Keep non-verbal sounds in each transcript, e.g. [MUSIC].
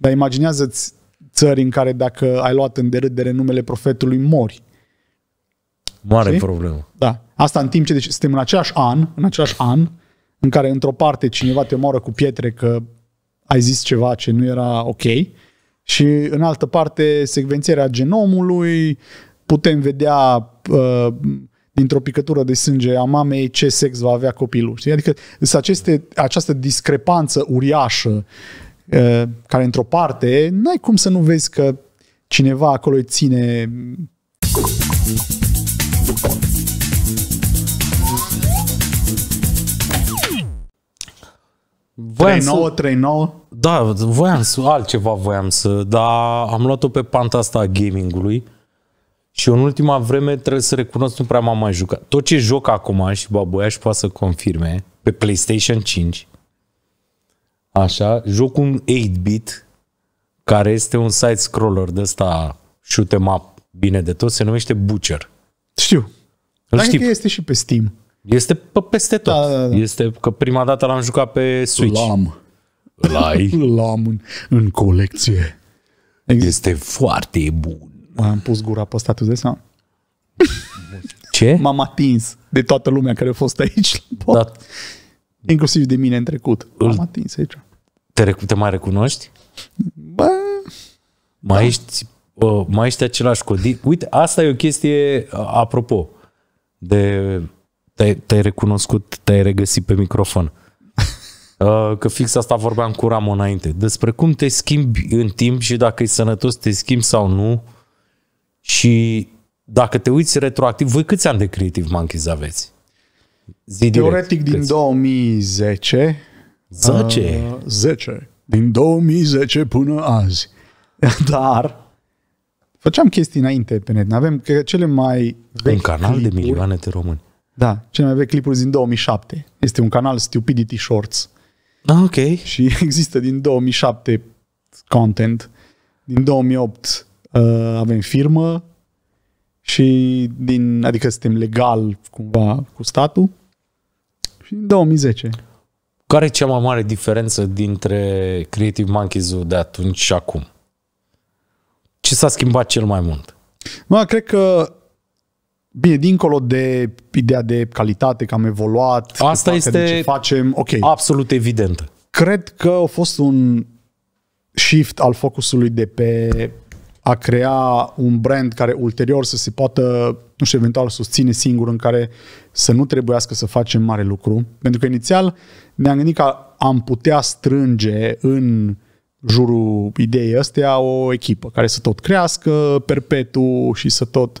Dar imaginează-ți țări în care dacă ai luat în derâdere numele profetului, mori. Mare Știi? problemă. Da. Asta în timp ce deci, suntem în același an, în același an, în care într-o parte cineva te moară cu pietre că ai zis ceva ce nu era ok și în altă parte secvențierea genomului, putem vedea uh, dintr-o picătură de sânge a mamei ce sex va avea copilul. Știi? Adică aceste, această discrepanță uriașă Uh, care într-o parte, n-ai cum să nu vezi că cineva acolo îi ține... Voiam 39, să... 39? Da, voiam să, altceva voiam să, dar am luat-o pe panta asta a gamingului și în ultima vreme trebuie să recunosc nu prea m-am mai jucat. Tot ce joc acum și Baboiaș poate să confirme, pe PlayStation 5, Așa, joc un 8-bit, care este un side-scroller de ăsta shoot up bine de tot, se numește Butcher. Știu. Îl știu. este și pe Steam. Este pe peste da, tot. Da, da, da. Este că prima dată l-am jucat pe Switch. L-am. l ai? [LAUGHS] L-am în, în colecție. Exist. Este foarte bun. Am pus gura pe statul de seama. Ce? M-am atins de toată lumea care a fost aici. Da. Inclusiv de mine în trecut. Îl... M-am atins aici. Te, rec- te mai recunoști? Bă, mai, da. ești, bă, mai ești același codin. Uite, asta e o chestie, apropo, de te-ai, te-ai recunoscut, te-ai regăsit pe microfon. [LAUGHS] că fix asta vorbeam cu Ramon înainte. Despre cum te schimbi în timp și dacă e sănătos, te schimbi sau nu. Și dacă te uiți retroactiv, voi câți ani de Creative Monkeys aveți? Zi Teoretic direct, din câți? 2010 10? Uh, 10. Din 2010 până azi. [LAUGHS] Dar făceam chestii înainte pe net. Avem, că cele mai vechi Un canal clipuri. de milioane de români. Da, cele mai vechi clipuri din 2007. Este un canal Stupidity Shorts. Ah, ok. Și [LAUGHS] există din 2007 content. Din 2008 uh, avem firmă și din, adică suntem legal cumva cu statul. Și din 2010. Care e cea mai mare diferență dintre Creative Monkeys-ul de atunci și acum? Ce s-a schimbat cel mai mult? Mă, cred că Bine, dincolo de ideea de calitate, că am evoluat, Asta este de ce facem, ok. Absolut evident. Cred că a fost un shift al focusului de pe a crea un brand care ulterior să se poată, nu știu, eventual susține singur, în care să nu trebuiască să facem mare lucru, pentru că inițial ne-am gândit că am putea strânge în jurul ideii astea o echipă care să tot crească perpetu și să tot...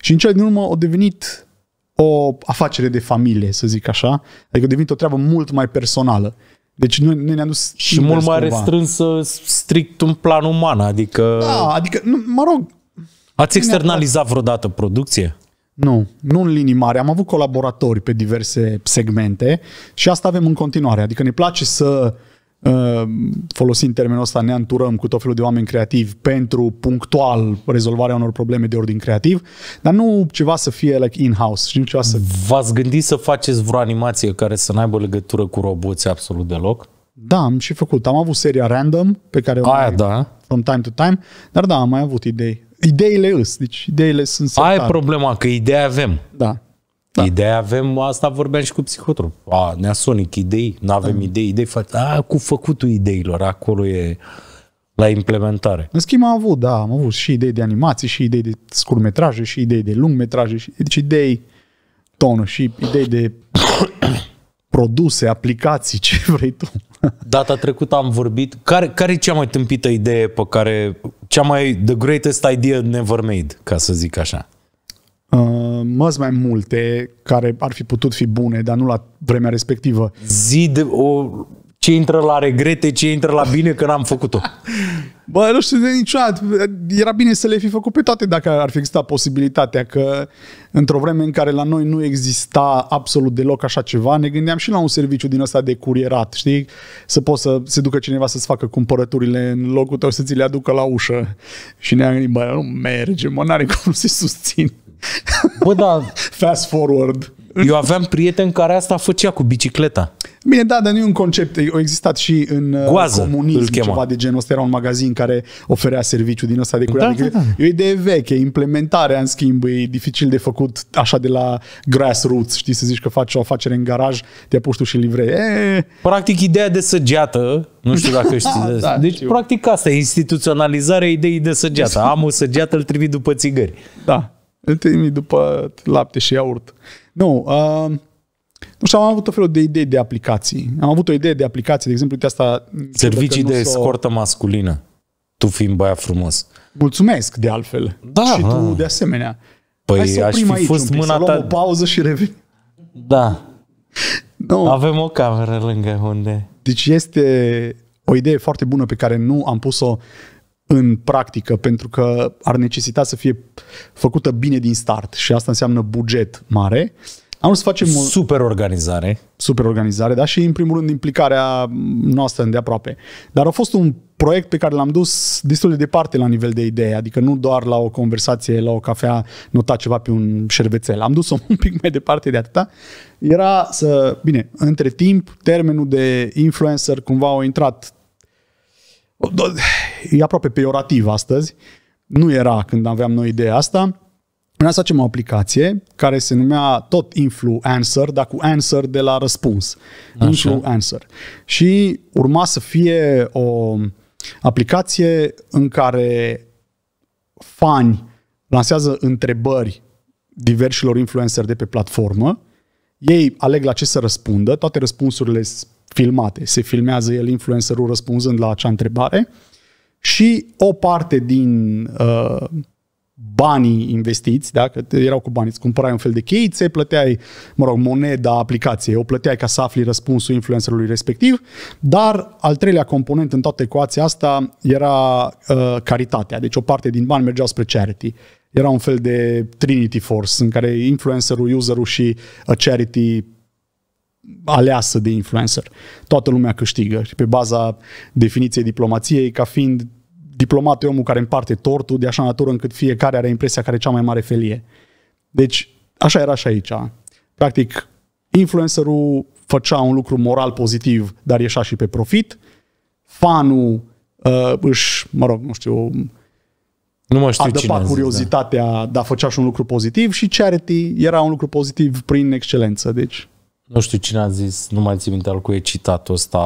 Și în cele din urmă a devenit o afacere de familie, să zic așa, adică a devenit o treabă mult mai personală. Deci noi, ne-am dus și mult mai cumva. restrânsă strict un plan uman, adică... Da, adică, nu, mă rog... Ați externalizat vreodată producție? Nu, nu în linii mari. Am avut colaboratori pe diverse segmente și asta avem în continuare. Adică ne place să uh, folosim termenul ăsta, ne anturăm cu tot felul de oameni creativi pentru punctual rezolvarea unor probleme de ordin creativ, dar nu ceva să fie like in-house și nu ceva să... V-ați gândit să faceți vreo animație care să n-aibă legătură cu roboți absolut deloc? Da, am și făcut. Am avut seria Random, pe care Aia, mai da. from time to time, dar da, am mai avut idei ideile îs, deci ideile sunt setare. Ai problema că idei avem. Da. da. Idei avem, asta vorbeam și cu psihotrop. A, sonic idei, nu avem da. idei, idei, fac, a, cu făcutul ideilor, acolo e la implementare. În schimb am avut, da, am avut și idei de animații, și idei de scurmetraje, și idei de lungmetraje, și, deci idei tonă, și idei de [COUGHS] produse, aplicații, ce vrei tu. Data trecută am vorbit. Care, care e cea mai tâmpită idee pe care... Cea mai... The greatest idea never made, ca să zic așa. Uh, măs mai multe care ar fi putut fi bune, dar nu la vremea respectivă. Zi de o, ce intră la regrete, ce intră la bine că n-am făcut-o. [LAUGHS] Bă, nu știu de niciodată. Era bine să le fi făcut pe toate dacă ar fi existat posibilitatea că într-o vreme în care la noi nu exista absolut deloc așa ceva, ne gândeam și la un serviciu din ăsta de curierat, știi? Să poți să se ducă cineva să-ți facă cumpărăturile în locul tău să ți le aducă la ușă. Și ne-am gândit, bă, nu merge, mă, n-are cum să susțin. Bă, da. [LAUGHS] Fast forward. [LAUGHS] Eu aveam prieten care asta făcea cu bicicleta. Bine, da, dar nu e un concept. A existat și în uh, Goază, comunism ceva de genul ăsta. Era un magazin care oferea serviciu din ăsta de curat da, adică da, da. E o idee veche. Implementarea, în schimb, e dificil de făcut așa de la grassroots. Știi, să zici că faci o afacere în garaj, te apuci tu și livrei. E... Practic, ideea de săgeată, nu știu dacă [LAUGHS] știi. da, da, deci, știu. practic, asta e instituționalizarea ideii de săgeată. Deci- Am o săgeată, îl trimit după țigări. Da. Îl trimit după lapte și iaurt. Nu, uh, nu știu, am avut o felul de idei de aplicații. Am avut o idee de aplicații, de exemplu, uite asta... Servicii de escortă o... masculină. Tu fiind băiat frumos. Mulțumesc, de altfel. Da. Și tu, ah. de asemenea. Păi Hai să aș fi aici fost mâna ta... o pauză și revin. Da. Nu. Avem o cameră lângă unde... Deci este o idee foarte bună pe care nu am pus-o în practică, pentru că ar necesita să fie făcută bine din start și asta înseamnă buget mare. Am să facem o... Super organizare. Super organizare, da, și în primul rând implicarea noastră îndeaproape. Dar a fost un proiect pe care l-am dus destul de departe la nivel de idee, adică nu doar la o conversație, la o cafea, nota ceva pe un șervețel. Am dus-o [LAUGHS] un pic mai departe de atâta. Era să, bine, între timp, termenul de influencer cumva a intrat e aproape peiorativ astăzi, nu era când aveam noi ideea asta, Vreau să facem o aplicație care se numea tot Influ Answer, dar cu answer de la răspuns. Influencer. Influ Answer. Și urma să fie o aplicație în care fani lansează întrebări diversilor influencer de pe platformă, ei aleg la ce să răspundă, toate răspunsurile sunt filmate. Se filmează el, influencerul, răspunzând la acea întrebare și o parte din uh, banii investiți, da? că erau cu banii, îți cumpărai un fel de chei, ți plăteai, mă rog, moneda aplicației, o plăteai ca să afli răspunsul influencerului respectiv, dar al treilea component în toată ecuația asta era uh, caritatea, deci o parte din bani mergeau spre charity. Era un fel de Trinity Force în care influencerul, userul și uh, charity aleasă de influencer. Toată lumea câștigă și pe baza definiției diplomației ca fiind diplomat e omul care împarte tortul de așa natură încât fiecare are impresia că are cea mai mare felie. Deci, așa era și aici. Practic, influencerul făcea un lucru moral pozitiv, dar ieșea și pe profit. Fanul uh, își, mă rog, nu știu, nu știu adăpa cine da. curiozitatea, da. dar făcea și un lucru pozitiv și charity era un lucru pozitiv prin excelență. Deci, nu știu cine a zis, nu mai țin minte al cu e citatul ăsta,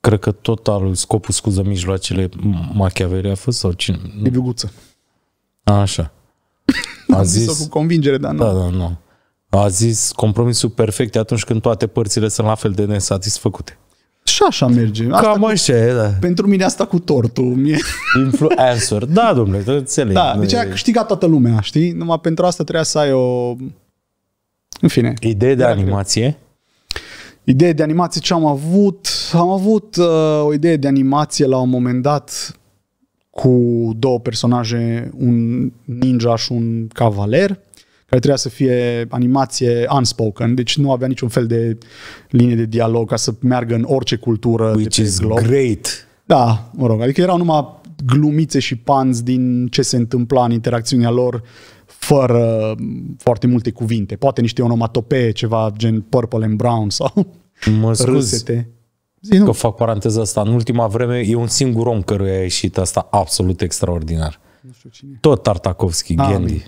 cred că tot al scopul scuză mijloacele Machiavelli a fost sau cine? Liviu așa. [LAUGHS] A zis... cu convingere, dar nu. Da, da, nu. A zis compromisul perfect atunci când toate părțile sunt la fel de nesatisfăcute. Și așa merge. Asta Cam așa cu, e, da. Pentru mine asta cu tortul. Mie... [LAUGHS] Influencer. Da, domnule, înțeleg. Da, deci a câștigat toată lumea, știi? Numai pentru asta trebuia să ai o în fine. Idee de da, animație? Greu. Idee de animație ce am avut? Am avut uh, o idee de animație la un moment dat cu două personaje, un ninja și un cavaler, care trebuia să fie animație unspoken, deci nu avea niciun fel de linie de dialog ca să meargă în orice cultură. Which de pe is glob. great. Da, mă rog, adică erau numai glumițe și panți din ce se întâmpla în interacțiunea lor fără foarte multe cuvinte. Poate niște onomatopee, ceva gen Purple and Brown sau mă râsete. Zi, nu. Că fac paranteza asta. În ultima vreme e un singur om căruia a ieșit asta absolut extraordinar. Nu știu cine. Tot Tartakovski, da, ah, Gandhi.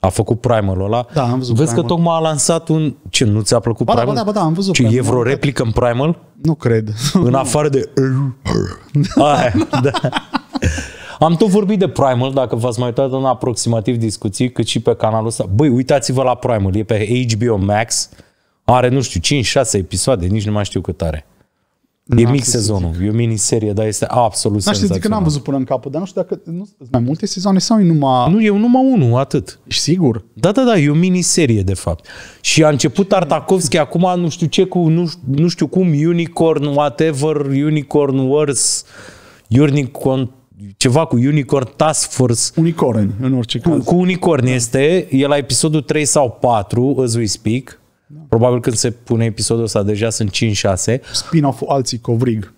A făcut primerul ăla. Da, am văzut Vezi primal. că tocmai a lansat un... Ce, nu ți-a plăcut ba, da, primal? Da, ba, da, am văzut Ce, primal. e vreo replică în primal? Nu cred. În afară de... [LAUGHS] Da. Aia, da. [LAUGHS] Am tot vorbit de Primal, dacă v-ați mai uitat în aproximativ discuții, cât și pe canalul ăsta. Băi, uitați-vă la Primal, e pe HBO Max, are, nu știu, 5-6 episoade, nici nu mai știu cât are. E mic sezonul, e o miniserie, dar este absolut n-aș senzațional. că n-am văzut până în capăt, dar nu știu dacă nu, mai multe sezoane sau e numai... Nu, e numai unul, atât. Ești sigur? Da, da, da, e o miniserie, de fapt. Și a început Tartakovski acum, nu știu ce, cu nu, nu știu cum, Unicorn, whatever, Unicorn Wars, Unicorn ceva cu Unicorn Task Force. Unicorn, în orice caz. Cu, cu Unicorn da. este, e la episodul 3 sau 4, as we speak. Da. Probabil când se pune episodul ăsta, deja sunt 5-6. off alții, Covrig.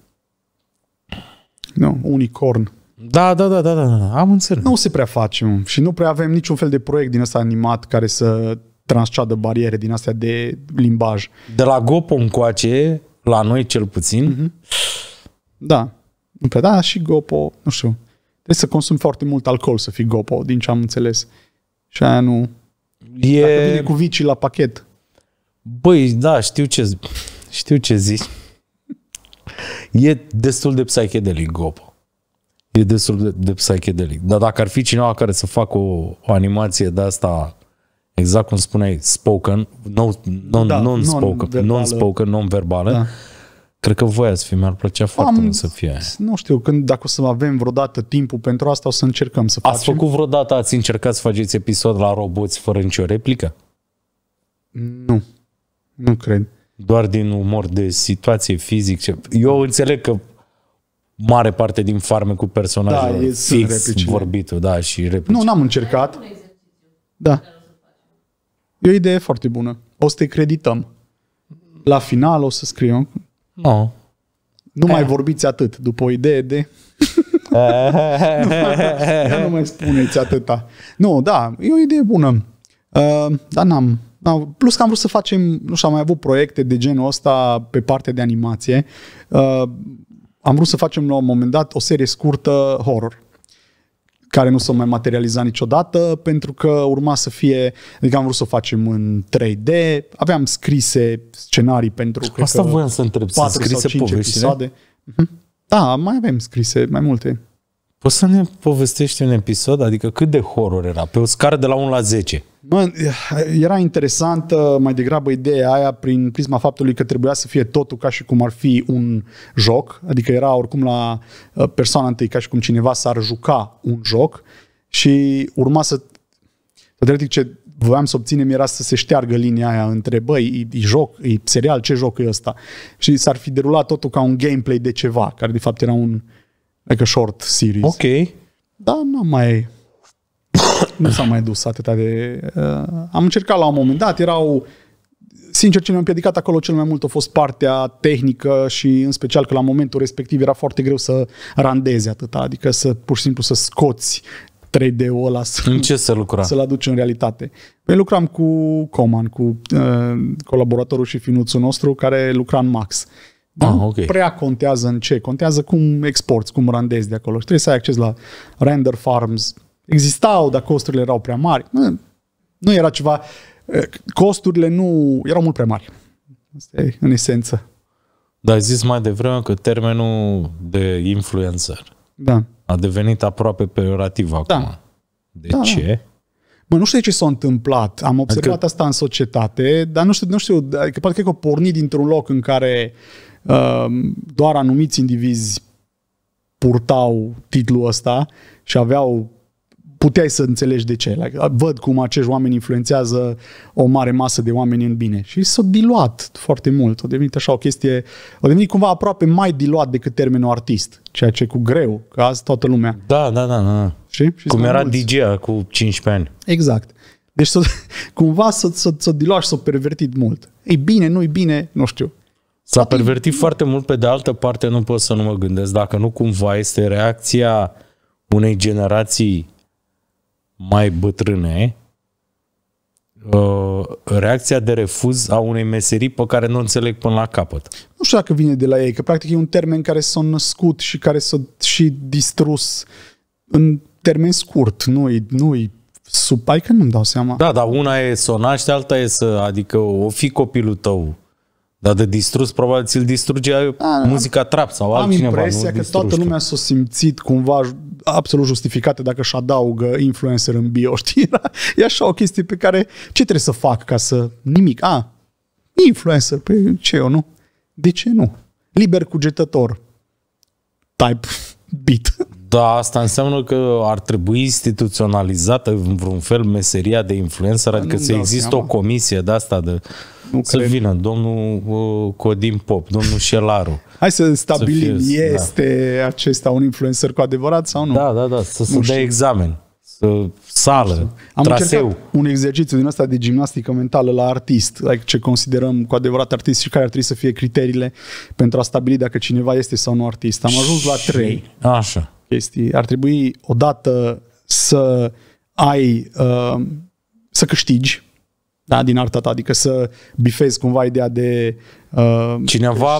Nu, Unicorn. Da, da, da, da, da, am înțeles. Nu se prea facem și nu prea avem niciun fel de proiect din ăsta animat care să transceadă bariere din astea de limbaj. De la Gopo încoace, la noi cel puțin. Mm-hmm. Da nu prea, da, și gopo, nu știu, trebuie să consumi foarte mult alcool să fii gopo, din ce am înțeles. Și aia nu... E... Dacă vine cu vicii la pachet. Băi, da, știu ce, știu ce zici. E destul de psychedelic gopo. E destul de, de psychedelic. Dar dacă ar fi cineva care să facă o, o animație de asta, exact cum spuneai, spoken, no, non, da, non-spoken, non-spoken, non-verbală, non spoken non spoken non verbală da. Cred că voi ați fi, mi-ar plăcea foarte Am, mult să fie. Nu știu, când, dacă o să avem vreodată timpul pentru asta, o să încercăm să ați facem. Ați făcut vreodată, ați încercat să faceți episod la roboți fără nicio replică? Nu, nu cred. Doar din umor de situație fizică. Eu înțeleg că mare parte din farme cu personajul da, fix vorbitul, da, și replici. Nu, n-am încercat. Da. E o idee foarte bună. O să te credităm. La final o să scriem nu. Oh. Nu mai eh. vorbiți atât, după o idee de... nu, [LAUGHS] nu mai spuneți atâta. Nu, da, e o idee bună. Uh, dar n-am, n-am... Plus că am vrut să facem, nu știu, am mai avut proiecte de genul ăsta pe parte de animație. Uh, am vrut să facem la un moment dat o serie scurtă horror care nu s au mai materializat niciodată, pentru că urma să fie, adică am vrut să o facem în 3D, aveam scrise scenarii pentru, Asta voiam să întreb, 4 4 sau 5 povești, episoade. Mhm. Da, mai avem scrise mai multe. Poți să ne povestești un episod? Adică cât de horror era? Pe o scară de la 1 la 10. Mă, era interesantă mai degrabă ideea aia prin prisma faptului că trebuia să fie totul ca și cum ar fi un joc. Adică era oricum la uh, persoana întâi ca și cum cineva s-ar juca un joc și urma să... Teoretic ce voiam să obținem era să se șteargă linia aia între, băi, e, joc, e serial, ce joc e ăsta? Și s-ar fi derulat totul ca un gameplay de ceva, care de fapt era un like a short series. Ok. Dar n-am mai... nu s-a mai dus atâta de... Uh, am încercat la un moment dat, erau... Sincer, ce ne am împiedicat acolo cel mai mult a fost partea tehnică și în special că la momentul respectiv era foarte greu să randezi atâta, adică să pur și simplu să scoți 3D-ul ăla să, în ce să lucra? să-l aduci în realitate. Păi lucram cu Coman, cu uh, colaboratorul și finuțul nostru care lucra în Max. Uh, da? Ah, okay. Prea contează în ce. Contează cum exporți, cum randezi de acolo. Și trebuie să ai acces la render farms. Existau, dar costurile erau prea mari. Nu, nu era ceva... Eh, costurile nu... erau mult prea mari. Asta e în esență. Dar ai zis mai devreme că termenul de influencer da. a devenit aproape peorativ da. acum. Da. De da, da. ce? Da. Mă, nu știu de ce s-a întâmplat. Am observat adică... asta în societate, dar nu știu, nu știu, adică poate că o porni dintr-un loc în care Ehm, doar anumiți indivizi purtau titlul ăsta și aveau puteai să înțelegi de ce. Like, văd cum acești oameni influențează o mare masă de oameni în bine. Și s-a diluat foarte mult. A devenit așa o chestie, a devenit cumva aproape mai diluat decât termenul artist, ceea ce cu greu, că azi toată lumea. Da, da, da. da. da. Și? și cum era DJ cu 15 ani. Exact. Deci s-a, [LAUGHS] cumva s-a, s-a, diluat și s-a pervertit mult. E bine, nu e bine, nu știu. S-a pervertit foarte mult, pe de altă parte nu pot să nu mă gândesc dacă nu cumva este reacția unei generații mai bătrâne, uh, reacția de refuz a unei meserii pe care nu înțeleg până la capăt. Nu știu dacă vine de la ei, că practic e un termen care s-a născut și care s-a și distrus în termen scurt, nu-i, nu-i sub, că nu-mi dau seama. Da, dar una e să o naști, alta e să, adică o fi copilul tău dar de distrus, probabil ți-l distruge da, muzica trap sau am altcineva. Am impresia nu că distruși. toată lumea s-a simțit cumva absolut justificată dacă își adaugă influencer în bio, [LAUGHS] știi? E așa o chestie pe care ce trebuie să fac ca să... Nimic. A, influencer, pe păi ce eu nu? De ce nu? Liber cugetător. Type [LAUGHS] beat. Da, asta înseamnă că ar trebui instituționalizată în vreun fel meseria de influencer, da, adică să există seama. o comisie de asta de... Nu să cred. vină domnul Codim uh, Codin Pop, domnul Șelaru. Hai să stabilim, să fie, da. este da. acesta un influencer cu adevărat sau nu? Da, da, da, să se dea examen, să sală, Am traseu. un exercițiu din asta de gimnastică mentală la artist, like ce considerăm cu adevărat artist și care ar trebui să fie criteriile pentru a stabili dacă cineva este sau nu artist. Am ajuns la trei. Așa chestii. Ar trebui odată să ai, uh, să câștigi da, din arta ta, adică să bifezi cumva ideea de... Uh, cineva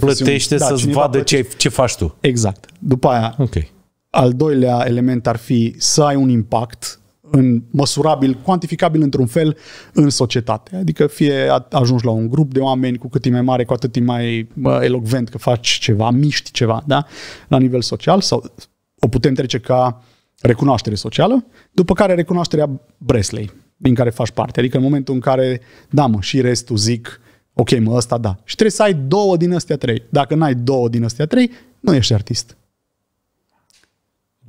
plătește da, să-ți vadă plătește. ce, ce faci tu. Exact. După aia, okay. al doilea element ar fi să ai un impact în măsurabil, cuantificabil într-un fel în societate. Adică fie ajungi la un grup de oameni cu cât e mai mare, cu atât e mai elocvent că faci ceva, miști ceva, da? La nivel social sau o putem trece ca recunoaștere socială, după care recunoașterea Bresley, din care faci parte. Adică în momentul în care, da mă, și restul zic, ok mă, ăsta da. Și trebuie să ai două din astea trei. Dacă n-ai două din astea trei, nu ești artist.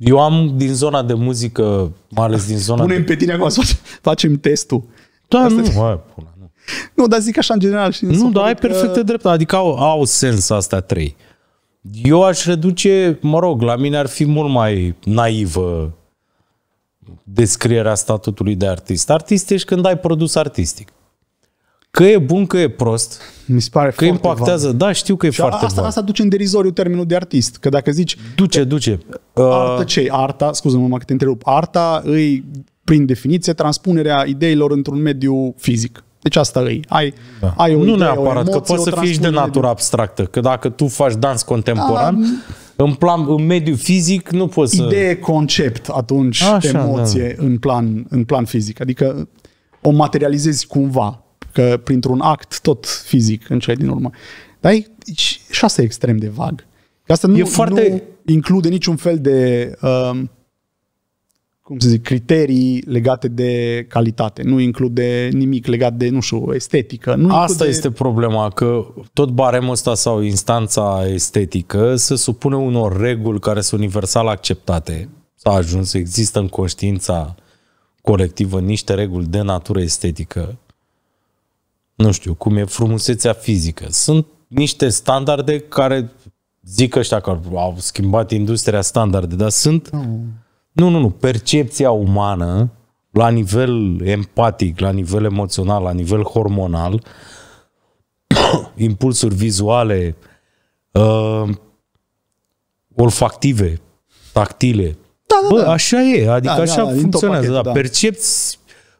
Eu am din zona de muzică, mai ales din zona... Punem de... pe tine acum să facem testul. Da, Asta nu, hai, pula, nu. Nu, dar zic așa în general. Și nu, dar ai că... perfectă drept. Adică au, au sens astea trei. Eu aș reduce, mă rog, la mine ar fi mult mai naivă descrierea statutului de artist. Artist ești când ai produs artistic. Că e bun, că e prost. Mi se pare Că impactează. Val. Da, știu că e și foarte asta, val. asta duce în derizoriu termenul de artist. Că dacă zici... Duce, că, duce. Artă uh, ce Arta, scuză-mă mă că te întrerup. Arta îi, prin definiție, transpunerea ideilor într-un mediu fizic. Deci asta îi. Ai, da. ai o nu idee, neapărat, o emoție, că poți să fii și de natură abstractă. Că dacă tu faci dans contemporan, da, în, plan, în mediu fizic nu poți idee, să... Idee, concept, atunci Așa, emoție da. în, plan, în plan fizic. Adică o materializezi cumva că printr-un act tot fizic în cele din urmă. Dar e și asta e extrem de vag. Că asta nu, e foarte... nu include niciun fel de um, cum să zic, criterii legate de calitate. Nu include nimic legat de, nu știu, estetică. Nu Asta include... este problema, că tot baremul ăsta sau instanța estetică se supune unor reguli care sunt universal acceptate. S-a ajuns, există în conștiința colectivă niște reguli de natură estetică nu știu, cum e frumusețea fizică. Sunt niște standarde care zic ăștia că au schimbat industria standarde, dar sunt mm. nu, nu, nu, percepția umană la nivel empatic, la nivel emoțional, la nivel hormonal, [COUGHS] impulsuri vizuale, uh, olfactive, tactile. Da, da, Bă, da. așa e, adică da, așa da, funcționează. Da, da. Percepți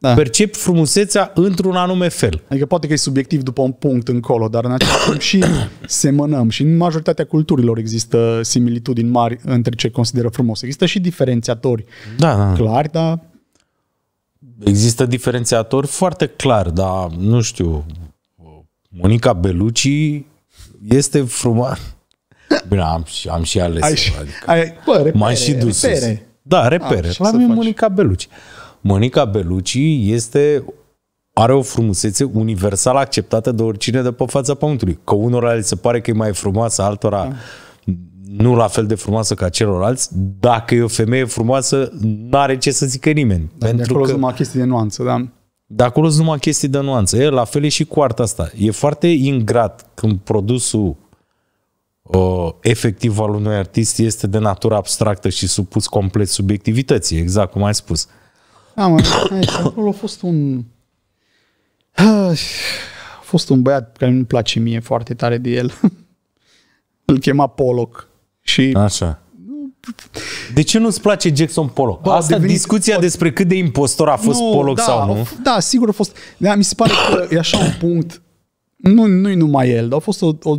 da. percep frumusețea într-un anume fel. Adică poate că e subiectiv după un punct încolo, dar în același timp și [COUGHS] semănăm. Și în majoritatea culturilor există similitudini mari între ce consideră frumos. Există și diferențiatori da, da. da. clari, dar... Există diferențiatori foarte clar, dar nu știu, Monica Beluci este frumoasă. [COUGHS] Bine, am, am și ales. Ai, adică ai, bă, repere, m-am și dus. Repere. Sus. Da, repere. A, la mine Monica Beluci. Mănica Beluci este are o frumusețe universal acceptată de oricine de pe fața pământului. Că unora le se pare că e mai frumoasă, altora mm. nu la fel de frumoasă ca celorlalți. Dacă e o femeie frumoasă, nu are ce să zică nimeni. Dar pentru de acolo că... numai chestii de nuanță, da? De acolo sunt numai chestii de nuanță. E, la fel e și cu arta asta. E foarte ingrat când produsul uh, efectiv al unui artist este de natură abstractă și supus complet subiectivității, exact cum ai spus. Uh, da, mă, aici, acolo a fost un... Ah, a fost un băiat care nu-mi place mie foarte tare de el. [LAUGHS] Îl chema Pollock. Și Așa. De ce nu-ți place Jackson Pollock? Bă, Asta devenit... discuția despre cât de impostor a fost nu, Pollock da, sau nu? Da, sigur a fost. Da, mi se pare că e așa un punct. Nu, nu-i numai el, dar a fost o, o,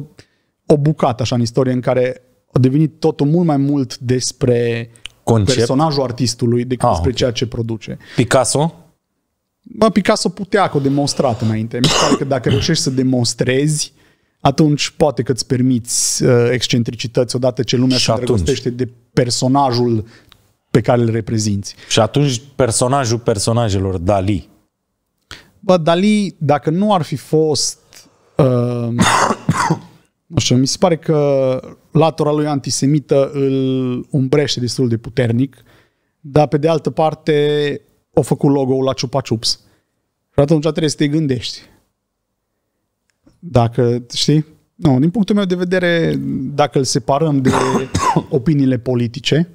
o bucată așa în istorie în care a devenit totul mult mai mult despre uh, Concept? personajul artistului decât ah, despre ceea ce produce. Picasso? Bă, Picasso putea că o demonstrat înainte. Mi se pare că dacă reușești să demonstrezi, atunci poate că îți permiți uh, excentricități odată ce lumea se îndrăgostește de personajul pe care îl reprezinți. Și atunci personajul personajelor, Dali. Bă, Dali, dacă nu ar fi fost uh, nu știu, mi se pare că latura lui antisemită îl umbrește destul de puternic, dar pe de altă parte o făcut logo-ul la Chupa Chups. Și atunci trebuie să te gândești. Dacă, știi? Nu, din punctul meu de vedere, dacă îl separăm de [COUGHS] opiniile politice,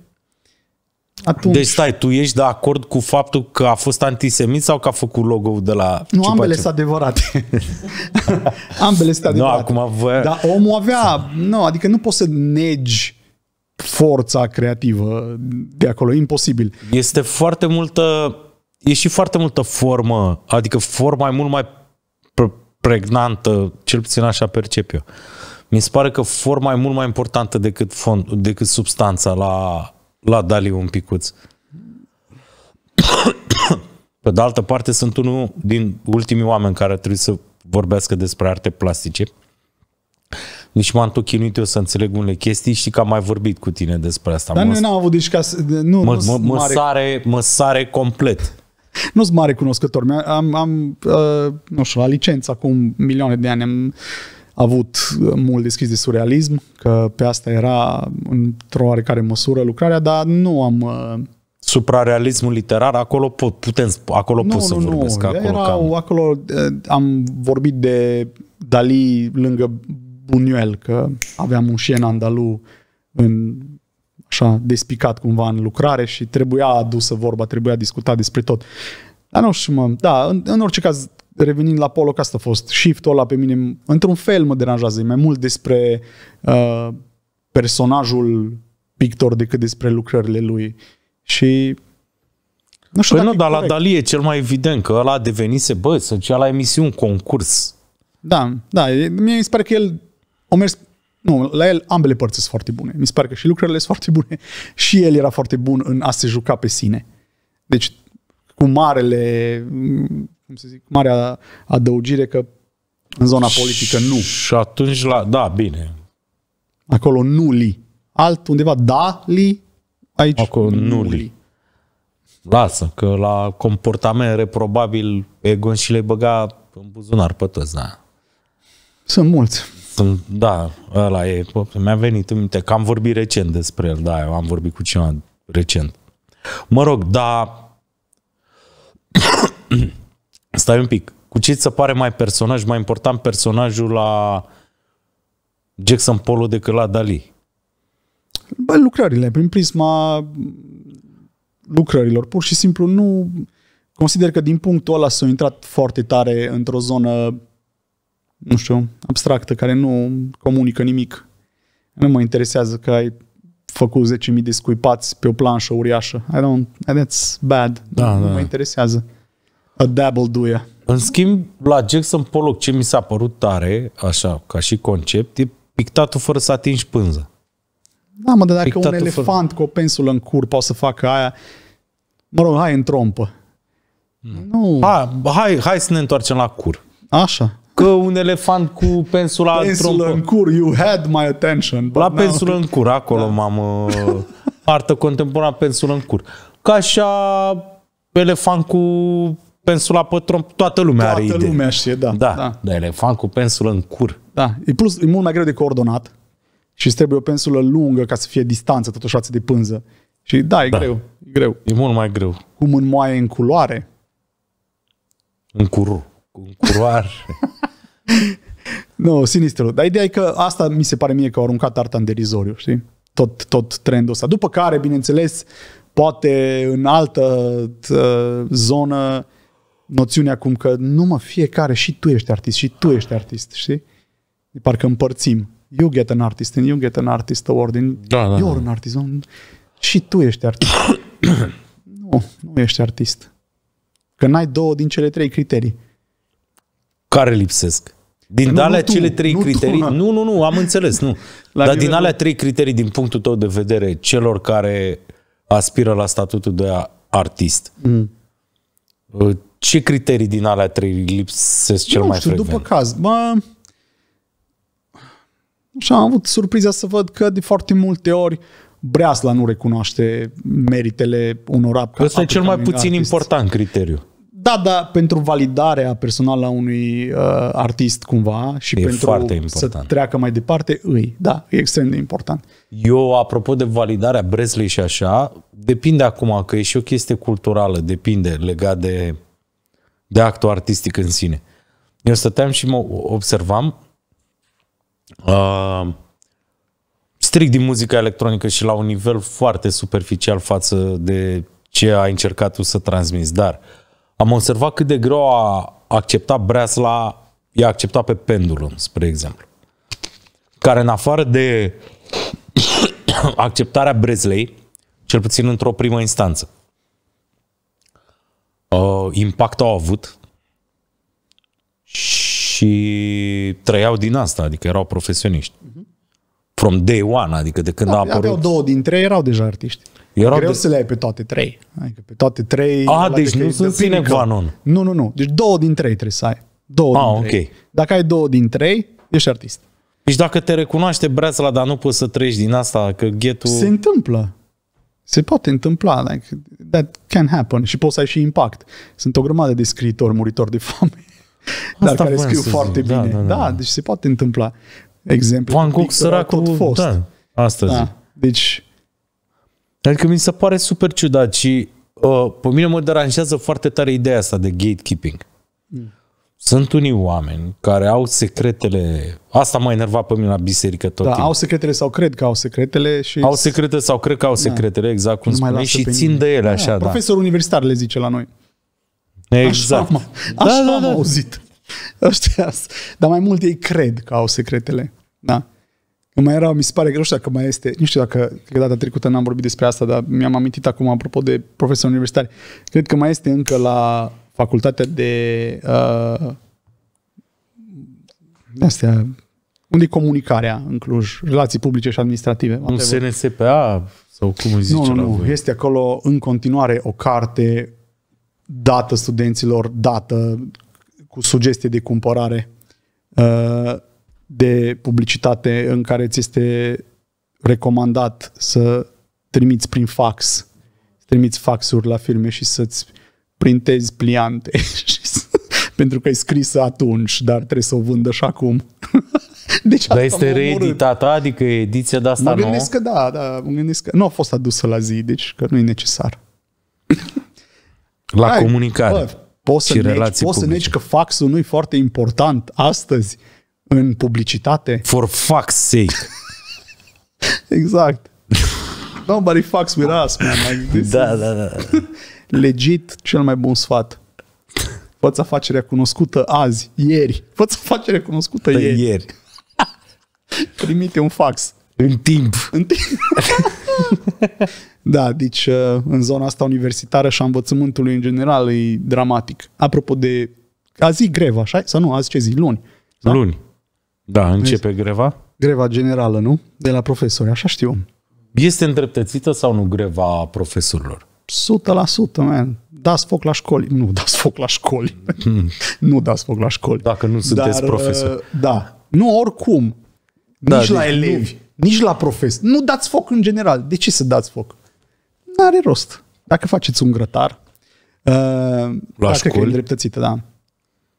atunci. Deci stai, tu ești de acord cu faptul că a fost antisemit sau că a făcut logo de la Nu, Ciupa ambele sunt adevărate. [LAUGHS] ambele sunt adevărate. Nu, acum voi... Dar omul avea, nu, adică nu poți să negi forța creativă de acolo, imposibil. Este foarte multă, e și foarte multă formă, adică forma e mult mai pregnantă, cel puțin așa percep eu. Mi se pare că forma e mult mai importantă decât, fond, decât substanța la la Dali un picuț. Pe de altă parte, sunt unul din ultimii oameni care trebuie să vorbească despre arte plastice. Nici m-am tot chinuit eu să înțeleg unele chestii și că am mai vorbit cu tine despre asta. Dar mă, noi n-am avut nici ca să... Nu, mă, mă, mă, mare... sare, mă sare complet. Nu sunt mare cunoscător. Am, am uh, nu știu, la licență acum milioane de ani am avut uh, mult deschis de surrealism, că pe asta era într-o oarecare măsură lucrarea, dar nu am... Uh, Suprarealismul literar, acolo pot, putem, acolo nu, pot nu, să nu, vorbesc. Nu. Acolo, erau, cam... acolo uh, am vorbit de Dali lângă Buñuel, că aveam un șien andalu în, așa despicat cumva în lucrare și trebuia adusă vorba, trebuia discutat despre tot. Dar nu știu, mă, da, în, în orice caz revenind la Polo, că asta a fost shift-ul ăla pe mine, într-un fel mă deranjează, e mai mult despre uh, personajul pictor decât despre lucrările lui. Și nu știu păi nu, dar la Dali e cel mai evident că ăla devenise, bă, să cea la emisiuni concurs. Da, da, mie mi se pare că el a mers, nu, la el ambele părți sunt foarte bune. Mi se pare că și lucrările sunt foarte bune [LAUGHS] și el era foarte bun în a se juca pe sine. Deci, cu marele cum să zic, marea adăugire că în zona politică nu. Și atunci la, da, bine. Acolo nu li. undeva da li, aici Acolo nu li. li. Lasă, că la comportament reprobabil Egon și le băga în buzunar pe toți, da. Sunt mulți. Sunt, da, ăla e. Mi-a venit în minte că am vorbit recent despre el, da, eu am vorbit cu cineva recent. Mă rog, da. Stai un pic. Cu ce ți se pare mai personaj, mai important personajul la Jackson Polo decât la Dali? Bă, lucrările, prin prisma lucrărilor. Pur și simplu nu... Consider că din punctul ăla s-au intrat foarte tare într-o zonă, nu știu, abstractă, care nu comunică nimic. Nu mă interesează că ai făcut 10.000 de scuipați pe o planșă uriașă. I don't, that's bad. Da, nu da. mă interesează. A dabble duie. În schimb, la Jackson Pollock ce mi s-a părut tare, așa, ca și concept, e pictatul fără să atingi pânza. Da, mă, dar dacă pictatul un elefant fără... cu o pensulă în cur poate să facă aia, mă rog, hai în trompă. Mm. Nu. Ha, hai, hai să ne întoarcem la cur. Așa. Că un elefant cu pensula, pensula în trompă. în cur, you had my attention. La now... pensulă în cur, acolo da. m-am... [LAUGHS] Uh, artă contemporană pensulă în cur. Ca așa elefant cu pensula pe tromp, toată lumea toată are idee. Toată lumea știe, da, da. Da, da. elefant cu pensulă în cur. Da, e, plus, e mult mai greu de coordonat și îți trebuie o pensulă lungă ca să fie distanță, totuși față de pânză. Și da, e da. greu, e greu. E mult mai greu. Cum în moaie în culoare. În curu. În curoar. [LAUGHS] nu, no, sinistru. Dar ideea e că asta mi se pare mie că au aruncat arta în derizoriu, știi? Tot, tot trendul ăsta. După care, bineînțeles, poate în altă ă, zonă noțiunea acum că nu mă, fiecare, și tu ești artist, și tu ești artist, știi? Parcă împărțim. You get an artist and you get an artist award and da, da, you're da. an artist. Și tu ești artist. [COUGHS] nu, nu ești artist. Că n-ai două din cele trei criterii. Care lipsesc? Din nu, alea nu cele trei nu criterii, tu, nu, nu, nu, am înțeles, nu. La Dar din alea trei criterii, din punctul tău de vedere, celor care aspiră la statutul de artist, mm. Uh, ce criterii din alea trei lipsesc cel nu mai știu, frecvent? după caz. Mă... Și am avut surpriza să văd că de foarte multe ori Breasla nu recunoaște meritele unor aplicări. Ăsta e cel mai puțin artist. important criteriu. Da, da, pentru validarea personală a unui uh, artist cumva și e pentru să treacă mai departe, îi. Da, e extrem de important. Eu, apropo de validarea Bresley și așa, depinde acum că e și o chestie culturală, depinde legat de de actul artistic în sine. Eu stăteam și mă observam uh, strict din muzica electronică și la un nivel foarte superficial față de ce a încercat tu să transmiți, dar am observat cât de greu a acceptat Breasla, i-a acceptat pe Pendulum, spre exemplu, care în afară de [COUGHS] acceptarea Breslei, cel puțin într-o primă instanță, uh, impact au avut și trăiau din asta, adică erau profesioniști. Mhm. From day one, adică de când da, a apărut... Aveau două din trei, erau deja artiști. Erau Greu de... să le ai pe toate trei. Adică pe toate trei... Ah, a, deci nu sunt sine non. Nu, nu, nu. Deci două din trei trebuie să ai. Două a, ah, din okay. trei. Dacă ai două din trei, ești artist. Deci dacă te recunoaște breațla, dar nu poți să treci din asta, că ghetul... Se întâmplă se poate întâmpla, like, that can happen și poți să ai și impact. Sunt o grămadă de scriitori muritori de foame, Asta dar care scriu foarte zic. Da, bine. Da, da, da. da, deci se poate întâmpla. Exemplu, Van Gogh săracul, tot fost. Da, astăzi. da. Deci... Adică mi se pare super ciudat și uh, pe mine mă deranjează foarte tare ideea asta de gatekeeping. Mm. Sunt unii oameni care au secretele, asta m-a enervat pe mine la biserică tot da, timpul. au secretele sau cred că au secretele și... Au secrete sau cred că au da. secretele, da. exact cum spune și țin nimeni. de ele da, așa, da. universitar le zice la noi. Exact. Așa, da, așa da, am da. auzit. Așa. dar mai mult ei cred că au secretele. Da. Când mai erau, mi se pare că nu știu dacă mai este, nu știu dacă că data trecută n-am vorbit despre asta, dar mi-am amintit acum apropo de profesor universitari. Cred că mai este încă la facultatea de uh, astea, unde e comunicarea în Cluj, relații publice și administrative. Un SNSPA sau cum îi zice Nu, nu, nu. Este acolo în continuare o carte dată studenților, dată cu sugestie de cumpărare uh, de publicitate în care ți este recomandat să trimiți prin fax, să trimiți faxuri la firme și să-ți printezi pliante pentru că e scrisă atunci, dar trebuie să o vândă și acum. Deci Dar este reeditată, adică ediția de asta nouă? Mă gândesc că da, da, mă gândesc că nu a fost adusă la zi, deci că nu e necesar. La Hai, comunicare bă, poți să și negi, relații Poți publice. să negi că faxul nu e foarte important astăzi în publicitate. For fax sake. exact. Nobody fucks with us, man. Like, da, da, da, da legit cel mai bun sfat. Fă-ți afacerea cunoscută azi, ieri. Fă-ți afacerea cunoscută păi ieri. ieri. Primite [LAUGHS] un fax. În timp. În timp. [LAUGHS] da, deci uh, în zona asta universitară și a învățământului în general e dramatic. Apropo de... Azi e greva, așa? Sau nu? Azi ce zi? Luni. Da? Luni. Da, începe Vezi? greva. Greva generală, nu? De la profesori, așa știu. Este îndreptățită sau nu greva profesorilor? 100%, man. Dați foc la școli. Nu dați foc la școli. Hmm. nu dați foc la școli. Dacă nu sunteți Dar, profesor. Uh, da. Nu, oricum. Da, nici la deci elevi, nu. nici la profesori. Nu dați foc în general. De ce să dați foc? N-are rost. Dacă faceți un grătar, uh, la școli? școli? e îndreptățită, da.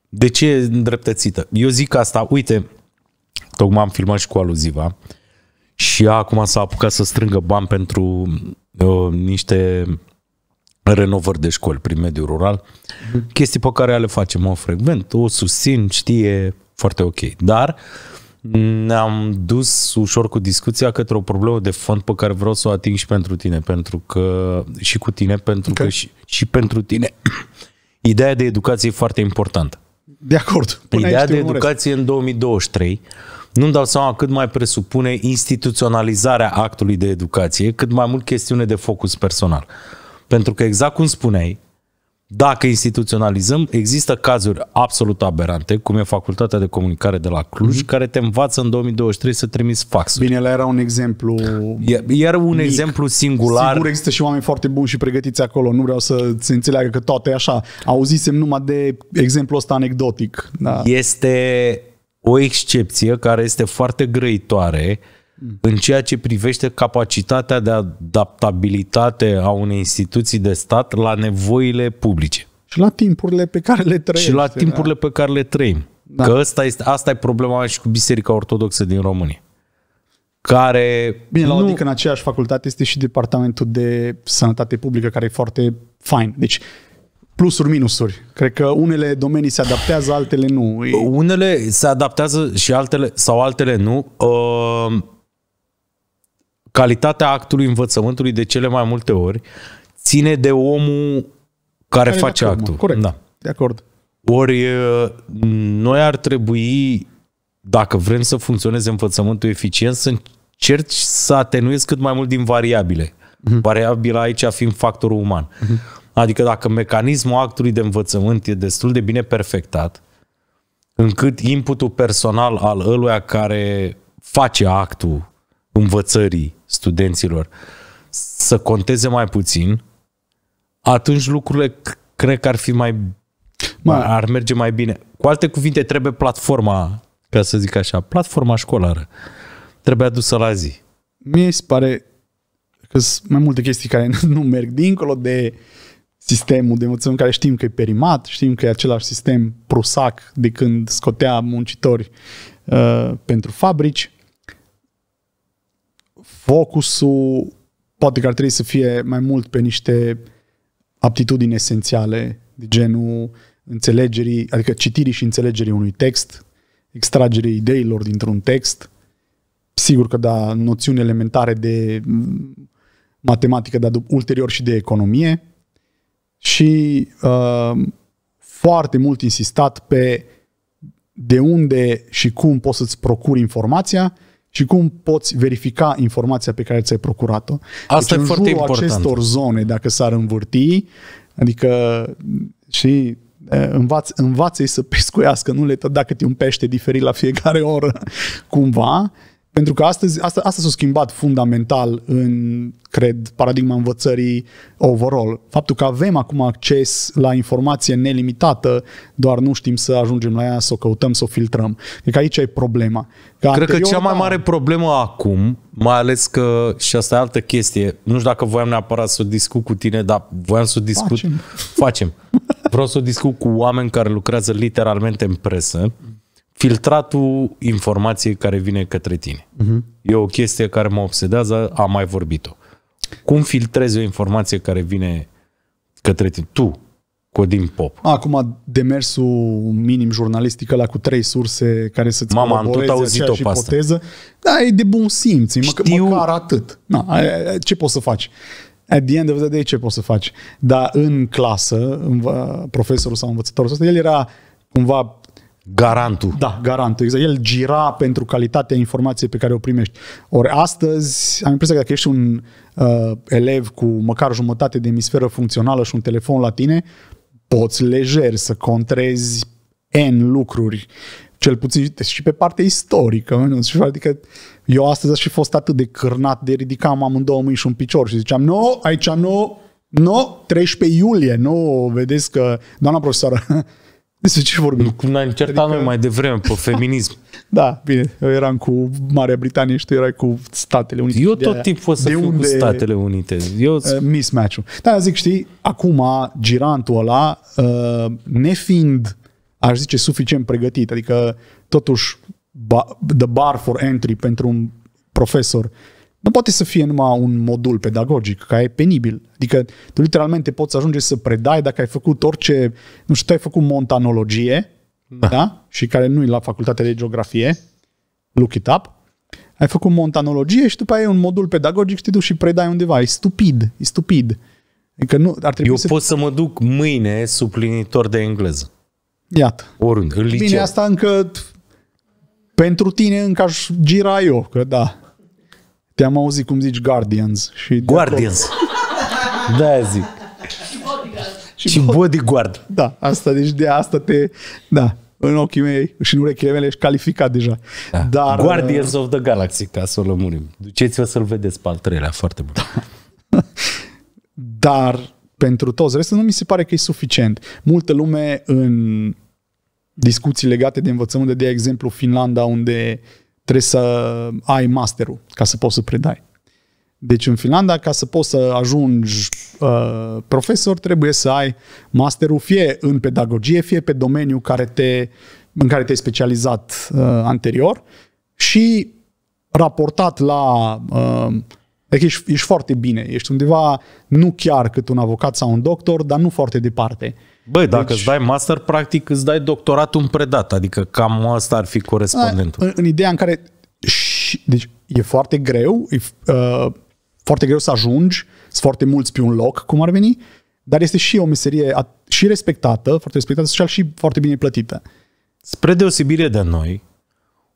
De ce e îndreptățită? Eu zic asta, uite, tocmai am filmat și cu aluziva și ea acum s-a apucat să strângă bani pentru uh, niște renovări de școli prin mediul rural, chestii pe care le facem o frecvent, o susțin, știe, foarte ok. Dar ne-am dus ușor cu discuția către o problemă de fond pe care vreau să o ating și pentru tine, pentru că și cu tine, pentru okay. că și, și pentru tine ideea de educație e foarte importantă. De acord. Până ideea de educație în 2023 nu-mi dau seama cât mai presupune instituționalizarea actului de educație, cât mai mult chestiune de focus personal. Pentru că exact cum spuneai, dacă instituționalizăm, există cazuri absolut aberante, cum e Facultatea de Comunicare de la Cluj, mm-hmm. care te învață în 2023 să trimiți fax. Bine, el era un exemplu. Iar un mic. exemplu singular. Sigur există și oameni foarte buni și pregătiți acolo. Nu vreau să se înțeleagă că toate e așa. Auzisem numai de exemplu ăsta anecdotic. Da. Este o excepție care este foarte grăitoare uh, Mm. în ceea ce privește capacitatea de adaptabilitate a unei instituții de stat la nevoile publice. Și la timpurile pe care le trăim. Și la timpurile da. pe care le trăim. Da. Că asta, este, asta e problema și cu Biserica Ortodoxă din România. Care Bine, la nu... adică în aceeași facultate este și departamentul de sănătate publică care e foarte fain. Deci plusuri, minusuri. Cred că unele domenii se adaptează, altele nu. Unele se adaptează și altele sau altele nu. Uh calitatea actului învățământului de cele mai multe ori ține de omul care, care face acord, actul. Corect, da. de acord. Ori noi ar trebui, dacă vrem să funcționeze învățământul eficient, să încerci să atenuezi cât mai mult din variabile. Mm-hmm. Variabila aici fiind factorul uman. Mm-hmm. Adică dacă mecanismul actului de învățământ e destul de bine perfectat, încât inputul personal al ăluia care face actul învățării studenților să conteze mai puțin, atunci lucrurile cred că ar fi mai... Ma. ar merge mai bine. Cu alte cuvinte, trebuie platforma, ca să zic așa, platforma școlară. Trebuie adusă la zi. Mie se pare că sunt mai multe chestii care [LAUGHS] nu merg dincolo de sistemul de învățământ care știm că e perimat, știm că e același sistem prusac de când scotea muncitori uh, pentru fabrici, focusul poate că ar trebui să fie mai mult pe niște aptitudini esențiale, de genul înțelegerii, adică citirii și înțelegerii unui text, extragerii ideilor dintr-un text, sigur că da, noțiuni elementare de matematică, dar ulterior și de economie și uh, foarte mult insistat pe de unde și cum poți să-ți procuri informația și cum poți verifica informația pe care ți-ai procurat-o. Asta deci, e în foarte jurul important. acestor zone, dacă s-ar învârti, adică și învață, învață să pescuiască, nu le dacă te un pește diferit la fiecare oră, [LAUGHS] cumva, pentru că astăzi, asta, asta s-a schimbat fundamental în, cred, paradigma învățării overall. Faptul că avem acum acces la informație nelimitată, doar nu știm să ajungem la ea, să o căutăm, să o filtrăm. Deci aici e problema. Că cred anterior, că cea mai da. mare problemă acum, mai ales că, și asta e altă chestie, nu știu dacă voiam neapărat să discut cu tine, dar voiam să discut. Facem. facem. Vreau să discut cu oameni care lucrează literalmente în presă filtratul informației care vine către tine. Uh-huh. E o chestie care mă obsedează, am mai vorbit-o. Cum filtrezi o informație care vine către tine? Tu, Codin Pop. Acum, demersul minim jurnalistic la cu trei surse care să-ți Mama, am tot auzit-o ipoteză. Da, e de bun simț, Știu... măcar atât. Na, ce poți să faci? At the end of the day, ce poți să faci? Dar în clasă, profesorul sau învățătorul ăsta, el era cumva Garantul. Da, garantul. Exact. El gira pentru calitatea informației pe care o primești. Ori astăzi am impresia că dacă ești un uh, elev cu măcar jumătate de emisferă funcțională și un telefon la tine, poți lejer să contrezi N lucruri, cel puțin și pe partea istorică. Nu? Adică eu astăzi aș fi fost atât de cârnat de ridicam amândouă mâini și un picior și ziceam, nu, no, aici nu, no, nu, no, 13 iulie, nu, vedeți că, doamna profesoară, despre ce vorbim? Nu, cum n-am încercat adică... noi mai devreme pe [LAUGHS] feminism. da, bine, eu eram cu Marea Britanie și tu erai cu Statele Unite. Eu tot timpul să de fiu unde... cu Statele Unite. Eu... Uh, mismatch-ul. Da, zic, știi, acum girantul ăla, uh, nefiind, aș zice, suficient pregătit, adică totuși ba, the bar for entry pentru un profesor uh, nu poate să fie numai un modul pedagogic, care e penibil. Adică tu literalmente poți ajunge să predai dacă ai făcut orice, nu știu, tu ai făcut montanologie, da. da? Și care nu e la facultatea de geografie, look it up. Ai făcut montanologie și după aia e un modul pedagogic și te duci și predai undeva. E stupid, e stupid. Adică nu, ar trebui Eu să... pot să mă duc mâine suplinitor de engleză. Iată. Oriunde, în liceu. Bine, asta încă pentru tine încă aș gira eu, că da. Te-am auzit cum zici Guardians. Și Guardians. da, zic. Și, și bodyguard. Da, asta, deci de asta te... Da, în ochii mei și în urechile mele ești calificat deja. Da. Dar, Guardians uh, of the Galaxy, ca să o lămurim. Duceți-vă să-l vedeți pe al treilea, foarte bun. Da. [LAUGHS] Dar pentru toți restul nu mi se pare că e suficient. Multă lume în discuții legate de învățământ de, de exemplu, Finlanda, unde uh, Trebuie să ai masterul ca să poți să predai. Deci în Finlanda, ca să poți să ajungi uh, profesor, trebuie să ai masterul fie în pedagogie, fie pe domeniu care te, în care te-ai specializat uh, anterior și raportat la... Uh, adică ești, ești foarte bine, ești undeva nu chiar cât un avocat sau un doctor, dar nu foarte departe. Uh, Bă, deci- dacă deci... îți dai master, practic îți dai doctorat un predat, adică cam asta ar fi corespondentul. În, în ideea în care și, deci, e foarte greu, e uh, foarte greu să ajungi, sunt foarte mulți pe un loc, cum ar veni, dar este și o meserie a, și respectată, foarte respectată social și foarte bine plătită. Spre deosebire de noi,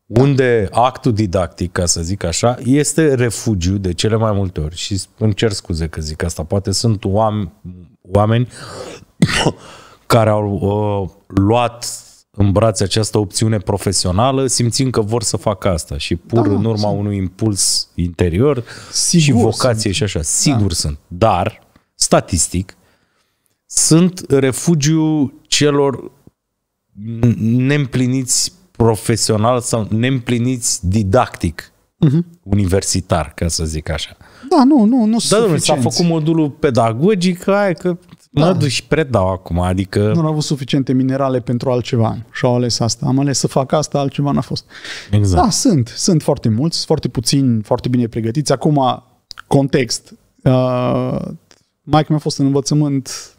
da. unde actul didactic, ca să zic așa, este refugiu de cele mai multe ori și îmi cer scuze că zic asta, poate sunt oameni, oameni [COUGHS] care au uh, luat în brațe această opțiune profesională, simțind că vor să facă asta și pur da, în urma sunt. unui impuls interior Sigur și vocație sunt. și așa. Da. Sigur da. sunt, dar statistic sunt refugiu celor neîmpliniți profesional sau neîmpliniți didactic uh-huh. universitar, ca să zic așa. Da, nu, nu, nu sunt Da, s-a făcut modulul pedagogic, hai că da. mă și predau acum, adică... Nu au avut suficiente minerale pentru altceva și au ales asta. Am ales să fac asta, altceva n-a fost. Exact. Da, sunt. Sunt foarte mulți, foarte puțini, foarte bine pregătiți. Acum, context. Uh, Mike mi-a fost în învățământ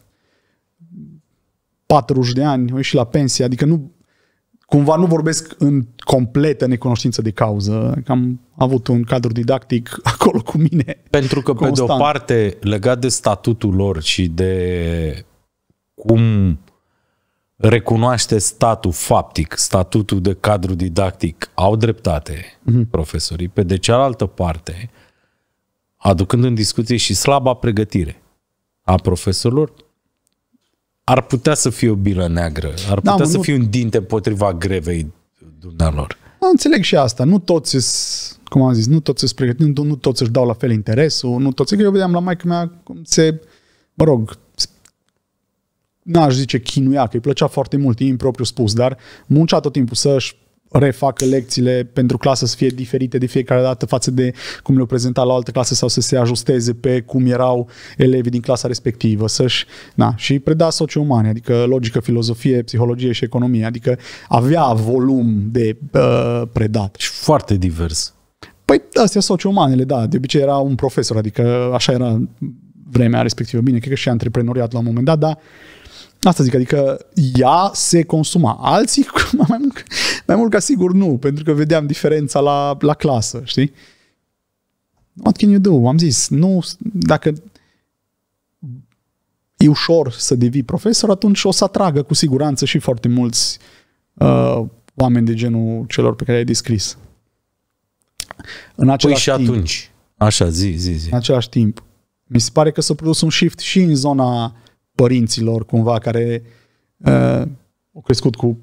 40 de ani, au ieșit la pensie, adică nu cumva nu vorbesc în completă necunoștință de cauză, că am avut un cadru didactic [LAUGHS] acolo cu mine. Pentru că, constant. pe de o parte, legat de statutul lor și de cum recunoaște statul faptic, statutul de cadru didactic, au dreptate mm-hmm. profesorii. Pe de cealaltă parte, aducând în discuție și slaba pregătire a profesorilor, ar putea să fie o bilă neagră, ar da, putea da, mă, să nu... fie un dinte potriva grevei dumnealor. Da, înțeleg și asta. Nu toți îs, cum am zis, nu toți îs pregătiți, nu, nu toți își dau la fel interesul, nu toți. Că eu vedeam la maica mea cum se, mă rog, n-aș zice chinuia, că îi plăcea foarte mult, e impropriu spus, dar muncea tot timpul să-și refacă lecțiile pentru clasă să fie diferite de fiecare dată față de cum le-au prezentat la altă clasă sau să se ajusteze pe cum erau elevii din clasa respectivă să-și, na, și preda socio-umane, adică logică, filozofie, psihologie și economie, adică avea volum de uh, predat. Și foarte divers. Păi astea socio-umanele, da, de obicei era un profesor, adică așa era vremea respectivă. Bine, cred că și antreprenoriat la un moment dat, dar Asta zic, adică ea se consuma. Alții, [LAUGHS] mai mult, mai mult ca sigur nu, pentru că vedeam diferența la, la clasă, știi? What can you do? Am zis, nu, dacă e ușor să devii profesor, atunci o să atragă cu siguranță și foarte mulți uh, oameni de genul celor pe care ai descris. În păi același păi și timp, atunci. Așa, zi, zi, zi. În același timp, mi se pare că s-a produs un shift și în zona părinților cumva care uh, au crescut cu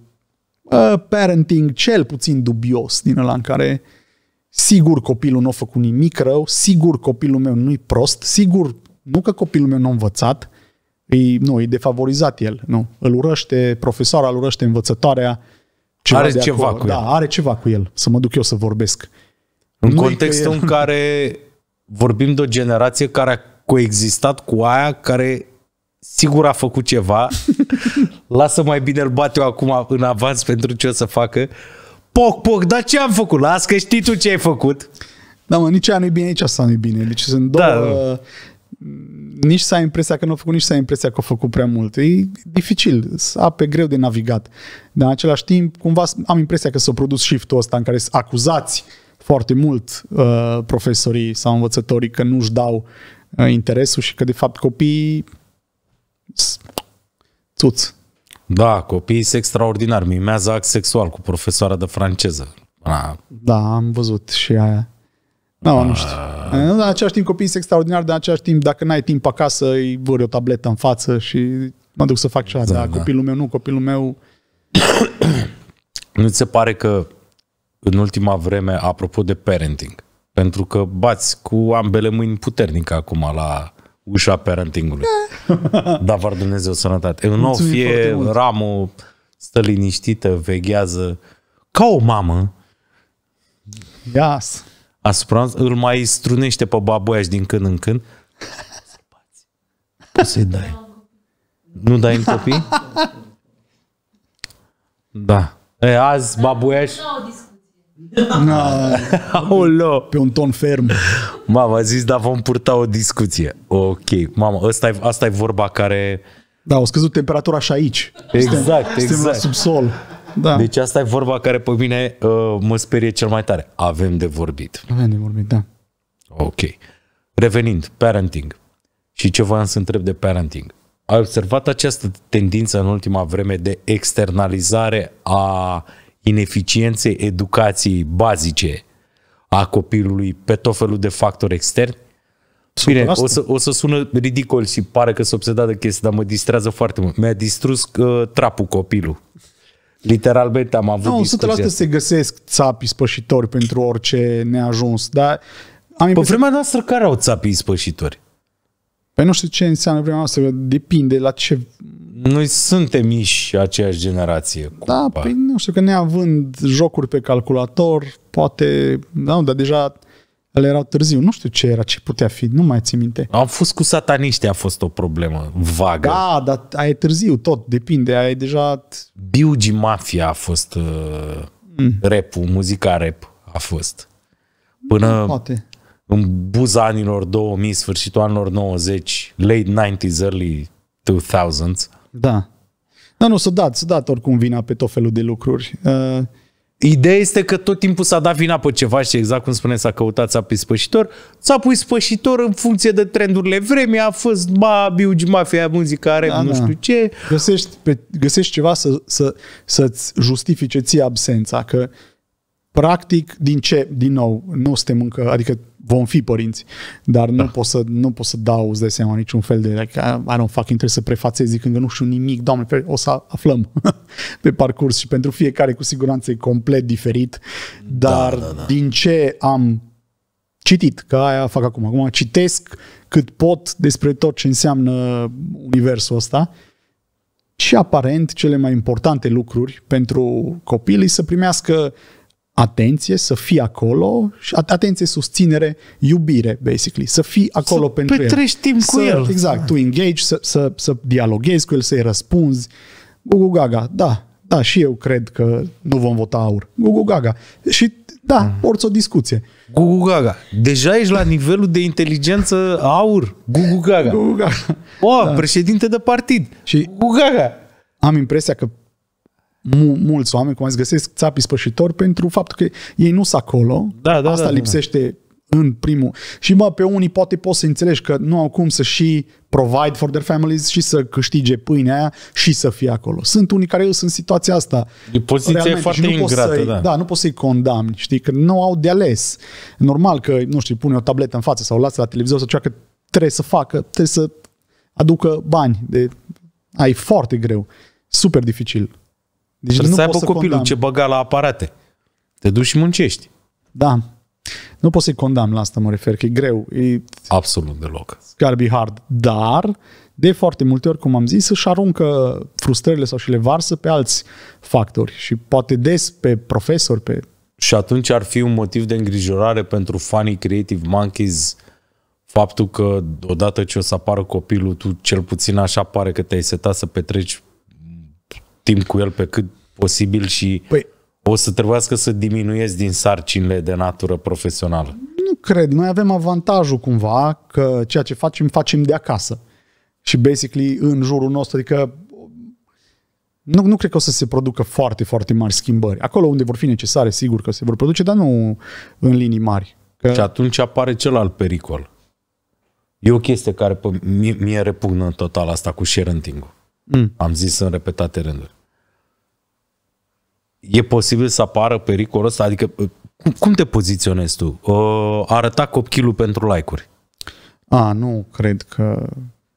uh, parenting cel puțin dubios din ăla în care sigur copilul nu a făcut nimic rău, sigur copilul meu nu-i prost, sigur nu că copilul meu nu a învățat, e, nu, e defavorizat el, nu. Îl urăște profesoara, îl urăște învățătoarea. Ceva are ceva acolo. cu da, el. Da, are ceva cu el, să mă duc eu să vorbesc. În nu contextul el... în care vorbim de o generație care a coexistat cu aia care sigur a făcut ceva, [LAUGHS] lasă mai bine îl bate eu acum în avans pentru ce o să facă. Poc, poc, dar ce am făcut? Las că știi tu ce ai făcut. Da, mă, nici aia nu-i bine, nici asta nu-i bine. Deci sunt două... Da. da. Mm, nici să ai impresia că nu a făcut, nici să ai impresia că a făcut prea mult. E dificil, ape greu de navigat. Dar în același timp, cumva am impresia că s-a produs shift-ul ăsta în care sunt acuzați foarte mult uh, profesorii sau învățătorii că nu-și dau uh, interesul și că de fapt copiii Tuț. Da, copiii sunt extraordinari. Mimează act sexual cu profesoara de franceză. A. Da, am văzut și aia. Da, nu știu. În același timp, copiii sunt extraordinari, dar în același timp, dacă n-ai timp acasă, îi vor o tabletă în față și mă duc să fac ceva. Da, da. copilul meu nu, copilul meu... nu ți se pare că în ultima vreme, apropo de parenting, pentru că bați cu ambele mâini puternic acum la ușa parentingului. Da. Dar var Dumnezeu sănătate. În nou fie ramul stă liniștită, veghează ca o mamă. Yes. Asupra, îl mai strunește pe baboiaș din când în când. Poți să-i dai. Nu dai în copii? [LAUGHS] Da. E, azi, babuieș... No, Na, [LAUGHS] Aolo. Pe un ton ferm. Mama, a zis, da, vom purta o discuție. Ok, mama, asta e, asta e vorba care... Da, o scăzut temperatura și aici. Exact, suntem, exact. Suntem la exact. subsol. Da. Deci asta e vorba care pe mine uh, mă sperie cel mai tare. Avem de vorbit. Avem de vorbit, da. Ok. Revenind, parenting. Și ce voiam să întreb de parenting. Ai observat această tendință în ultima vreme de externalizare a ineficiențe, educației bazice a copilului pe tot felul de factori externi? Bine, o să, o să sună ridicol și pare că s-a obsedat de chestii, dar mă distrează foarte mult. Mi-a distrus uh, trapul copilul. Literalmente am avut Nu, no, 100% se găsesc țapii spășitori pentru orice neajuns, dar... Am pe vremea noastră care au țapii spășitori? Păi nu știu ce înseamnă vremea noastră, depinde la ce noi suntem și aceeași generație. Da, păi nu știu că neavând jocuri pe calculator, poate, da, dar deja ele erau târziu. Nu știu ce era, ce putea fi, nu mai țin minte. Am fost cu sataniști, a fost o problemă vagă. Da, dar ai târziu, tot, depinde, ai deja... Biugi Mafia a fost uh, mm. rap muzica rap a fost. Până mm, Poate. în buza anilor 2000, sfârșitul anilor 90, late 90s, early 2000s, da. da nu, să dat, să dat oricum vina pe tot felul de lucruri. Uh, Ideea este că tot timpul s-a dat vina pe ceva și exact cum spuneți, s-a căutat țapui spășitor. pus spășitor în funcție de trendurile vremii a fost ma, biugi, mafia, muzica, are da, nu da. știu ce. Găsești, pe, găsești ceva să, să, să-ți justifice ție absența, că uh, practic, din ce, din nou, nu suntem încă, adică vom fi părinți, dar nu, da. pot, să, nu pot să dau, de seama, niciun fel de, like, I don't fucking, trebuie să prefacez zicând că nu știu nimic, doamne, o să aflăm [LAUGHS] pe parcurs și pentru fiecare cu siguranță e complet diferit, da, dar da, da, da. din ce am citit, că aia fac acum, acum citesc cât pot despre tot ce înseamnă universul ăsta, și aparent cele mai importante lucruri pentru copilii să primească atenție, să fii acolo, atenție, susținere, iubire, basically, să fii acolo să pentru Să petrești timp cu el. Exact, tu engage, să, să, să dialoghezi cu el, să-i răspunzi. Gugu Gaga, da, da, și eu cred că nu vom vota aur. Gugu Gaga. Și da, mhm. orice o discuție. Gugu Gaga. Deja ești la nivelul de inteligență aur. Gugu Gaga. Gugu Gaga. O, da. președinte de partid. Și Gugu Gaga. Am impresia că mu- mulți oameni, cum zis, găsesc țapii spășitori pentru faptul că ei nu sunt acolo. Da, da, Asta da, da. lipsește da. în primul. Și mă, pe unii poate poți să înțelegi că nu au cum să și provide for their families și să câștige pâinea aia și să fie acolo. Sunt unii care sunt în situația asta. E poziția Realmente, foarte ingrată, da. Da, nu poți să-i condamni, știi, că nu au de ales. Normal că, nu știu, pune o tabletă în față sau lasă la televizor sau ceva că trebuie să facă, trebuie să aducă bani. De... Ai foarte greu. Super dificil. Deci Trebuie nu să aibă să copilul condamn. ce băga la aparate. Te duci și muncești. Da. Nu pot să-i condamn la asta, mă refer, că e greu. E... Absolut deloc. Scarbi hard. Dar, de foarte multe ori, cum am zis, își aruncă frustrările sau și le varsă pe alți factori și poate des pe profesori, pe... Și atunci ar fi un motiv de îngrijorare pentru fanii Creative Monkeys faptul că odată ce o să apară copilul, tu cel puțin așa pare că te-ai setat să petreci timp cu el pe cât posibil și păi, o să trebuiască să diminuiesc din sarcinile de natură profesională. Nu cred. Noi avem avantajul cumva că ceea ce facem, facem de acasă. Și basically în jurul nostru, adică nu, nu cred că o să se producă foarte, foarte mari schimbări. Acolo unde vor fi necesare, sigur că se vor produce, dar nu în linii mari. Că... Și atunci apare celălalt pericol. E o chestie care mie, mie repugnă total asta cu sharing ul Mm. Am zis în repetate rânduri e posibil să apară pericolul ăsta? Adică, uh, cum te poziționezi tu? Uh, arăta copilul pentru like-uri. A, nu cred că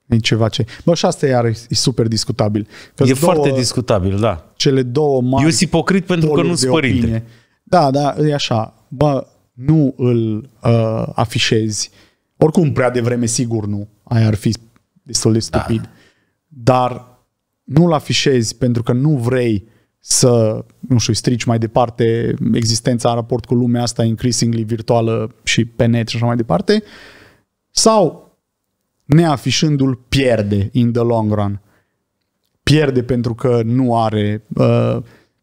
e ceva ce... Bă, și asta iar e super discutabil. Că e două, foarte discutabil, da. Cele două mari... Eu sunt ipocrit pentru că nu sunt părinte. Da, da, e așa. Bă, nu îl uh, afișezi. Oricum, prea devreme, sigur nu. Aia ar fi destul de da. stupid. Da. Dar nu-l afișezi pentru că nu vrei să, nu știu, strici mai departe existența în raport cu lumea asta increasingly virtuală și pe net și așa mai departe, sau neafișându-l pierde in the long run. Pierde pentru că nu are uh,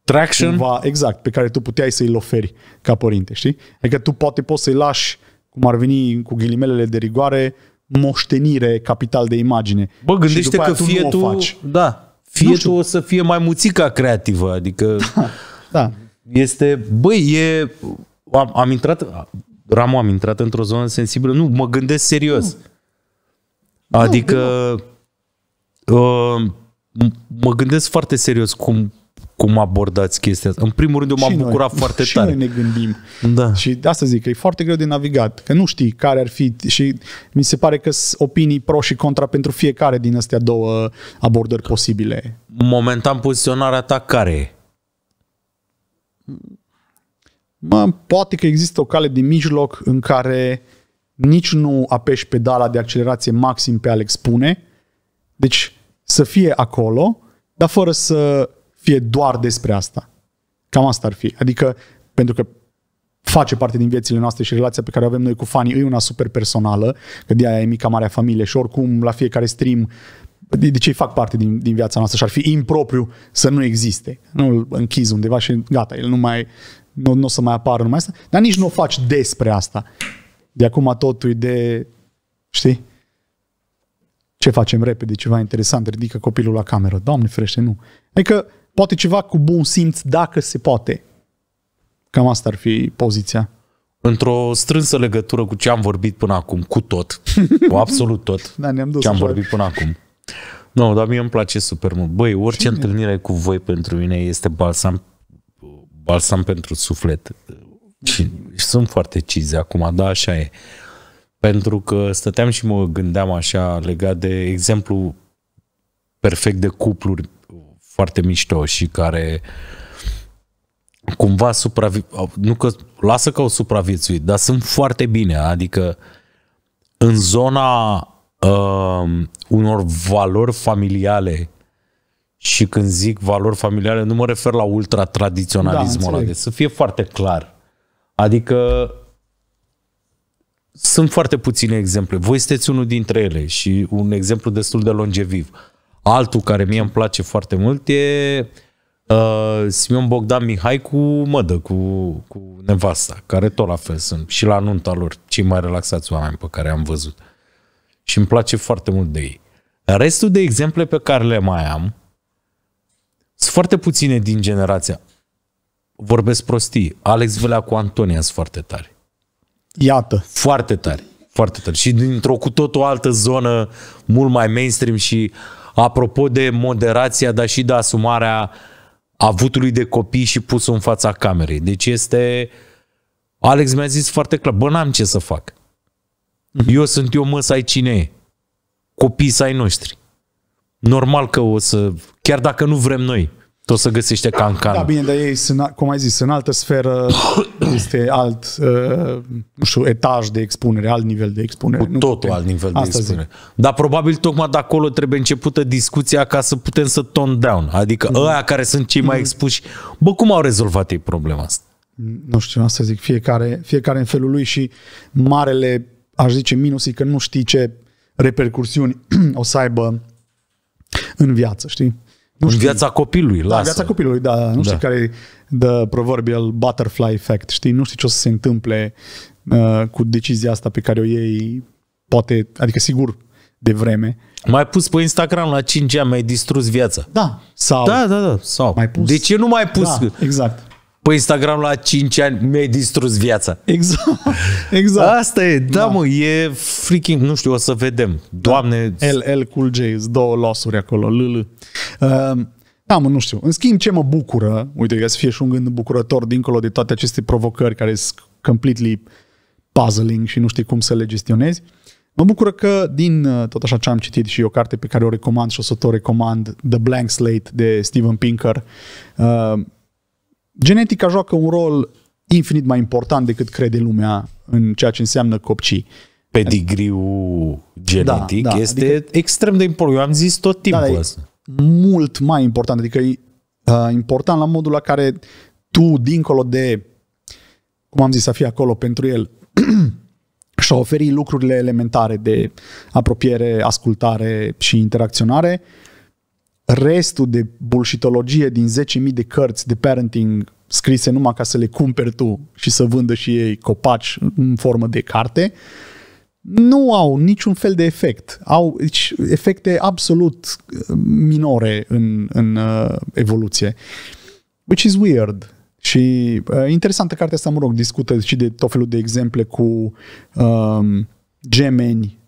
traction cumva, exact, pe care tu puteai să-i oferi ca părinte, știi? Adică tu poate poți să-i lași, cum ar veni cu ghilimelele de rigoare, moștenire, capital de imagine. Bă, gândește că fie tu, faci. da, fie tu o să fie mai muțica creativă, adică... Da, da. Este, băi, e... Am, am intrat, Ramu, am intrat într-o zonă sensibilă. Nu, mă gândesc serios. Nu. Adică... Nu, nu. Uh, mă gândesc foarte serios cum, cum abordați chestia asta. În primul rând, eu m-am bucurat noi, foarte și tare. Și noi ne gândim. Da. Și de asta zic că e foarte greu de navigat, că nu știi care ar fi și mi se pare că sunt opinii pro și contra pentru fiecare din astea două abordări posibile. Momentan, poziționarea ta care e? poate că există o cale de mijloc în care nici nu apeși pedala de accelerație maxim pe Alex Pune, deci să fie acolo, dar fără să fie doar despre asta. Cam asta ar fi. Adică, pentru că face parte din viețile noastre și relația pe care o avem noi cu fanii e una super personală, că de-aia e mica marea familie și oricum la fiecare stream de, de ce fac parte din, din viața noastră și ar fi impropriu să nu existe. Nu îl închizi undeva și gata, el nu mai nu, nu o să mai apară numai asta, dar nici nu o faci despre asta. De acum totul e de, știi, ce facem repede, ceva interesant, ridică copilul la cameră. Doamne ferește, nu. Adică Poate ceva cu bun simț, dacă se poate. Cam asta ar fi poziția. Într-o strânsă legătură cu ce am vorbit până acum, cu tot, [LAUGHS] cu absolut tot, da, ne-am dus ce am vorbit până acum. Nu, no, dar mie îmi place super mult. Băi, orice Cine? întâlnire cu voi pentru mine este balsam, balsam pentru suflet. Și sunt foarte cizi acum, da, așa e. Pentru că stăteam și mă gândeam așa legat de exemplu perfect de cupluri foarte mișto și care cumva supraviețuit, nu că lasă că au supraviețuit, dar sunt foarte bine, adică în zona uh, unor valori familiale și când zic valori familiale nu mă refer la ultra-tradiționalismul da, ăla, să fie foarte clar. Adică sunt foarte puține exemple. Voi sunteți unul dintre ele și un exemplu destul de longeviv. Altul care mie îmi place foarte mult e uh, Simeon Bogdan Mihai cu mădă, cu, cu nevasta, care tot la fel sunt și la nunta lor, cei mai relaxați oameni pe care am văzut. Și îmi place foarte mult de ei. Restul de exemple pe care le mai am, sunt foarte puține din generația. Vorbesc prostii. Alex Vâlea cu Antonia sunt foarte tare. Iată. Foarte tare. Foarte tare. Și dintr-o cu tot o altă zonă, mult mai mainstream și apropo de moderația, dar și de asumarea avutului de copii și pus în fața camerei. Deci este... Alex mi-a zis foarte clar, bă, n-am ce să fac. Mhm. Eu sunt eu, mă, să ai cine e. Copiii să ai noștri. Normal că o să... Chiar dacă nu vrem noi tot să găsește cancan. Da, bine, dar ei sunt, cum ai zis, în altă sferă [COUGHS] este alt, uh, nu știu, etaj de expunere, alt nivel de expunere. Cu nu totul putem. alt nivel de expunere. Zic. Dar probabil tocmai de acolo trebuie începută discuția ca să putem să tone down. Adică mm ăia care sunt cei mai mhm. expuși. Bă, cum au rezolvat ei problema asta? Nu știu, asta zic, fiecare, fiecare în felul lui și marele, aș zice, minus e că nu știi ce repercursiuni [CLEARS THROAT] o să aibă în viață, știi? Nu știu. În viața copilului, da, lasă. Da, viața copilului, da. Nu da. știu care the proverbial butterfly effect, știi? Nu știu ce o să se întâmple uh, cu decizia asta pe care o iei, poate, adică sigur, de vreme. Mai pus pe Instagram la 5 ani, mai distrus viața. Da. Sau. Da, da, da. Sau. Mai pus. De ce nu mai pus? Da, exact pe Instagram la 5 ani mi-ai distrus viața. Exact. exact. Asta e, da, da, mă, e freaking, nu știu, o să vedem. Da. Doamne... Da. LL Cool J, două losuri acolo, LL. Uh, da, mă, nu știu. În schimb, ce mă bucură, uite, ca să fie și un gând bucurător dincolo de toate aceste provocări care sunt completely puzzling și nu știi cum să le gestionezi, mă bucură că din uh, tot așa ce am citit și o carte pe care o recomand și o să o recomand, The Blank Slate de Steven Pinker, uh, genetica joacă un rol infinit mai important decât crede lumea în ceea ce înseamnă copcii. Pedigriul genetic da, da, este adică, extrem de important. Eu am zis tot da, timpul da, Mult mai important, adică e uh, important la modul la care tu, dincolo de, cum am zis, să fii acolo pentru el, [CLEARS THROAT] și-a oferi lucrurile elementare de apropiere, ascultare și interacționare, uh, restul de bullshitologie din 10.000 de cărți de parenting scrise numai ca să le cumperi tu și să vândă și ei copaci în formă de carte, nu au niciun fel de efect. Au deci, efecte absolut uh, minore în, în uh, evoluție. Which is weird. Și uh, interesantă cartea asta, mă rog, discută și de tot felul de exemple cu uh, gemeni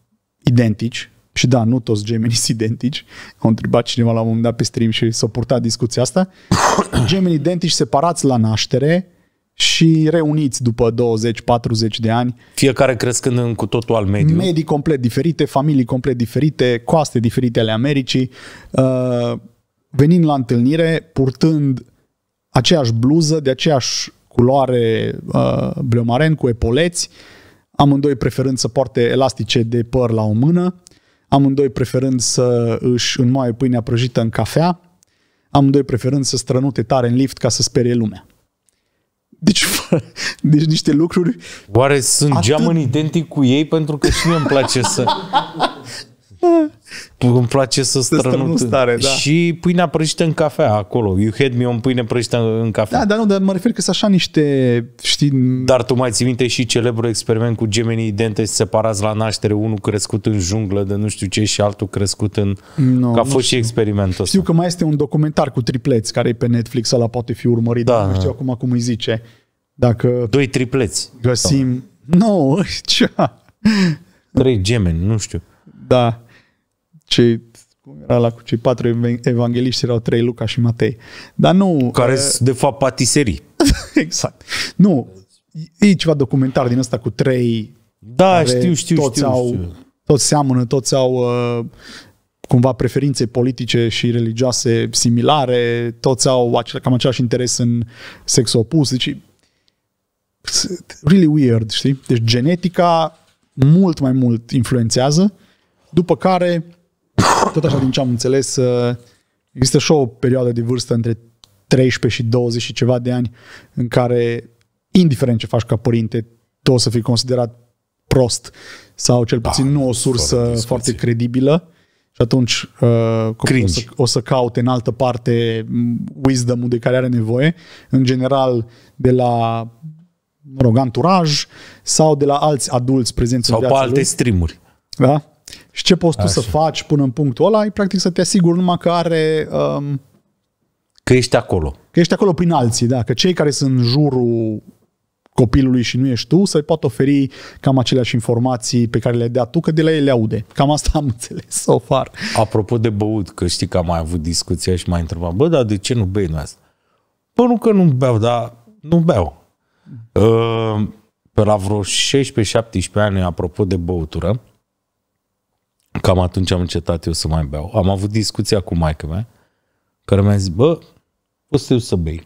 identici, și da, nu toți gemenii sunt identici. Au întrebat cineva la un moment dat pe stream și s-a purtat discuția asta. [COUGHS] gemenii identici separați la naștere și reuniți după 20-40 de ani. Fiecare crescând în cu totul al mediu. Medii complet diferite, familii complet diferite, coaste diferite ale Americii. Uh, venind la întâlnire, purtând aceeași bluză, de aceeași culoare uh, bleomaren cu epoleți, amândoi preferând să poarte elastice de păr la o mână, amândoi preferând să își înmoaie pâinea prăjită în cafea, amândoi preferând să strănute tare în lift ca să sperie lumea. Deci, deci niște lucruri... Oare sunt atât... geamăn identic cu ei pentru că și mie îmi place să... [LAUGHS] Îmi place să strănut. stare, da. Și pâinea prăjită în cafea, acolo. You had me on pâine prăjită în cafea. Da, dar nu, dar mă refer că sunt așa niște, știi... Dar tu mai ții minte și celebrul experiment cu gemenii identici separați la naștere, unul crescut în junglă de nu știu ce și altul crescut în... No, că a fost și experimentul ăsta. Știu că mai este un documentar cu tripleți care e pe Netflix, ăla poate fi urmărit, da. dar nu știu acum cum îi zice. Dacă... Doi tripleți. Găsim... Da. Nu, no, [LAUGHS] ce? Trei gemeni, nu știu. Da cei cum era la cu cei patru evangeliști, erau trei Luca și Matei. Dar nu... Care sunt, de fapt, patiserii. [LAUGHS] exact. Nu, e ceva documentar din ăsta cu trei... Da, știu, știu, toți știu, au, știu. Toți seamănă, toți au uh, cumva preferințe politice și religioase similare, toți au acel, cam același interes în sex opus, deci really weird, știi? Deci genetica mult mai mult influențează, după care tot așa din ce am înțeles, uh, există și o perioadă de vârstă între 13 și 20 și ceva de ani în care, indiferent ce faci ca părinte, tu o să fii considerat prost sau cel da, puțin da, nu o sursă foarte credibilă și atunci uh, o, să, o să caute în altă parte wisdom-ul de care are nevoie, în general de la mă rog, anturaj sau de la alți adulți prezenți sau în viața pe alte lui. streamuri. Da? Și ce poți Așa. tu să faci până în punctul ăla e practic să te asiguri numai că are... Um, că ești acolo. Că ești acolo prin alții, da. Că cei care sunt în jurul copilului și nu ești tu, să-i poată oferi cam aceleași informații pe care le-ai dat tu, că de la ei le aude. Cam asta am [LAUGHS] înțeles so far. Apropo de băut, că știi că am mai avut discuția și m-ai întrebat, bă, dar de ce nu bei noi asta? Bă, nu că nu beau, dar nu beau. Mm. Uh, pe la vreo 16-17 ani, apropo de băutură, Cam atunci am încetat eu să mai beau. Am avut discuția cu maica mea, care mi-a zis, bă, poți să să bei.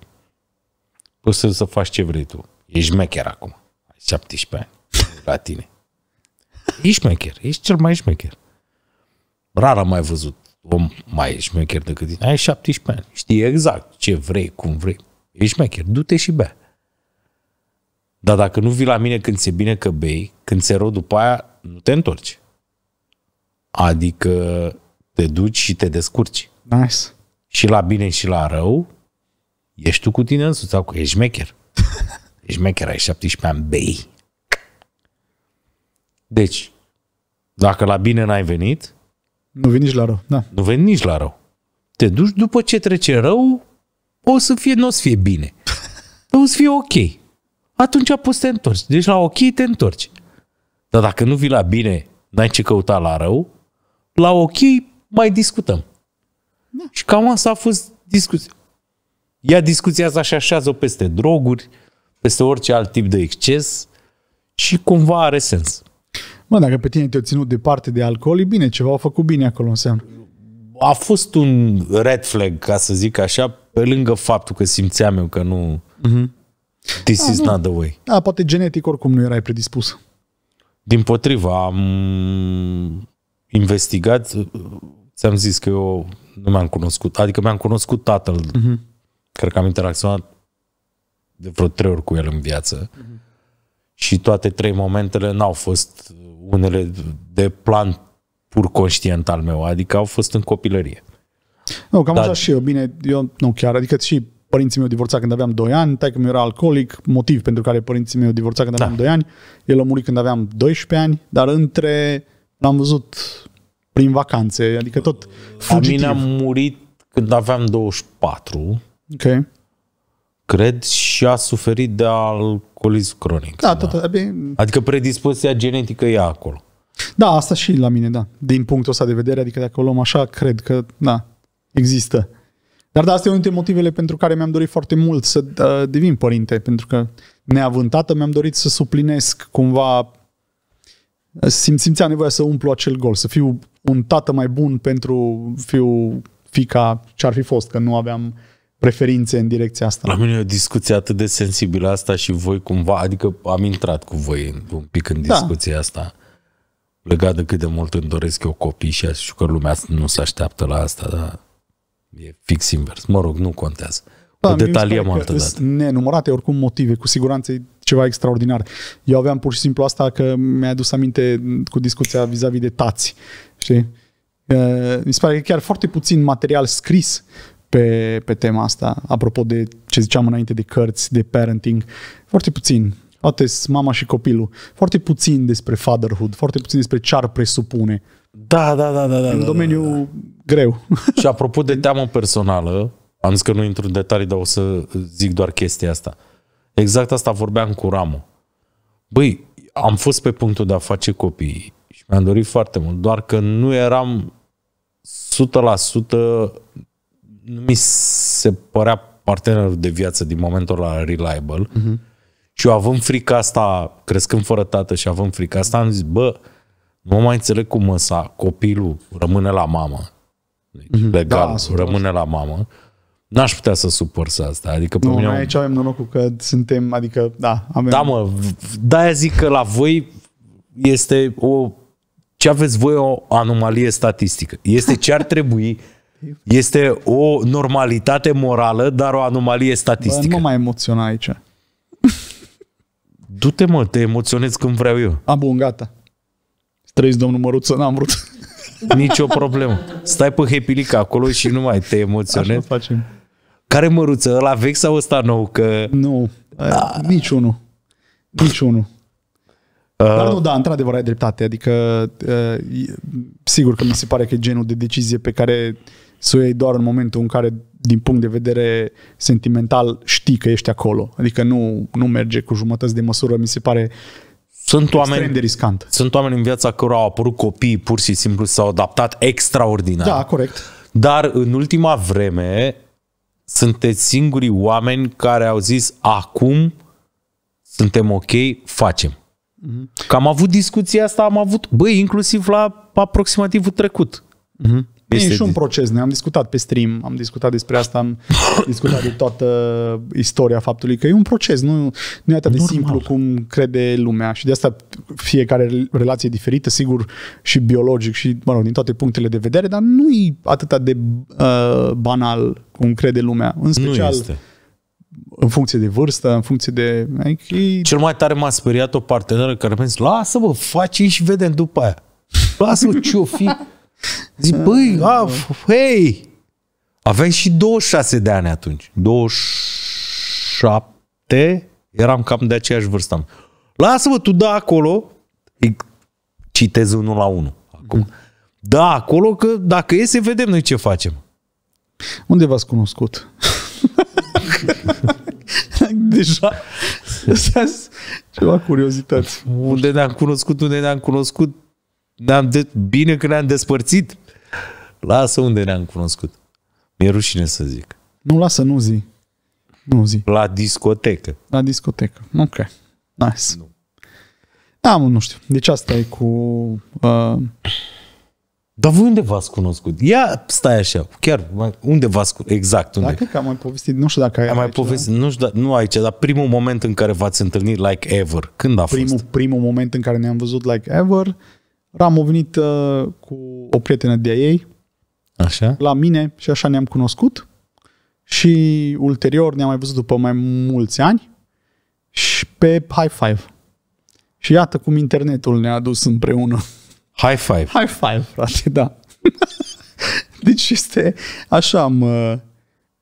Poți să să faci ce vrei tu. Ești mecher acum. Ai 17 ani [LAUGHS] la tine. Ești mecher. Ești cel mai șmecher. Rar am mai văzut om mai șmecher decât tine. Ai 17 ani. Știi exact ce vrei, cum vrei. Ești șmecher. Du-te și bea. Dar dacă nu vii la mine când ți-e bine că bei, când ți-e rău după aia, nu te întorci. Adică te duci și te descurci. Nice. Și la bine și la rău, ești tu cu tine însuți sau cu ești mecher. [LAUGHS] ești mecher, ai 17 ani, bei. Deci, dacă la bine n-ai venit... Nu veni nici la rău, da. Nu veni nici la rău. Te duci, după ce trece rău, o să fie, nu o să fie bine. [LAUGHS] o să fie ok. Atunci poți să te întorci. Deci la ok te întorci. Dar dacă nu vii la bine, n-ai ce căuta la rău, la ok, mai discutăm. Da. Și cam asta a fost discuția. Ia discuția asta și așează peste droguri, peste orice alt tip de exces și cumva are sens. Mă, dacă pe tine te-au ținut departe de alcool, e bine, ceva au făcut bine acolo înseamnă. A fost un red flag, ca să zic așa, pe lângă faptul că simțeam eu că nu... Mm-hmm. This da, is nu. not the way. A, da, poate genetic oricum nu erai predispus. Din potriva, am investigat, ți-am zis că eu nu mi-am cunoscut, adică mi-am cunoscut tatăl, uh-huh. cred că am interacționat de vreo trei ori cu el în viață uh-huh. și toate trei momentele n-au fost unele de plan pur conștient al meu, adică au fost în copilărie. Nu, cam Dar... așa și eu, bine, eu nu chiar, adică și părinții mei au divorțat când aveam 2 ani, taică mi era alcoolic, motiv pentru care părinții mei au divorțat când da. aveam 2 ani, el a murit când aveam 12 ani, dar între l-am văzut prin vacanțe, adică tot fugitiv. mine am murit când aveam 24. Ok. Cred și a suferit de alcoolism cronic. Da, da. Tot, abie... Adică predispoziția genetică e acolo. Da, asta și la mine, da. Din punctul ăsta de vedere, adică dacă o luăm așa, cred că, da, există. Dar da, asta e unul dintre motivele pentru care mi-am dorit foarte mult să uh, devin părinte, pentru că neavântată mi-am dorit să suplinesc cumva Sim, simțeam nevoia să umplu acel gol, să fiu un tată mai bun pentru fiu, fica ce ar fi fost, că nu aveam preferințe în direcția asta. La mine e o discuție atât de sensibilă asta și voi cumva, adică am intrat cu voi un pic în da. discuția da. asta legat de cât de mult îmi doresc eu copii și știu că lumea nu se așteaptă la asta, dar e fix invers. Mă rog, nu contează. Da, o detaliem altă dată. nenumărate oricum motive, cu siguranță ceva extraordinar. Eu aveam pur și simplu asta că mi-a adus aminte cu discuția vis-a-vis de tați. Știi? Mi se pare că chiar foarte puțin material scris pe, pe tema asta, apropo de ce ziceam înainte de cărți, de parenting, foarte puțin. Poate mama și copilul. Foarte puțin despre fatherhood, foarte puțin despre ce ar presupune. Da, da, da, da. da în da, domeniu da, da, da. greu. Și apropo de teamă personală, am zis că nu intru în detalii, dar o să zic doar chestia asta. Uh, Exact asta vorbeam cu Ramu. Băi, am fost pe punctul de a face copii și mi-am dorit foarte mult, doar că nu eram 100% nu mi se părea partenerul de viață din momentul la reliable uh-huh. și eu având frica asta, crescând fără tată și având frica asta, am zis, bă, nu mai înțeleg cum însă copilul rămâne la mamă, deci, uh-huh. legal, da, rămâne la mamă N-aș putea să suport să asta. Adică pe nu, mine... aici avem norocul că suntem, adică, da, avem... Da, mă, de-aia zic că la voi este o... Ce aveți voi o anomalie statistică. Este ce ar trebui [LAUGHS] este o normalitate morală, dar o anomalie statistică. Bă, nu mă mai emoționa aici. [LAUGHS] Du-te, mă, te emoționezi când vreau eu. A, bun, gata. Trăiți, domnul Măruță, n-am vrut. Nici o problemă. Stai pe hepilica acolo și nu mai te emoționezi. Așa facem. Care măruță? la vechi sau ăsta nou? Că... Nu, da. niciunul. Niciunul. Uh... Dar nu, da, într-adevăr ai dreptate. Adică, uh, sigur că mi se pare că e genul de decizie pe care să o iei doar în momentul în care, din punct de vedere sentimental, știi că ești acolo. Adică nu, nu merge cu jumătăți de măsură, mi se pare sunt oameni, de riscant. Sunt oameni în viața cărora au apărut copii, pur și simplu s-au adaptat extraordinar. Da, corect. Dar în ultima vreme, sunteți singurii oameni care au zis acum suntem ok, facem. Mhm. Că am avut discuția asta, am avut, băi, inclusiv la aproximativul trecut. Mm-hmm. Este e și un proces, ne-am discutat pe stream, am discutat despre asta, am [LAUGHS] discutat de toată istoria faptului că e un proces, nu, nu e atât de Normal. simplu cum crede lumea și de asta fiecare relație diferită, sigur și biologic și, mă rog, din toate punctele de vedere, dar nu e atât de uh, banal cum crede lumea, în special... Nu este în funcție de vârstă, în funcție de... Like, adică e... Cel mai tare m-a speriat o parteneră care mi-a zis, lasă vă faci și vedem după aia. lasă vă ce-o fi. Zic, băi, a, ah, hei! Aveai și 26 de ani atunci. 27? Eram cam de aceeași vârstă. Lasă-mă, tu da acolo. citez unul la unul. Acum. Da, acolo că dacă iese, vedem noi ce facem. Unde v-ați cunoscut? [LAUGHS] Deja ceva curiozitate. Unde ne-am cunoscut, unde ne-am cunoscut ne-am de- bine că ne-am despărțit. Lasă unde ne-am cunoscut. Mi-e rușine să zic. Nu, lasă, nu zi. Nu zi. La discotecă. La discotecă. Ok. Nice. Nu. Da, mă, nu știu. Deci asta e cu... Uh... Dar voi unde v-ați cunoscut? Ia, stai așa, chiar, unde v-ați cunoscut? Exact, unde? Dacă că am mai povestit, nu știu dacă ai Am mai aici, da. povestit, da? nu știu, nu aici, dar primul moment în care v-ați întâlnit like ever, când a primul, fost? Primul moment în care ne-am văzut like ever, a venit uh, cu o prietenă de-a ei așa. la mine și așa ne-am cunoscut și ulterior ne-am mai văzut după mai mulți ani și pe High Five. Și iată cum internetul ne-a dus împreună. High Five. High Five, frate, da. [LAUGHS] deci este așa, am,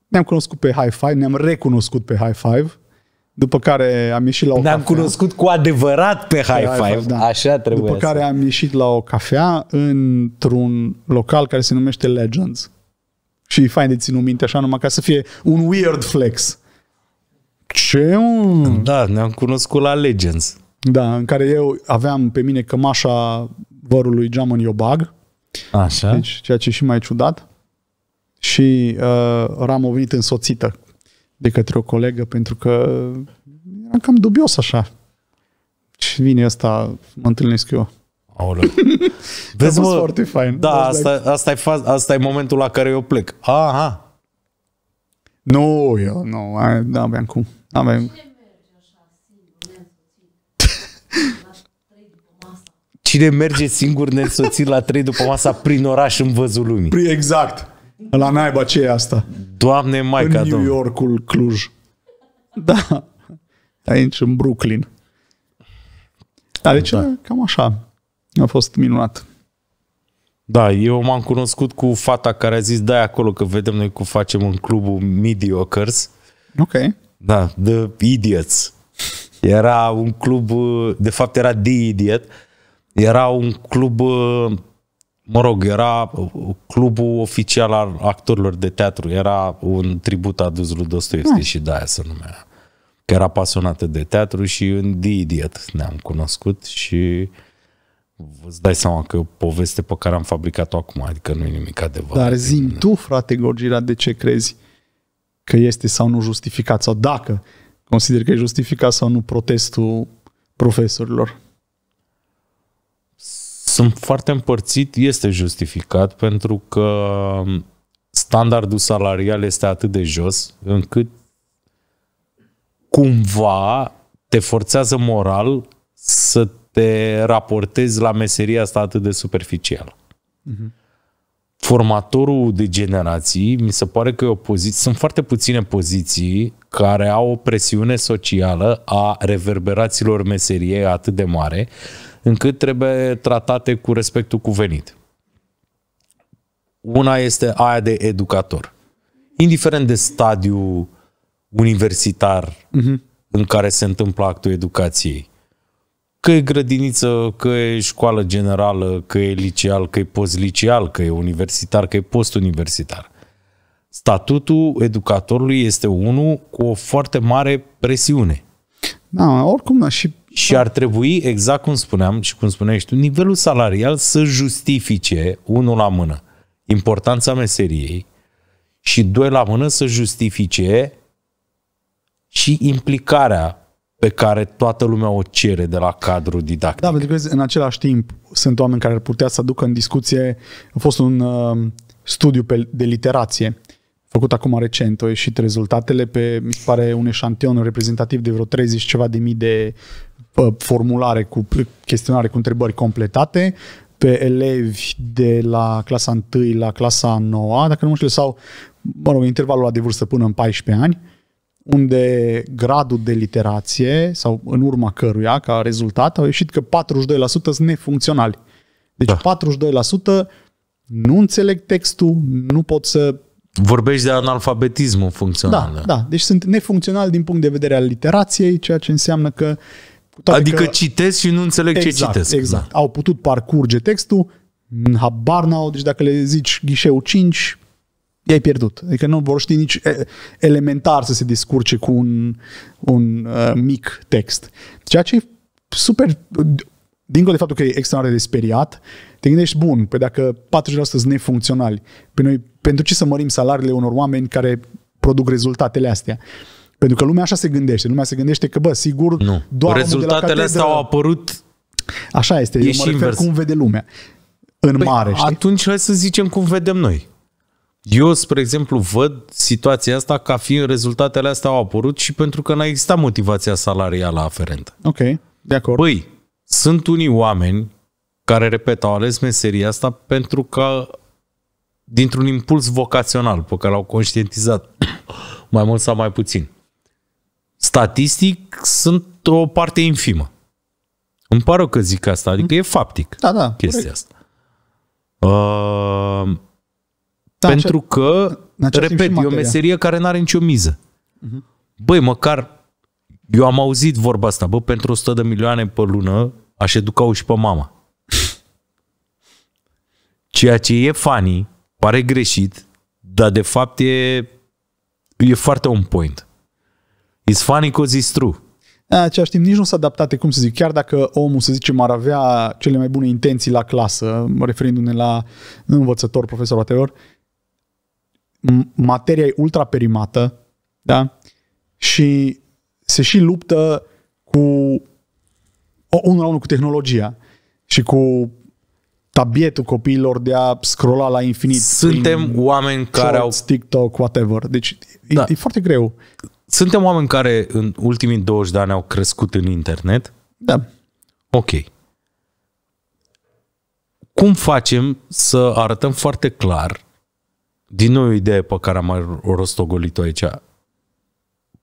ne-am cunoscut pe High Five, ne-am recunoscut pe High Five după care am ieșit la o Ne-am cafea. cunoscut cu adevărat pe high, high five. da. Așa trebuie După care am ieșit la o cafea într-un local care se numește Legends. Și e fain de ținut minte așa, numai ca să fie un weird flex. Ce? Da, ne-am cunoscut la Legends. Da, în care eu aveam pe mine cămașa vărului geam în iobag. Așa. Deci, ceea ce e și mai ciudat. Și uh, Ram a venit însoțită de către o colegă pentru că era cam dubios așa. Și vine asta, mă întâlnesc eu. Aoleu. [LAUGHS] Vezi, mă, foarte fain. Da, asta, like... asta, e faz, asta e momentul la care eu plec. Aha. Nu, eu nu, nu aveam cum. aveam. Cine merge singur nesoțit la trei după masa prin oraș în văzul lumii? Exact. La naiba ce e asta? Doamne, mai În New Yorkul Cluj. Da. Aici, în Brooklyn. Dar deci, da. cam așa. A fost minunat. Da, eu m-am cunoscut cu fata care a zis, da acolo că vedem noi cum facem în clubul Mediocres. Ok. Da, The Idiots. Era un club, de fapt era The Idiot, era un club mă rog, era clubul oficial al actorilor de teatru, era un tribut adus lui Dostoevski da. și de aia se numea. Că era pasionată de teatru și în The Idiot ne-am cunoscut și îți dai seama că e o poveste pe care am fabricat-o acum, adică nu e nimic adevărat. Dar zi tu, frate Gorgira, de ce crezi că este sau nu justificat sau dacă consider că e justificat sau nu protestul profesorilor? sunt foarte împărțit, este justificat pentru că standardul salarial este atât de jos încât cumva te forțează moral să te raportezi la meseria asta atât de superficială. Uh-huh. Formatorul de generații, mi se pare că e o poziție, sunt foarte puține poziții care au o presiune socială a reverberațiilor meseriei atât de mare încât trebuie tratate cu respectul cuvenit. Una este aia de educator. Indiferent de stadiu universitar uh-huh. în care se întâmplă actul educației, că e grădiniță, că e școală generală, că e liceal, că e post liceal, că e universitar, că e post universitar, Statutul educatorului este unul cu o foarte mare presiune. Da, oricum, și și ar trebui, exact cum spuneam și cum spuneai tu, nivelul salarial să justifice, unul la mână, importanța meseriei și, doi la mână, să justifice și implicarea pe care toată lumea o cere de la cadrul didactic. Da, pentru că în același timp sunt oameni care ar putea să aducă în discuție, a fost un uh, studiu pe, de literație făcut acum recent, au ieșit rezultatele pe, mi se pare, un eșantion reprezentativ de vreo 30 ceva de mii de formulare cu chestionare cu întrebări completate pe elevi de la clasa 1 la clasa 9, dacă nu știu, sau mă rog, intervalul la de vârstă până în 14 ani, unde gradul de literație sau în urma căruia, ca rezultat, au ieșit că 42% sunt nefuncționali. Deci da. 42% nu înțeleg textul, nu pot să... Vorbești de analfabetismul funcțional. Da, da. da. Deci sunt nefuncțional din punct de vedere al literației, ceea ce înseamnă că adică că... citesc și nu înțeleg exact, ce citesc. Exact. Da. Au putut parcurge textul, habar n-au, deci dacă le zici ghișeu 5, i-ai pierdut. Adică nu vor ști nici elementar să se discurce cu un, un uh, mic text. Ceea ce e super, dincolo de faptul că e extraordinar de speriat, te gândești, bun, pe dacă 40% sunt nefuncționali, pe noi, pentru ce să mărim salariile unor oameni care produc rezultatele astea? Pentru că lumea așa se gândește. Lumea se gândește că, bă, sigur, nu. doar Rezultatele catedră... astea au apărut Așa este, e eu mă refer invers. cum vede lumea. În păi, mare, știi? Atunci hai să zicem cum vedem noi. Eu, spre exemplu, văd situația asta ca fiind rezultatele astea au apărut și pentru că n-a existat motivația salarială aferentă. Ok, de acord. Păi, sunt unii oameni care, repet, au ales meseria asta pentru că dintr-un impuls vocațional pe care l-au conștientizat [COUGHS] mai mult sau mai puțin statistic sunt o parte infimă. Îmi pare că zic asta, adică e faptic da, da, chestia corect. asta. Uh, da, pentru ce, că, repet, e o meserie care nu are nicio miză. Uh-huh. Băi, măcar eu am auzit vorba asta, bă, pentru 100 de milioane pe lună aș educa și pe mama. Ceea ce e funny, pare greșit, dar de fapt e, e foarte un point. It's funny because it's true. În același timp, nici nu s-a adaptat, cum să zic, chiar dacă omul, să zicem, ar avea cele mai bune intenții la clasă, referindu-ne la învățător, profesor, whatever, materia e ultra perimată, da? Și se și luptă cu unul la unul cu tehnologia și cu tabietul copiilor de a scrolla la infinit. Suntem oameni care shorts, au... TikTok, whatever. Deci da. e, e foarte greu suntem oameni care în ultimii 20 de ani au crescut în internet. Da. Ok. Cum facem să arătăm foarte clar, din nou o idee pe care am mai rostogolit-o aici,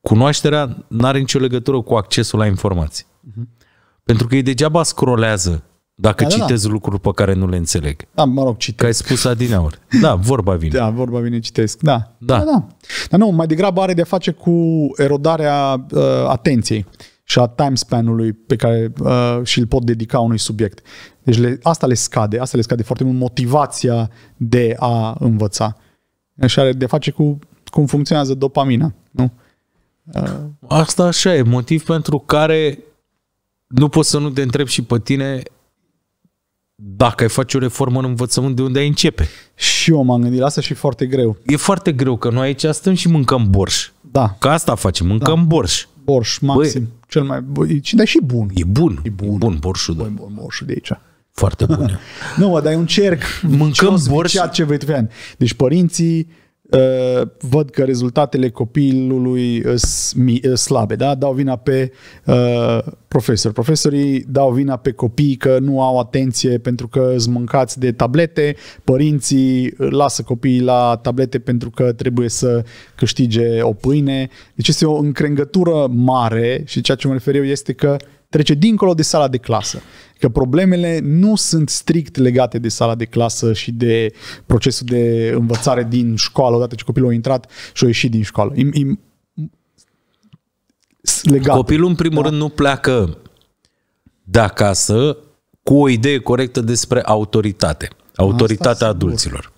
cunoașterea nu are nicio legătură cu accesul la informații. Uh-huh. Pentru că ei degeaba scrolează dacă da, citez da, da. lucruri pe care nu le înțeleg. Da, mă rog, citesc. Că ai spus ori, Da, vorba vine. Da, vorba vine, citesc. Da. Da. da, da. Dar nu, mai degrabă are de face cu erodarea uh, atenției și a time span-ului pe care uh, și îl pot dedica unui subiect. Deci le, asta le scade, asta le scade foarte mult motivația de a învăța. Și are de face cu cum funcționează dopamina, nu? Uh. Asta așa e, motiv pentru care nu poți să nu te întreb și pe tine dacă ai face o reformă în învățământ, de unde ai începe? Și eu m-am gândit la asta și e foarte greu. E foarte greu, că noi aici stăm și mâncăm borș. Da. Ca asta facem, mâncăm da. borș. Borș, maxim. Băi, cel mai bun. Dar și bun. E bun. E bun, e bun borșul. Da. Băi, bun borșul de aici. Foarte bun. [LAUGHS] nu, mă, dar e un cerc. Mâncăm borș. Ce vrei tu Deci părinții, Uh, văd că rezultatele copilului uh, sunt uh, slabe, da? dau vina pe uh, profesori. Profesorii dau vina pe copii că nu au atenție pentru că sunt mâncați de tablete, părinții lasă copiii la tablete pentru că trebuie să câștige o pâine. Deci este o încrengătură mare și ceea ce mă refer eu este că trece dincolo de sala de clasă. Că problemele nu sunt strict legate de sala de clasă și de procesul de învățare din școală, odată ce copilul a intrat și a ieșit din școală. Im, im, legate, copilul, în primul da? rând, nu pleacă de acasă cu o idee corectă despre autoritate. Autoritatea Asta adulților.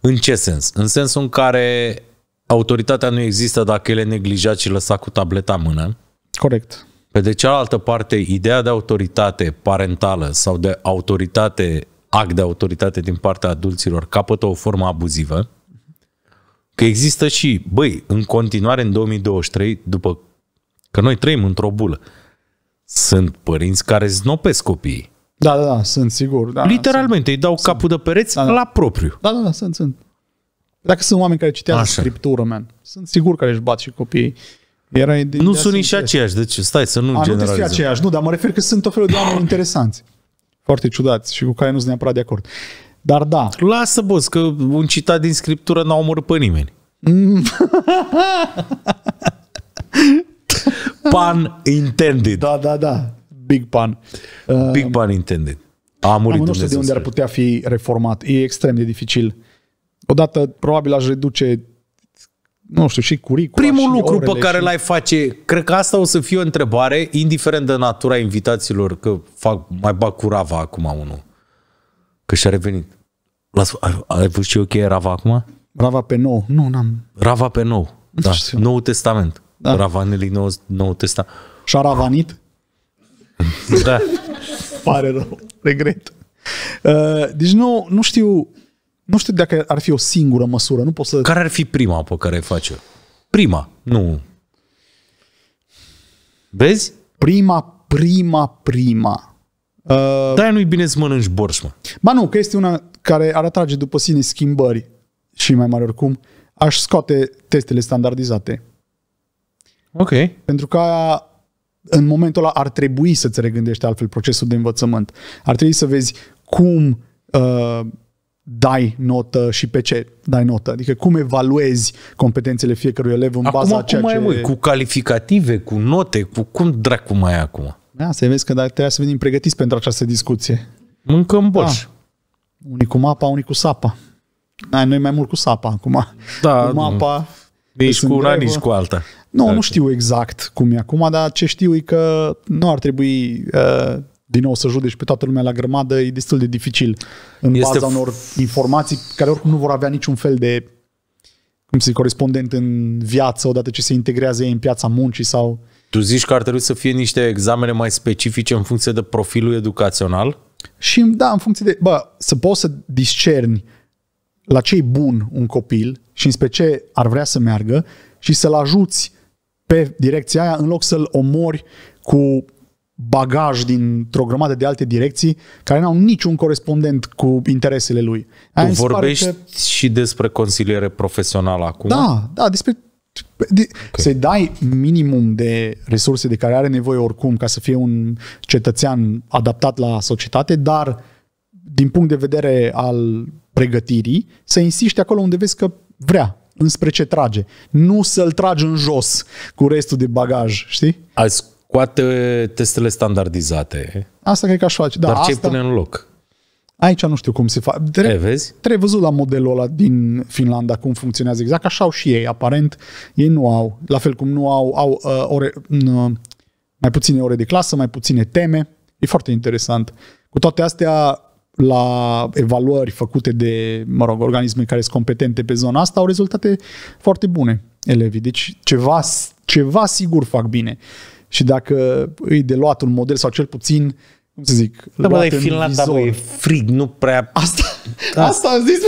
În ce sens? În sensul în care autoritatea nu există dacă el e neglijat și lăsat cu tableta în mână. Corect. Pe de cealaltă parte, ideea de autoritate parentală sau de autoritate, act de autoritate din partea adulților capătă o formă abuzivă. Că există și, băi, în continuare în 2023, după că noi trăim într-o bulă, sunt părinți care znopesc copiii. Da, da, da, sunt sigur. Da, da, Literalmente, sunt, îi dau sunt, capul de pereți da, da. la propriu. Da, da, da, sunt, sunt. Dacă sunt oameni care citează Așa. scriptură, man, sunt sigur că își bat și copiii. Era nu sunt nici aceiași, deci stai să nu A, generalizăm. Nu sunt aceiași, nu, dar mă refer că sunt o felul de oameni interesanți. Foarte ciudați și cu care nu sunt neapărat de acord. Dar da. Lasă, boss, că un citat din scriptură n-a omorât pe nimeni. [LAUGHS] pan intended. Da, da, da. Big pan. Big pan intended. A murit Nu știu de unde ar putea fi reformat. E extrem de dificil. Odată, probabil aș reduce nu știu, și curicula. Primul și lucru pe care și... l-ai face, cred că asta o să fie o întrebare, indiferent de natura invitațiilor, că fac, mai bag cu Rava acum unul, că și-a revenit. Las, ai, ai văzut ce ok e Rava acum? Rava pe nou, nu, n-am. Rava pe nou, da, Nou Testament. Da. Ravanelii nou, nou Testament. Și-a ravanit? Da. [LAUGHS] Pare rău, regret. Uh, deci nu, nu știu, nu știu dacă ar fi o singură măsură, nu pot să... Care ar fi prima pe care ai face? Prima, nu... Vezi? Prima, prima, prima. Uh, Da, nu-i bine să mănânci borș, mă. Ba nu, că este una care ar atrage după sine schimbări și mai mare oricum. Aș scoate testele standardizate. Ok. Pentru că aia, în momentul ăla ar trebui să-ți regândești altfel procesul de învățământ. Ar trebui să vezi cum uh, dai notă și pe ce dai notă? Adică cum evaluezi competențele fiecărui elev în acum, baza a ceea mai ce... Mai, cu calificative, cu note, cu cum dracu mai e acum? Da, să vezi că trebuie să venim pregătiți pentru această discuție. Mâncă în borș. Da. Unii cu mapa, unii cu sapa. Da, noi mai mult cu sapa acum. Da, cu mapa... Nici cu una, nici cu alta. Nu, nu da. știu exact cum e acum, dar ce știu e că nu ar trebui uh, din nou să judeci pe toată lumea la grămadă e destul de dificil în este baza unor informații care oricum nu vor avea niciun fel de cum se corespondent în viață odată ce se integrează ei în piața muncii sau... Tu zici că ar trebui să fie niște examene mai specifice în funcție de profilul educațional? Și da, în funcție de... Bă, să poți să discerni la ce e bun un copil și înspre ce ar vrea să meargă și să-l ajuți pe direcția aia în loc să-l omori cu bagaj dintr-o grămadă de alte direcții care n-au niciun corespondent cu interesele lui. Aia tu vorbești că... și despre consiliere profesională acum? Da, da, despre de, okay. Să-i dai minimum de resurse de care are nevoie oricum ca să fie un cetățean adaptat la societate, dar din punct de vedere al pregătirii, să insiști acolo unde vezi că vrea, înspre ce trage. Nu să-l tragi în jos cu restul de bagaj, știi? Azi scoate testele standardizate. Asta cred că aș face. Da, Dar ce asta... pune în loc? Aici nu știu cum se face. Trebuie, vezi? trebuie văzut la modelul ăla din Finlanda cum funcționează exact. Așa au și ei, aparent. Ei nu au, la fel cum nu au, au uh, ore, uh, mai puține ore de clasă, mai puține teme. E foarte interesant. Cu toate astea, la evaluări făcute de, mă rog, organisme care sunt competente pe zona asta, au rezultate foarte bune elevii. Deci ceva, ceva sigur fac bine și dacă îi de luat un model sau cel puțin cum să zic, da, bă, dar e Finlanda, bă, e frig, nu prea... Asta, da. asta am zis.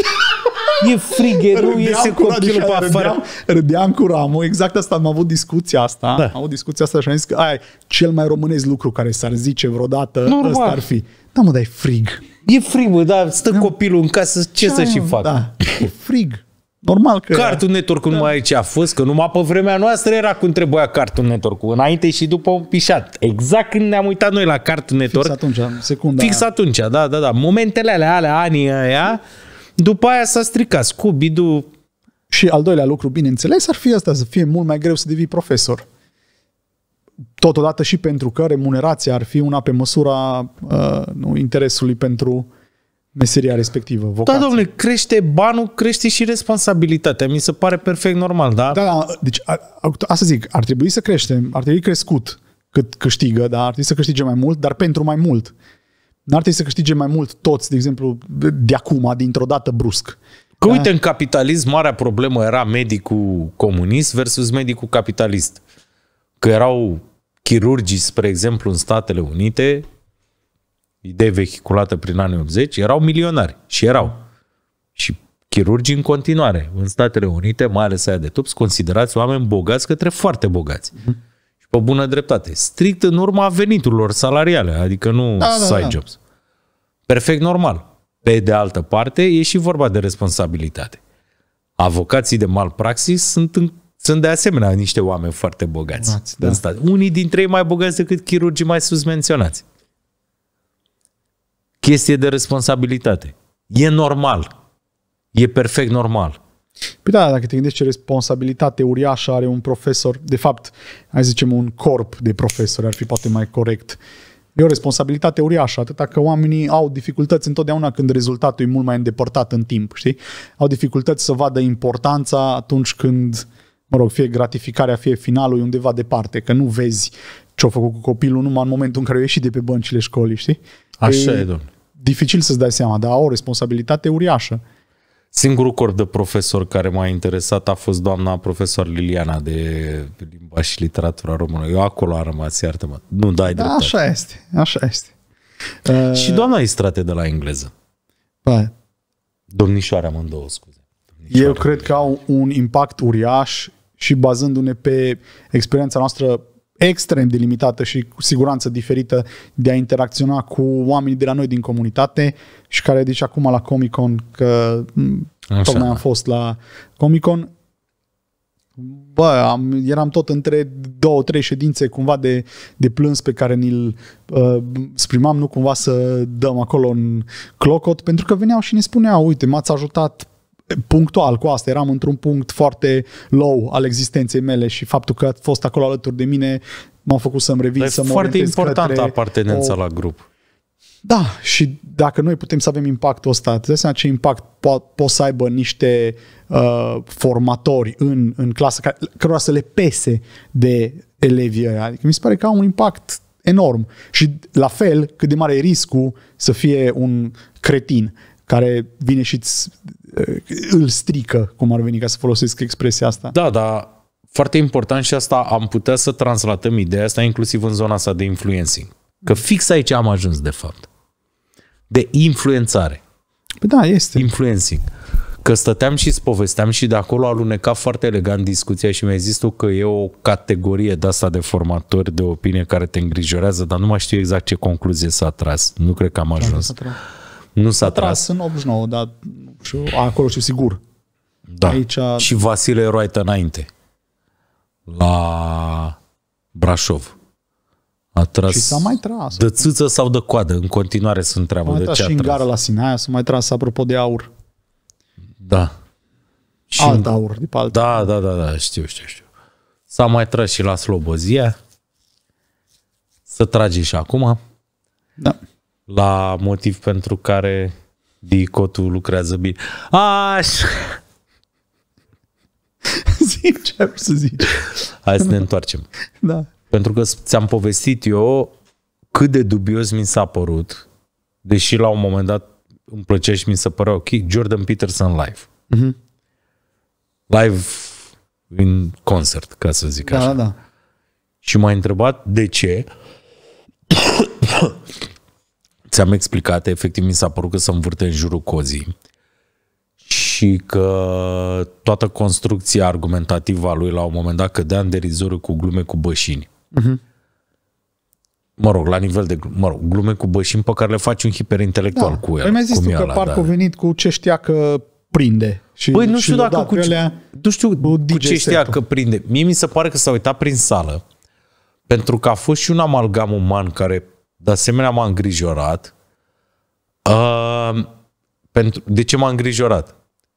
E frig, e nu iese copilul pe afară. Râdeam, cu Ramu, exact asta, am avut discuția asta, da. am avut discuția asta și am zis că ai cel mai românesc lucru care s-ar zice vreodată, Normal. ăsta ar fi. Da, mă, dar e frig. E frig, bă, da, stă da. copilul în casă, ce ce să și fac? Da, e frig. Normal că... Cartoon Network nu da. mai aici a fost, că numai pe vremea noastră era cum trebuia cartul network înainte și după un pișat. Exact când ne-am uitat noi la cartul Network. Fix atunci, secunda Fix aia. atunci, da, da, da. Momentele alea, alea, anii aia, după aia s-a stricat scooby Și al doilea lucru, bineînțeles, ar fi asta, să fie mult mai greu să devii profesor. Totodată și pentru că remunerația ar fi una pe măsura uh, nu, interesului pentru uh, meseria respectivă, vocația. Da, domnule, crește banul, crește și responsabilitatea. Mi se pare perfect normal, da? Da, da deci a, a, asta zic, ar trebui să creștem, ar trebui crescut cât câștigă, da, ar trebui să câștige mai mult, dar pentru mai mult. N-ar trebui să câștige mai mult toți, de exemplu, de, de acum, dintr-o dată, brusc. Că da? uite, în capitalism, marea problemă era medicul comunist versus medicul capitalist. Că erau chirurgii, spre exemplu, în Statele Unite, idee vehiculată prin anii 80, erau milionari și erau. Și chirurgi în continuare, în Statele Unite, mai ales aia de top, sunt considerați oameni bogați către foarte bogați. Mm-hmm. Și pe bună dreptate. Strict în urma veniturilor salariale, adică nu da, da, side da, jobs. Perfect normal. Pe de altă parte, e și vorba de responsabilitate. Avocații de malpraxis sunt, în, sunt de asemenea niște oameni foarte bogați. Da. Unii dintre ei mai bogați decât chirurgii mai sus menționați chestie de responsabilitate. E normal. E perfect normal. Păi da, dacă te gândești ce responsabilitate uriașă are un profesor, de fapt, hai zicem un corp de profesori, ar fi poate mai corect. E o responsabilitate uriașă, atâta că oamenii au dificultăți întotdeauna când rezultatul e mult mai îndepărtat în timp, știi? Au dificultăți să vadă importanța atunci când, mă rog, fie gratificarea, fie finalul e undeva departe, că nu vezi ce-a făcut cu copilul numai în momentul în care a ieșit de pe băncile școlii, știi? Așa e, e domnule dificil să-ți dai seama, dar au o responsabilitate uriașă. Singurul corp de profesor care m-a interesat a fost doamna profesor Liliana de limba și literatura română. Eu acolo am rămas, iartă-mă. Nu dai da, dreptate. Așa este, așa este. Uh, și doamna Istrate de la engleză. Bă. Domnișoara amândouă, scuze. Domnișoare Eu cred că au un impact uriaș și bazându-ne pe experiența noastră extrem de limitată și cu siguranță diferită de a interacționa cu oamenii de la noi din comunitate și care deci acum la Comic Con că Așa. tocmai am fost la Comic Con bă, am, eram tot între două, trei ședințe cumva de, de plâns pe care ni-l uh, sprimam, nu cumva să dăm acolo un clocot, pentru că veneau și ne spuneau, uite, m-ați ajutat punctual cu asta, eram într-un punct foarte low al existenței mele și faptul că a fost acolo alături de mine m-a făcut să-mi revin, Dar să mă foarte importantă apartenența o... la grup. Da, și dacă noi putem să avem impactul ăsta, îți dai ce impact po- pot să aibă niște uh, formatori în, în clasă, care, cărora să le pese de elevii ăia. Adică mi se pare că au un impact enorm. Și la fel, cât de mare e riscul să fie un cretin care vine și uh, îl strică, cum ar veni ca să folosesc expresia asta. Da, dar foarte important și asta am putea să translatăm ideea asta inclusiv în zona asta de influencing. Că fix aici am ajuns, de fapt. De influențare. Păi da, este. Influencing. Că stăteam și povesteam și de acolo aluneca foarte elegant discuția și mi-ai zis tu că e o categorie de asta de formatori de opinie care te îngrijorează, dar nu mai știu exact ce concluzie s-a tras. Nu cred că am ajuns. Da, nu s-a, tras. tras. în 89, dar și acolo și sigur. Da. Aici... Și Vasile Roaită înainte. La Brașov. A tras și s-a mai tras. De țâță sau de coadă? În continuare se întreabă de ce a tras. și în gara la Sinaia s-a mai tras, apropo de aur. Da. Și alt în... aur, de pe alt da, aur. da, da, da, știu, știu, știu. S-a mai tras și la Slobozia. Să trage și acum. Da la motiv pentru care Dicotul lucrează bine. Aș... Zic ce am să zic? Hai să ne întoarcem. [LAUGHS] Da. Pentru că ți-am povestit eu cât de dubios mi s-a părut, deși la un moment dat îmi plăcea și mi se părea ok, Jordan Peterson live. Mm-hmm. Live în concert, ca să zic da, așa. Da, da. Și m-a întrebat de ce ți-am explicat, efectiv mi s-a părut că se învârte în jurul cozii și că toată construcția argumentativă a lui la un moment dat cădea în derizoriu cu glume cu bășini. Uh-huh. Mă rog, la nivel de mă rog, glume cu bășini pe care le faci un hiperintelectual da. cu el. Păi mi-a zis că parcă da. a venit cu ce știa că prinde. Și, păi nu știu dacă cu, alea, nu știu cu, cu ce știa că prinde. Mie mi se pare că s-a uitat prin sală pentru că a fost și un amalgam uman care de asemenea, m-a îngrijorat. Uh, pentru, de ce m-a îngrijorat?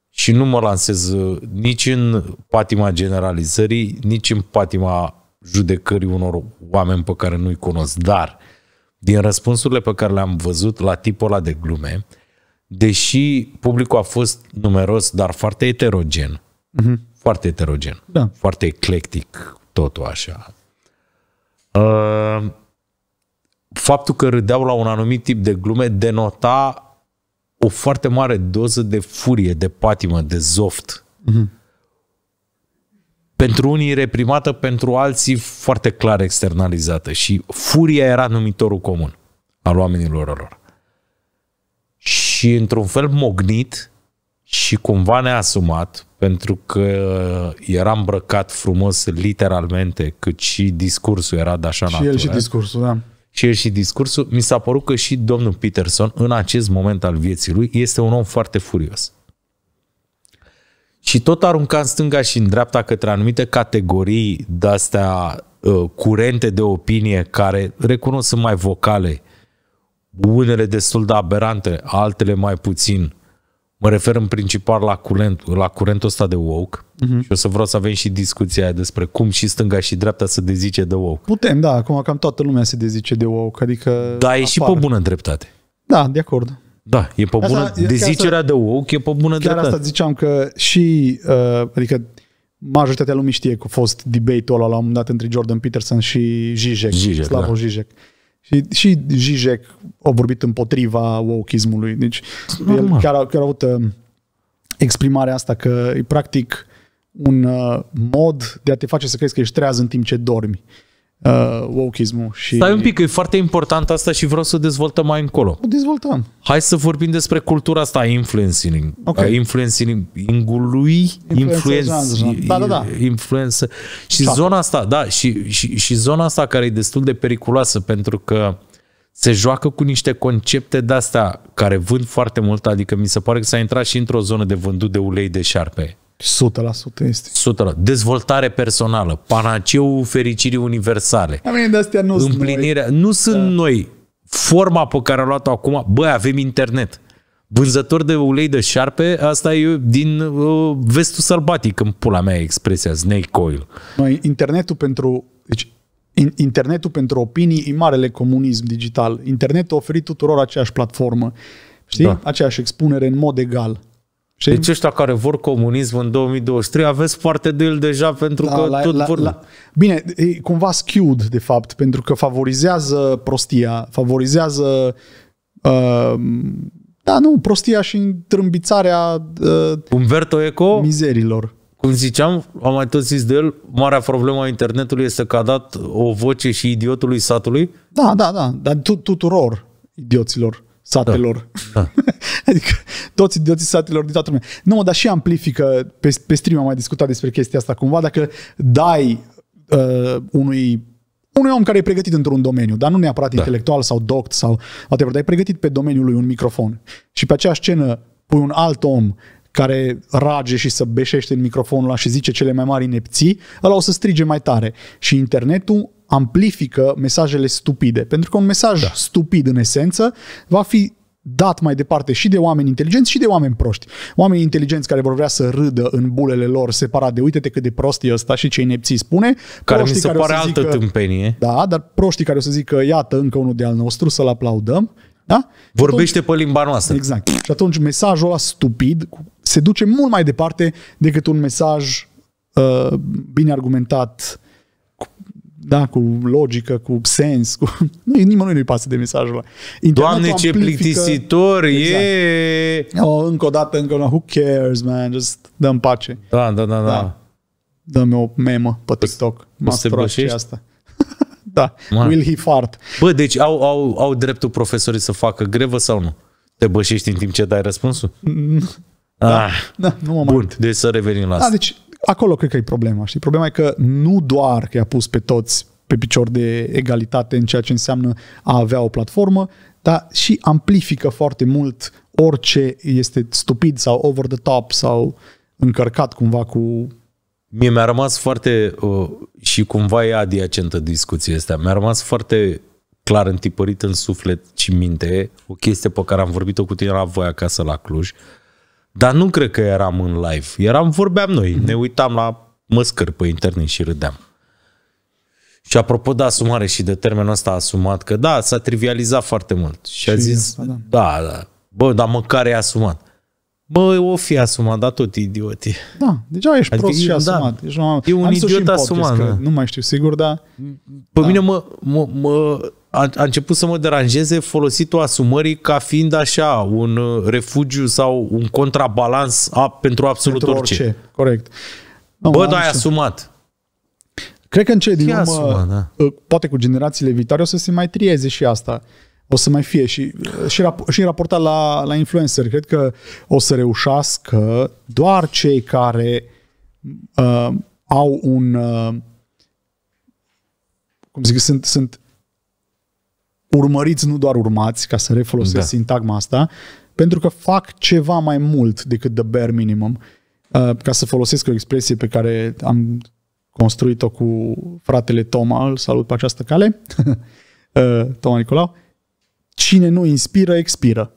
Și nu mă lansez uh, nici în patima generalizării, nici în patima judecării unor oameni pe care nu-i cunosc. Dar, din răspunsurile pe care le-am văzut la tipul ăla de glume, deși publicul a fost numeros, dar foarte heterogen, mm-hmm. foarte heterogen, da. foarte eclectic, totul așa. Uh, faptul că râdeau la un anumit tip de glume denota o foarte mare doză de furie, de patimă, de zoft. Mm-hmm. Pentru unii reprimată, pentru alții foarte clar externalizată. Și furia era numitorul comun al oamenilor lor. Și într-un fel mognit și cumva neasumat, pentru că era îmbrăcat frumos literalmente, cât și discursul era de așa Și el și discursul, da ci e și discursul, mi s-a părut că și domnul Peterson, în acest moment al vieții lui, este un om foarte furios. Și tot arunca în stânga și în dreapta către anumite categorii de-astea ă, curente de opinie care, recunosc, sunt mai vocale, unele destul de aberante, altele mai puțin – Mă refer în principal la, curent, la curentul ăsta de woke uh-huh. și o să vreau să avem și discuția aia despre cum și stânga și dreapta se dezice de woke. Putem, da, acum cam toată lumea se dezice de woke, adică... Da, e și pe bună dreptate. Da, de acord. Da, e pe bună, asta, dezicerea asta, de woke e pe bună chiar dreptate. Chiar asta ziceam că și, uh, adică majoritatea lumii știe că a fost debate-ul ăla la un moment dat între Jordan Peterson și Zizek, Zizek Slavul da. Zizek. Și, și Zizek a vorbit împotriva wokismului. Deci el chiar a, chiar a avut uh, exprimarea asta că e practic un uh, mod de a te face să crezi că ești treaz în timp ce dormi uh, wokeismul. Și... Stai un pic, că e foarte important asta și vreau să o dezvoltăm mai încolo. O dezvoltăm. Hai să vorbim despre cultura asta influencing. Okay. influencing, ingului, influence, da, da, da. influență. Și Șapte. zona asta, da, și, și, și zona asta care e destul de periculoasă pentru că se joacă cu niște concepte de-astea care vând foarte mult, adică mi se pare că s-a intrat și într-o zonă de vândut de ulei de șarpe. 100% este. 100%. Dezvoltare personală, panaceu fericirii universale. Oamenii de astea nu Împlinirea, sunt noi. Nu sunt da. noi. Forma pe care a luat-o acum, băi, avem internet. Vânzător de ulei de șarpe, asta e din uh, vestul sălbatic, în pula mea expresia, snake oil. Noi, internetul pentru... Deci, internetul pentru opinii e marele comunism digital. Internetul a oferit tuturor aceeași platformă, știi? Da. Aceeași expunere în mod egal. Și Deci ăștia care vor comunism în 2023 aveți parte de el deja pentru da, că la, tot la, vor... La, bine, e cumva skewed de fapt, pentru că favorizează prostia, favorizează uh, da, nu, prostia și întrâmbițarea uh, Umberto Eco mizerilor. Cum ziceam, am mai tot zis de el, marea problemă a internetului este că a dat o voce și idiotului satului. Da, da, da, dar tuturor idioților satelor. Da. da. [LAUGHS] adică toți idioții satelor din toată lumea. Nu, dar și amplifică, pe, pe stream am mai discutat despre chestia asta cumva, dacă dai uh, unui unui om care e pregătit într-un domeniu, dar nu neapărat da. intelectual sau doct sau whatever, dar e pregătit pe domeniul lui un microfon și pe aceeași scenă pui un alt om care rage și să beșește în microfonul ăla și zice cele mai mari nepții, ăla o să strige mai tare. Și internetul amplifică mesajele stupide. Pentru că un mesaj da. stupid, în esență, va fi dat mai departe și de oameni inteligenți și de oameni proști. Oameni inteligenți care vor vrea să râdă în bulele lor separat de uite-te cât de prost e ăsta și ce inepții spune. Care mi se care pare altă zică, tâmpenie. Da, dar proștii care o să zică iată încă unul de al nostru să-l aplaudăm da? Vorbește atunci, pe limba noastră. Exact. Și atunci mesajul ăla stupid se duce mult mai departe decât un mesaj uh, bine argumentat, cu, da, cu logică, cu sens. Cu... [LAUGHS] Nu, nimănui nu-i pasă de mesajul ăla. Internetul Doamne, amplifică... ce plictisitor exact. e! Oh, încă o dată, încă una, who cares, man, just dăm pace. Da, da, da, da. da. Dă-mi o memă pe păi TikTok. Mă asta. Da. Man. Will he fart? Bă, deci au, au, au dreptul profesorii să facă grevă sau nu? Te bășești în timp ce dai răspunsul? Mm, ah. Da, ah. da nu mă mai Bun, deci să revenim la da, asta. Da, deci acolo cred că e problema, știi? Problema e că nu doar că i-a pus pe toți pe picior de egalitate în ceea ce înseamnă a avea o platformă, dar și amplifică foarte mult orice este stupid sau over the top sau încărcat cumva cu Mie mi-a rămas foarte, uh, și cumva e adiacentă discuția asta, mi-a rămas foarte clar întipărit în suflet și minte o chestie pe care am vorbit-o cu tine la voi acasă la Cluj, dar nu cred că eram în live. Eram, vorbeam noi, mm-hmm. ne uitam la măscări pe internet și râdeam. Și apropo de da, asumare și de termenul ăsta asumat, că da, s-a trivializat foarte mult. Și, și a zis, asta, da. da, da, bă, dar măcar e asumat. Bă, o fi asumat, dar tot idioti. Da, deja deci ești adică prost e, și da. asumat. Da, ești, e un Am idiot asumat. Da. Nu mai știu sigur, dar... Pe da. mine mă, mă, mă, a, a început să mă deranjeze folositul asumării ca fiind așa, un uh, refugiu sau un contrabalans a, pentru absolut pentru orice. orice. Corect. Nu, Bă, dar ai asumat. Cred că în cele din urmă, asumat, da. Uh, poate cu generațiile viitoare o să se mai trieze și asta o să mai fie și, și, rap- și raportat la, la influencer. Cred că o să reușească doar cei care uh, au un uh, cum zic, sunt, sunt urmăriți, nu doar urmați, ca să refolosesc da. sintagma asta, pentru că fac ceva mai mult decât the bare minimum, uh, ca să folosesc o expresie pe care am construit-o cu fratele Toma, îl salut pe această cale, [LAUGHS] uh, Toma Nicolau, uh, cine nu inspiră, expiră.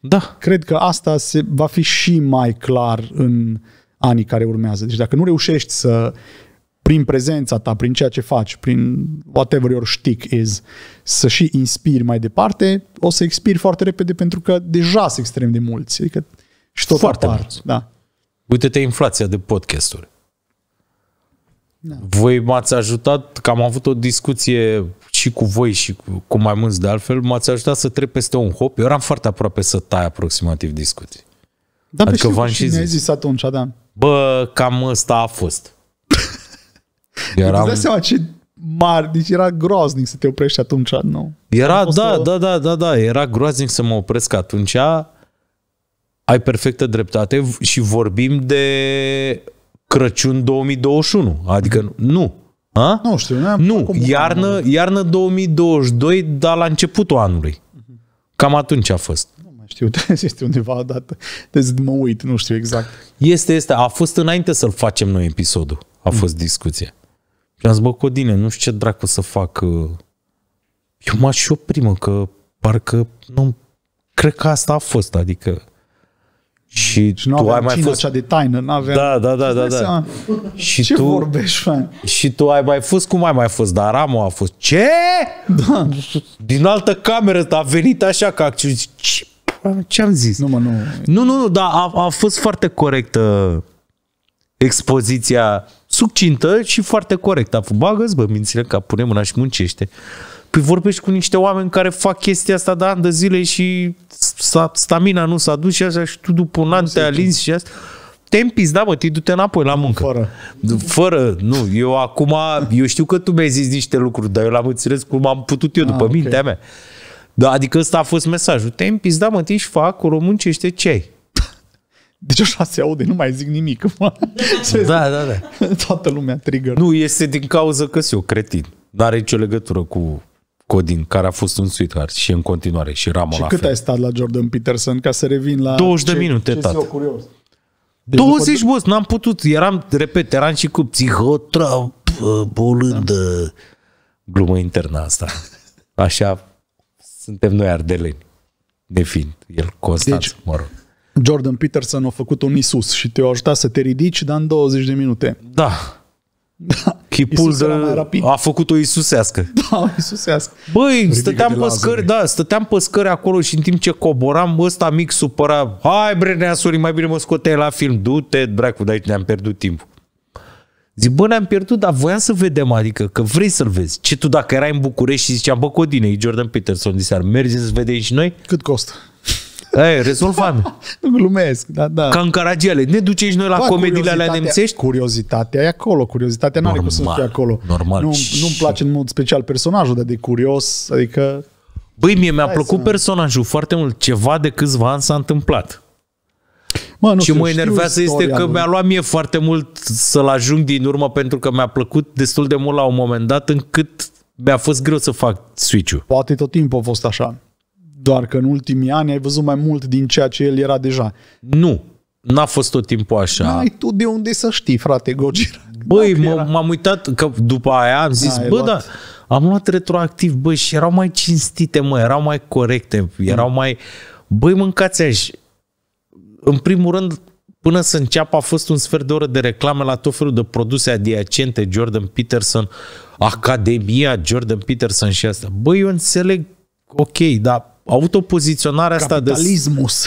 Da. Cred că asta se va fi și mai clar în anii care urmează. Deci dacă nu reușești să prin prezența ta, prin ceea ce faci, prin whatever your shtick is, să și inspiri mai departe, o să expiri foarte repede pentru că deja sunt extrem de mulți. Adică și tot foarte apar. Mulți. Da. Uite-te inflația de podcasturi. Da. Voi m-ați ajutat, că am avut o discuție și cu voi și cu, cu mai mulți de altfel, m-ați ajutat să trec peste un hop. Eu eram foarte aproape să tai aproximativ discuții. Da, adică v-am și zis. zis atunci, da. Bă, cam ăsta a fost. [LAUGHS] Eram... Îți dai seama ce mari, deci era groaznic să te oprești atunci, nu? Era, da, o... da, da, da, da, era groaznic să mă opresc atunci. Ai perfectă dreptate și vorbim de Crăciun 2021. Adică nu. A? Nu știu. Nu. Iarnă, iarnă 2022, dar la începutul anului. Cam atunci a fost. Nu mai știu, [LAUGHS] este undeva o dată. Deci mă uit, nu știu exact. Este, este. A fost înainte să-l facem noi episodul. A mm. fost mm. discuție. Și am zis, bă, Codine, nu știu ce dracu să fac. Uh, eu m-aș opri, mă, că parcă nu... Cred că asta a fost, adică... Și, și nu tu ai mai fost... de taină, nu aveam... Da, da, da, da, da. Seama? Și Ce tu... vorbești, man? Și tu ai mai fost, cum ai mai fost? Dar Ramo a fost. Ce? Da. Din altă cameră a venit așa ca acțiune. Ce, ce am zis? Nu, mă, nu. Nu, nu, nu, dar a, a fost foarte corectă expoziția succintă și foarte corectă. A fost, bagă-ți, bă, mințile, ca pune mâna și muncește. Păi vorbești cu niște oameni care fac chestia asta de da, ani de zile și stamina nu s-a dus și așa și tu după un an exact. te alinzi și asta te împiți, da, mă, te du-te înapoi la muncă. Fără. Fără, nu, eu acum, eu știu că tu mi-ai zis niște lucruri, dar eu l-am înțeles cum am putut eu, ah, după ah, okay. mintea mea. Da, adică ăsta a fost mesajul. Te împiți, da, mă, te și fac, acolo muncește, ce ai? Deci așa se aude, nu mai zic nimic. Mă. [LAUGHS] da, da, da. [LAUGHS] Toată lumea trigger. Nu, este din cauza că sunt eu cretin. N-are nicio legătură cu Codin, care a fost un sweetheart și în continuare, și Ramon Și la cât fel. ai stat la Jordan Peterson ca să revin la... 20 de ce, minute, ce tată. curios. 20, deci după... n-am putut. Eram, repet, eram și cu psihotra bolândă. Da. Glumă internă asta. Așa suntem noi ardeleni. De fiind el constant deci, mă rog. Jordan Peterson a făcut un Isus și te-a ajutat să te ridici, dar în 20 de minute. Da. Da. Chipul de... a făcut o isusească. [LAUGHS] Da, o isusească. Băi, Ridică stăteam pe scări, da, stăteam pe scări acolo și în timp ce coboram, ăsta mic supăra, hai bre, neasuri, mai bine mă scoteai la film, du-te, dracu, de aici ne-am pierdut timpul. Zic, bă, ne-am pierdut, dar voiam să vedem, adică că vrei să-l vezi. Ce tu dacă erai în București și ziceam, bă, Codine, e Jordan Peterson, ziceam, mergem să vedem și noi? Cât costă? Ei, rezolvam. [LAUGHS] nu glumesc, da, da. Ca în Caragiale. Ne și noi la da, comediile alea nemțești? Curiozitatea e acolo. Curiozitatea nu are cum să fie acolo. Normal. Nu, nu-mi place în mod special personajul, dar de curios, adică... Băi, mie mi-a plăcut să... personajul foarte mult. Ceva de câțiva ani s-a întâmplat. Mă, nu Ce mă enervează este că lui. mi-a luat mie foarte mult să-l ajung din urmă pentru că mi-a plăcut destul de mult la un moment dat încât mi-a fost greu să fac switch-ul. Poate tot timpul a fost așa doar că în ultimii ani ai văzut mai mult din ceea ce el era deja. Nu, n-a fost tot timpul așa. ai tu de unde să știi, frate Gogir. Băi, m-am uitat că după aia am zis, da, bă, da, am luat retroactiv, băi și erau mai cinstite, mă, erau mai corecte, erau mm. mai... Băi, mâncați aș, În primul rând, până să înceapă a fost un sfert de oră de reclame la tot felul de produse adiacente, Jordan Peterson, Academia Jordan Peterson și asta. Băi, eu înțeleg, ok, dar au avut o poziționare asta de... Capitalismus.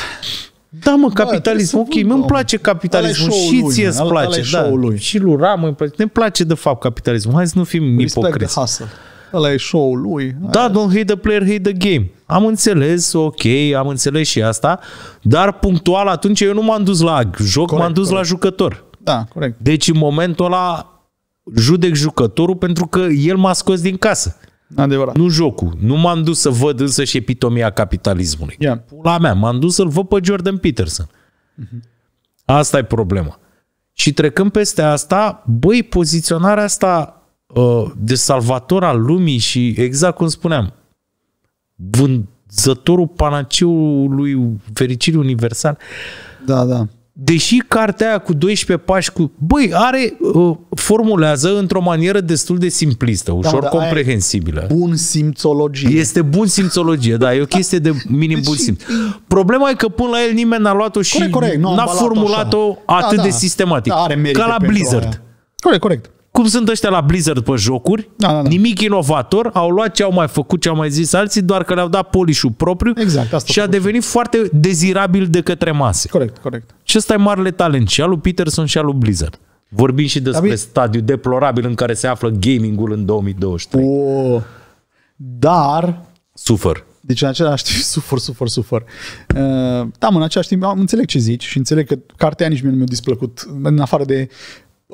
Da, mă, capitalism, ok, vând, îmi place capitalismul și ție îți place. Da. Lui. Și lui Ram îmi păi, place. Ne place, de fapt, capitalismul. Hai să nu fim ipocriți. Ăla e show-ul lui. Da, don't hate the player, hate the game. Am înțeles, ok, am înțeles și asta, dar punctual atunci eu nu m-am dus la joc, corect, m-am dus corect. la jucător. Da, corect. Deci în momentul ăla judec jucătorul pentru că el m-a scos din casă. Adevărat. Nu jocul. Nu m-am dus să văd însă și epitomia capitalismului. Yeah. Pula mea, m-am dus să-l văd pe Jordan Peterson. Uh-huh. Asta e problema. Și trecând peste asta, băi, poziționarea asta uh, de salvator al lumii și exact cum spuneam, vânzătorul panaceului fericirii universal. Da, da deși cartea aia cu 12 pași cu... Băi, are, uh, formulează într-o manieră destul de simplistă, da, ușor da, da, comprehensibilă. Bun simțologie. Este bun simțologie, da, e o chestie de minim deci, bun simț. Problema e că până la el nimeni n-a luat-o și corect, corect, n-a formulat-o da, atât da, da, de sistematic. Da, are ca la Blizzard. Aia. Corect, corect cum sunt ăștia la Blizzard pe jocuri, da, da, da. nimic inovator, au luat ce au mai făcut, ce au mai zis alții, doar că le-au dat polișul propriu exact, asta și a devenit foarte dezirabil de către mase. Corect, corect. Și ăsta e marele talent și al lui Peterson și al lui Blizzard. Vorbim și despre David... stadiu deplorabil în care se află gamingul în 2023. O, dar... Sufăr. Deci în același timp, [LAUGHS] sufăr, sufăr, sufăr. Uh, da, mă, în același timp am înțeleg ce zici și înțeleg că cartea nici mie nu mi-a displăcut, în afară de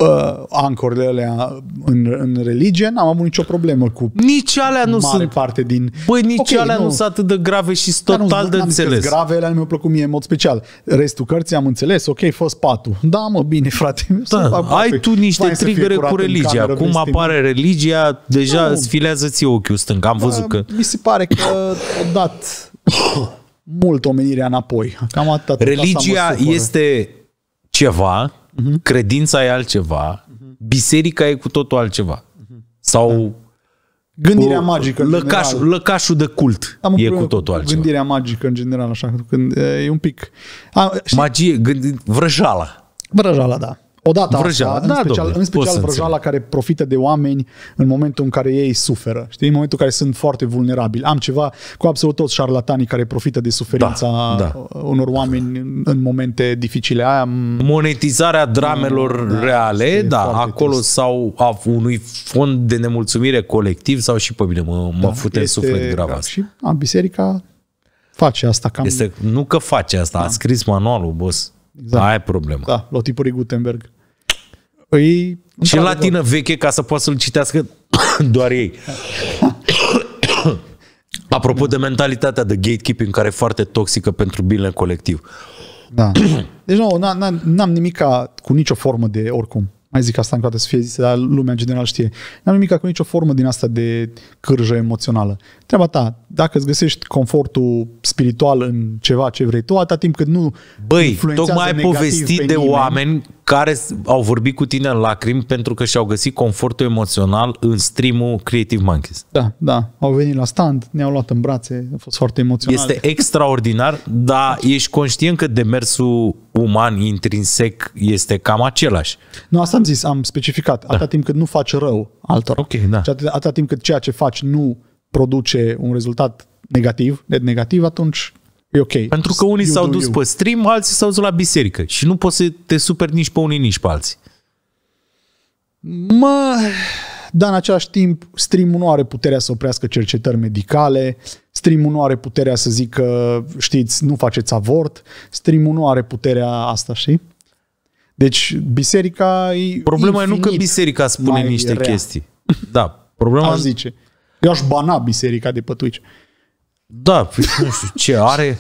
uh, ancorele alea în, în religie, n-am avut nicio problemă cu nici alea nu mare sunt. parte din... Păi nici okay, alea nu, nu sunt atât de grave și total nu, de înțeles. grave, alea nu mi-au plăcut mie în mod special. Restul cărții am înțeles, ok, fost patul. Da, mă, bine, frate. Da, ai tu niște trigăre cu religia. Cum vestim. apare religia, deja nu, sfilează ți ochiul stâng. Am da, văzut că... Mi se pare că a dat [COUGHS] mult omenirea înapoi. Cam atât. Religia este ceva uh-huh. credința e altceva, uh-huh. biserica e cu totul altceva. Uh-huh. Sau da. Gândirea o, magică. Lăcaș, lăcașul de cult Am e cu totul cu altceva. Gândirea magică, în general, așa, când e un pic. A, și... Magie, gând, vrăjala. Vrăjala, da. Odată vrăjeala, asta, da, în special, domnule, în special vrăjala care profită de oameni în momentul în care ei suferă, știi, în momentul în care sunt foarte vulnerabili. Am ceva cu absolut toți șarlatanii care profită de suferința da, da. unor oameni în, în momente dificile. Aia, Monetizarea mm, dramelor da, reale, da, acolo trist. sau a unui fond de nemulțumire colectiv sau și pe mine mă, mă da, fute este, suflet grav asta. Și a, biserica face asta cam... Este, nu că face asta, da. a scris manualul, boss. Exact. Aia e problema. Da, Lotipuri Gutenberg. Ei, păi, și în latină veche ca să poată să-l citească [COUGHS] doar ei. [COUGHS] Apropo da. de mentalitatea de gatekeeping care e foarte toxică pentru binele colectiv. Da. [COUGHS] Deci nu, n-am nimic cu nicio formă de oricum. Mai zic asta toate să fie zis, dar lumea în general știe. N-am nimic cu nicio formă din asta de cârjă emoțională treaba ta. Dacă îți găsești confortul spiritual în ceva ce vrei tu, atâta timp cât nu Băi, tocmai ai povestit de nimeni. oameni care au vorbit cu tine în lacrimi pentru că și-au găsit confortul emoțional în stream Creative Monkeys. Da, da. Au venit la stand, ne-au luat în brațe, a fost foarte emoțional. Este extraordinar, dar ești conștient că demersul uman intrinsec este cam același. Nu, asta am zis, am specificat. Da. Atâta timp cât nu faci rău altora. Ok, da. Atâta, atâta timp cât ceea ce faci nu produce un rezultat negativ, net negativ, atunci e ok. Pentru că unii s-au dus you. pe stream, alții s-au dus la biserică și nu poți să te superi nici pe unii, nici pe alții. Mă, dar în același timp stream nu are puterea să oprească cercetări medicale, stream nu are puterea să zică, știți, nu faceți avort, stream nu are puterea asta, știi? Deci biserica e Problema e nu că biserica spune niște rea. chestii. Da, problema... A zice. Eu aș bana biserica de pătuici. Da, păi, nu știu ce are.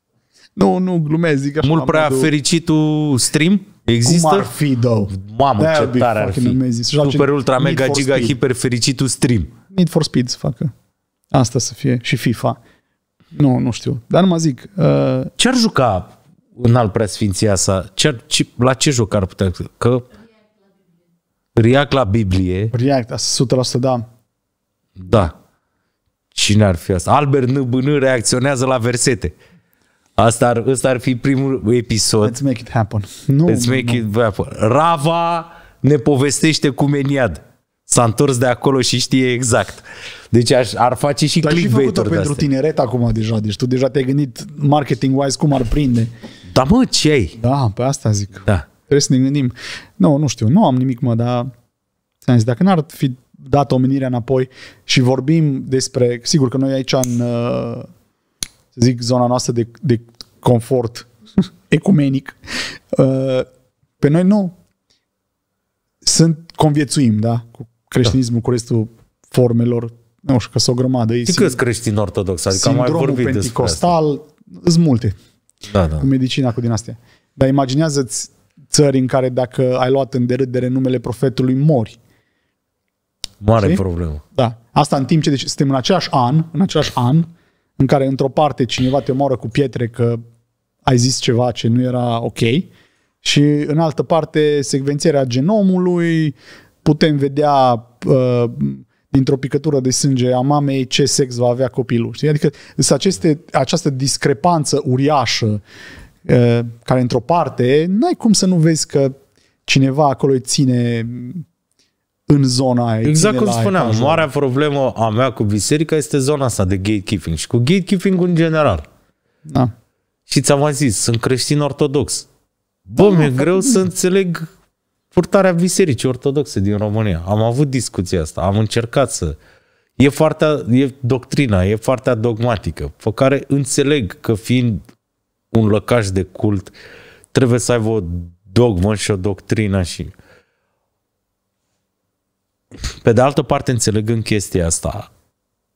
[LAUGHS] nu, nu, glumesc, zic așa. Mult prea modul... fericitul stream? Există? Cum ar fi, da? Mamă, ce tare ar fi. Super ultra mega giga speed. hiper fericitul stream. Need for Speed să facă. Asta să fie. Și FIFA. Nu, nu știu. Dar nu mă zic. Uh... Ce-ar juca în al preasfinția sa? Ce-ar, ce, la ce joc ar putea? Că React la Biblie. React, 100% da. Da. Cine ar fi asta? Albert Nbn reacționează la versete. Asta ar, asta ar fi primul episod. Let's make it happen. Nu, Let's make nu. it happen. Rava ne povestește cu Meniad. S-a întors de acolo și știe exact. Deci aș, ar face și Dar click uri și pentru astea. tineret acum deja. Deci tu deja te-ai gândit marketing-wise cum ar prinde. Da mă, ce ai? Da, pe asta zic. Da. Trebuie să ne gândim. Nu, no, nu știu, nu am nimic mă, dar ți-am zis, dacă n-ar fi dat omenirea înapoi și vorbim despre, sigur că noi aici în, uh, să zic, zona noastră de, de confort [LAUGHS] ecumenic, uh, pe noi nu. Sunt, conviețuim, da, cu creștinismul, cu restul formelor, nu știu, că sunt o grămadă. E câți creștini ortodox? Adică am mai vorbit penticostal, sunt multe. Da, da. Cu medicina, cu din astea. Dar imaginează-ți țări în care dacă ai luat în derâdere numele profetului, mori. Mare știi? problemă. Da. Asta în timp ce deci, suntem în același an, în același an, în care într-o parte cineva te omoară cu pietre că ai zis ceva ce nu era ok și în altă parte secvențierea genomului, putem vedea uh, dintr-o picătură de sânge a mamei ce sex va avea copilul. Știi? Adică aceste, această discrepanță uriașă uh, care într-o parte n-ai cum să nu vezi că cineva acolo îi ține în zona aia. Exact cum spuneam, marea problemă a mea cu biserica este zona asta de gatekeeping și cu gatekeeping în general. Da. Și ți-am mai zis, sunt creștin ortodox. Bă, da, mi-e greu să înțeleg purtarea bisericii ortodoxe din România. Am avut discuția asta, am încercat să... E foarte, e doctrina, e foarte dogmatică, pe care înțeleg că fiind un lăcaș de cult, trebuie să aibă o dogmă și o doctrină și pe de altă parte, înțelegând chestia asta,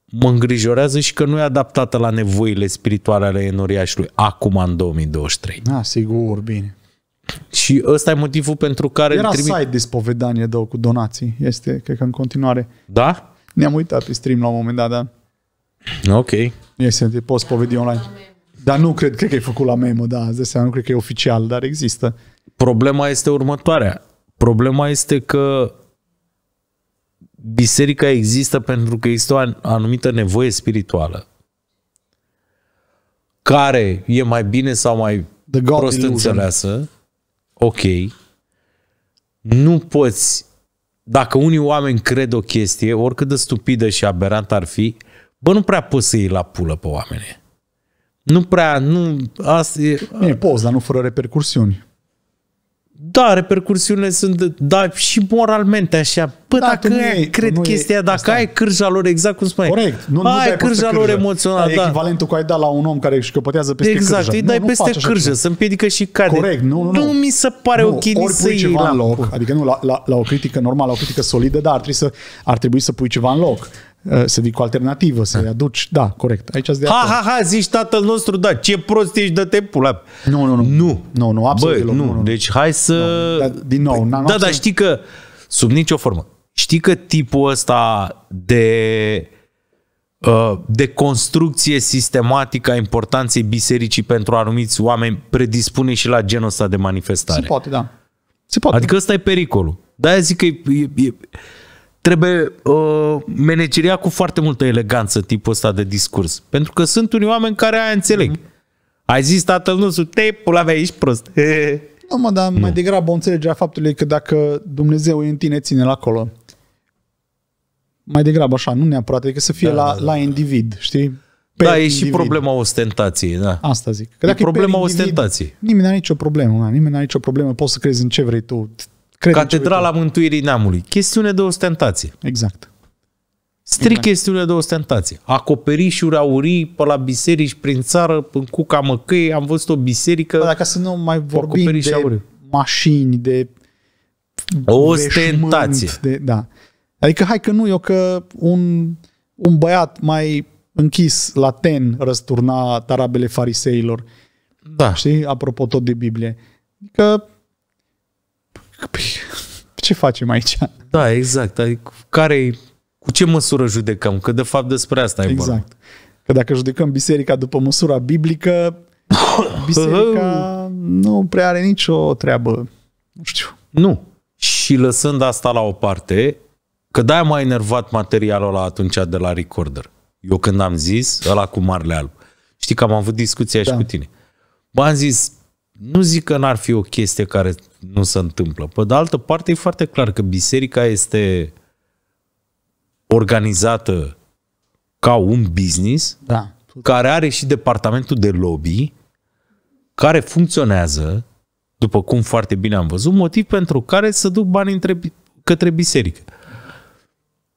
mă îngrijorează și că nu e adaptată la nevoile spirituale ale enoriașului acum în 2023. Da, sigur, bine. Și ăsta e motivul pentru care... Era trimit... site de spovedanie, două cu donații. Este, cred că în continuare. Da? Ne-am uitat pe stream la un moment dat, da. Ok. Este, te poți povedi online. Dar nu cred, cred că e făcut la memo, da, îți seama, nu cred că e oficial, dar există. Problema este următoarea. Problema este că biserica există pentru că există o anumită nevoie spirituală care e mai bine sau mai prost înțeleasă, ok, nu poți, dacă unii oameni cred o chestie, oricât de stupidă și aberant ar fi, bă, nu prea poți să iei la pulă pe oameni. Nu prea, nu, asta e... Bine, poți, dar nu fără repercursiuni da, repercursiunile sunt, da, și moralmente așa. Bă, păi da, dacă nu e, cred nu chestia, e, dacă asta. ai cârja lor, exact cum spuneai. Corect. Nu, nu ai cârja lor emoțională. Da, da. echivalentul cu ai da la un om care își căpătează peste exact, cârja. Exact, îi dai nu, peste nu cârjă, să împiedică și cade. Corect, nu, nu, nu. nu mi se pare nu, ok ori să pui ceva la în loc, loc. adică nu, la, la, la, o critică normală, la o critică solidă, dar ar trebui să, ar trebui să pui ceva în loc. Eh, să vii cu alternativă, să-i aduci. Da, corect. Aici de ha, ha, ha, zici tatăl nostru, da, ce prost ești, dă-te pula. Nu, nu, nu. Nu, nu, nu absolut Bă, deloc, nu. nu, nu. Deci hai să... Nu. Da, din nou. Păi, da, absolut... știi că, sub nicio formă, știi că tipul ăsta de uh, de construcție sistematică a importanței bisericii pentru anumiți oameni predispune și la genul ăsta de manifestare. Se poate, da. Se poate. Adică ăsta e pericolul. Da, zic că e, e, e trebuie uh, manageria cu foarte multă eleganță tipul ăsta de discurs. Pentru că sunt unii oameni care aia înțeleg. Mm-hmm. Ai zis tatăl nostru, te pula mea, ești prost. Nu, mă, dar nu. mai degrabă o înțelegere a faptului că dacă Dumnezeu e în tine, ține la acolo. Mai degrabă așa, nu neapărat, adică să fie da, la, da, da. la da. individ, știi? Da, pe da, e individ. și problema ostentației, da. Asta zic. Că dacă e problema e ostentației. Nimeni nu are nicio problemă, nimeni nu are nicio problemă, poți să crezi în ce vrei tu, Catedrala Mântuirii Neamului. Chestiune de ostentație. Exact. Stric exact. chestiune de ostentație. Acoperișuri aurii pe la biserici prin țară, în cuca măcăi, am văzut o biserică... Bă, dacă să nu mai vorbim de aurii. mașini, de ostentație. De, da. Adică hai că nu, eu că un, un băiat mai închis la ten răsturna tarabele fariseilor. Da. Știi? Apropo tot de Biblie. Că adică, ce facem aici? Da, exact. care cu ce măsură judecăm? Că de fapt despre asta exact. e Exact. Că dacă judecăm biserica după măsura biblică, [COUGHS] biserica nu prea are nicio treabă. Nu știu. Nu. Și lăsând asta la o parte, că de-aia m-a enervat materialul ăla atunci de la Recorder. Eu când am zis, ăla cu marele Alb, știi că am avut discuția da. și cu tine. Bă, am zis, nu zic că n-ar fi o chestie care nu se întâmplă. Pe de altă parte, e foarte clar că biserica este organizată ca un business da. care are și departamentul de lobby care funcționează, după cum foarte bine am văzut, motiv pentru care să duc bani între, către biserică.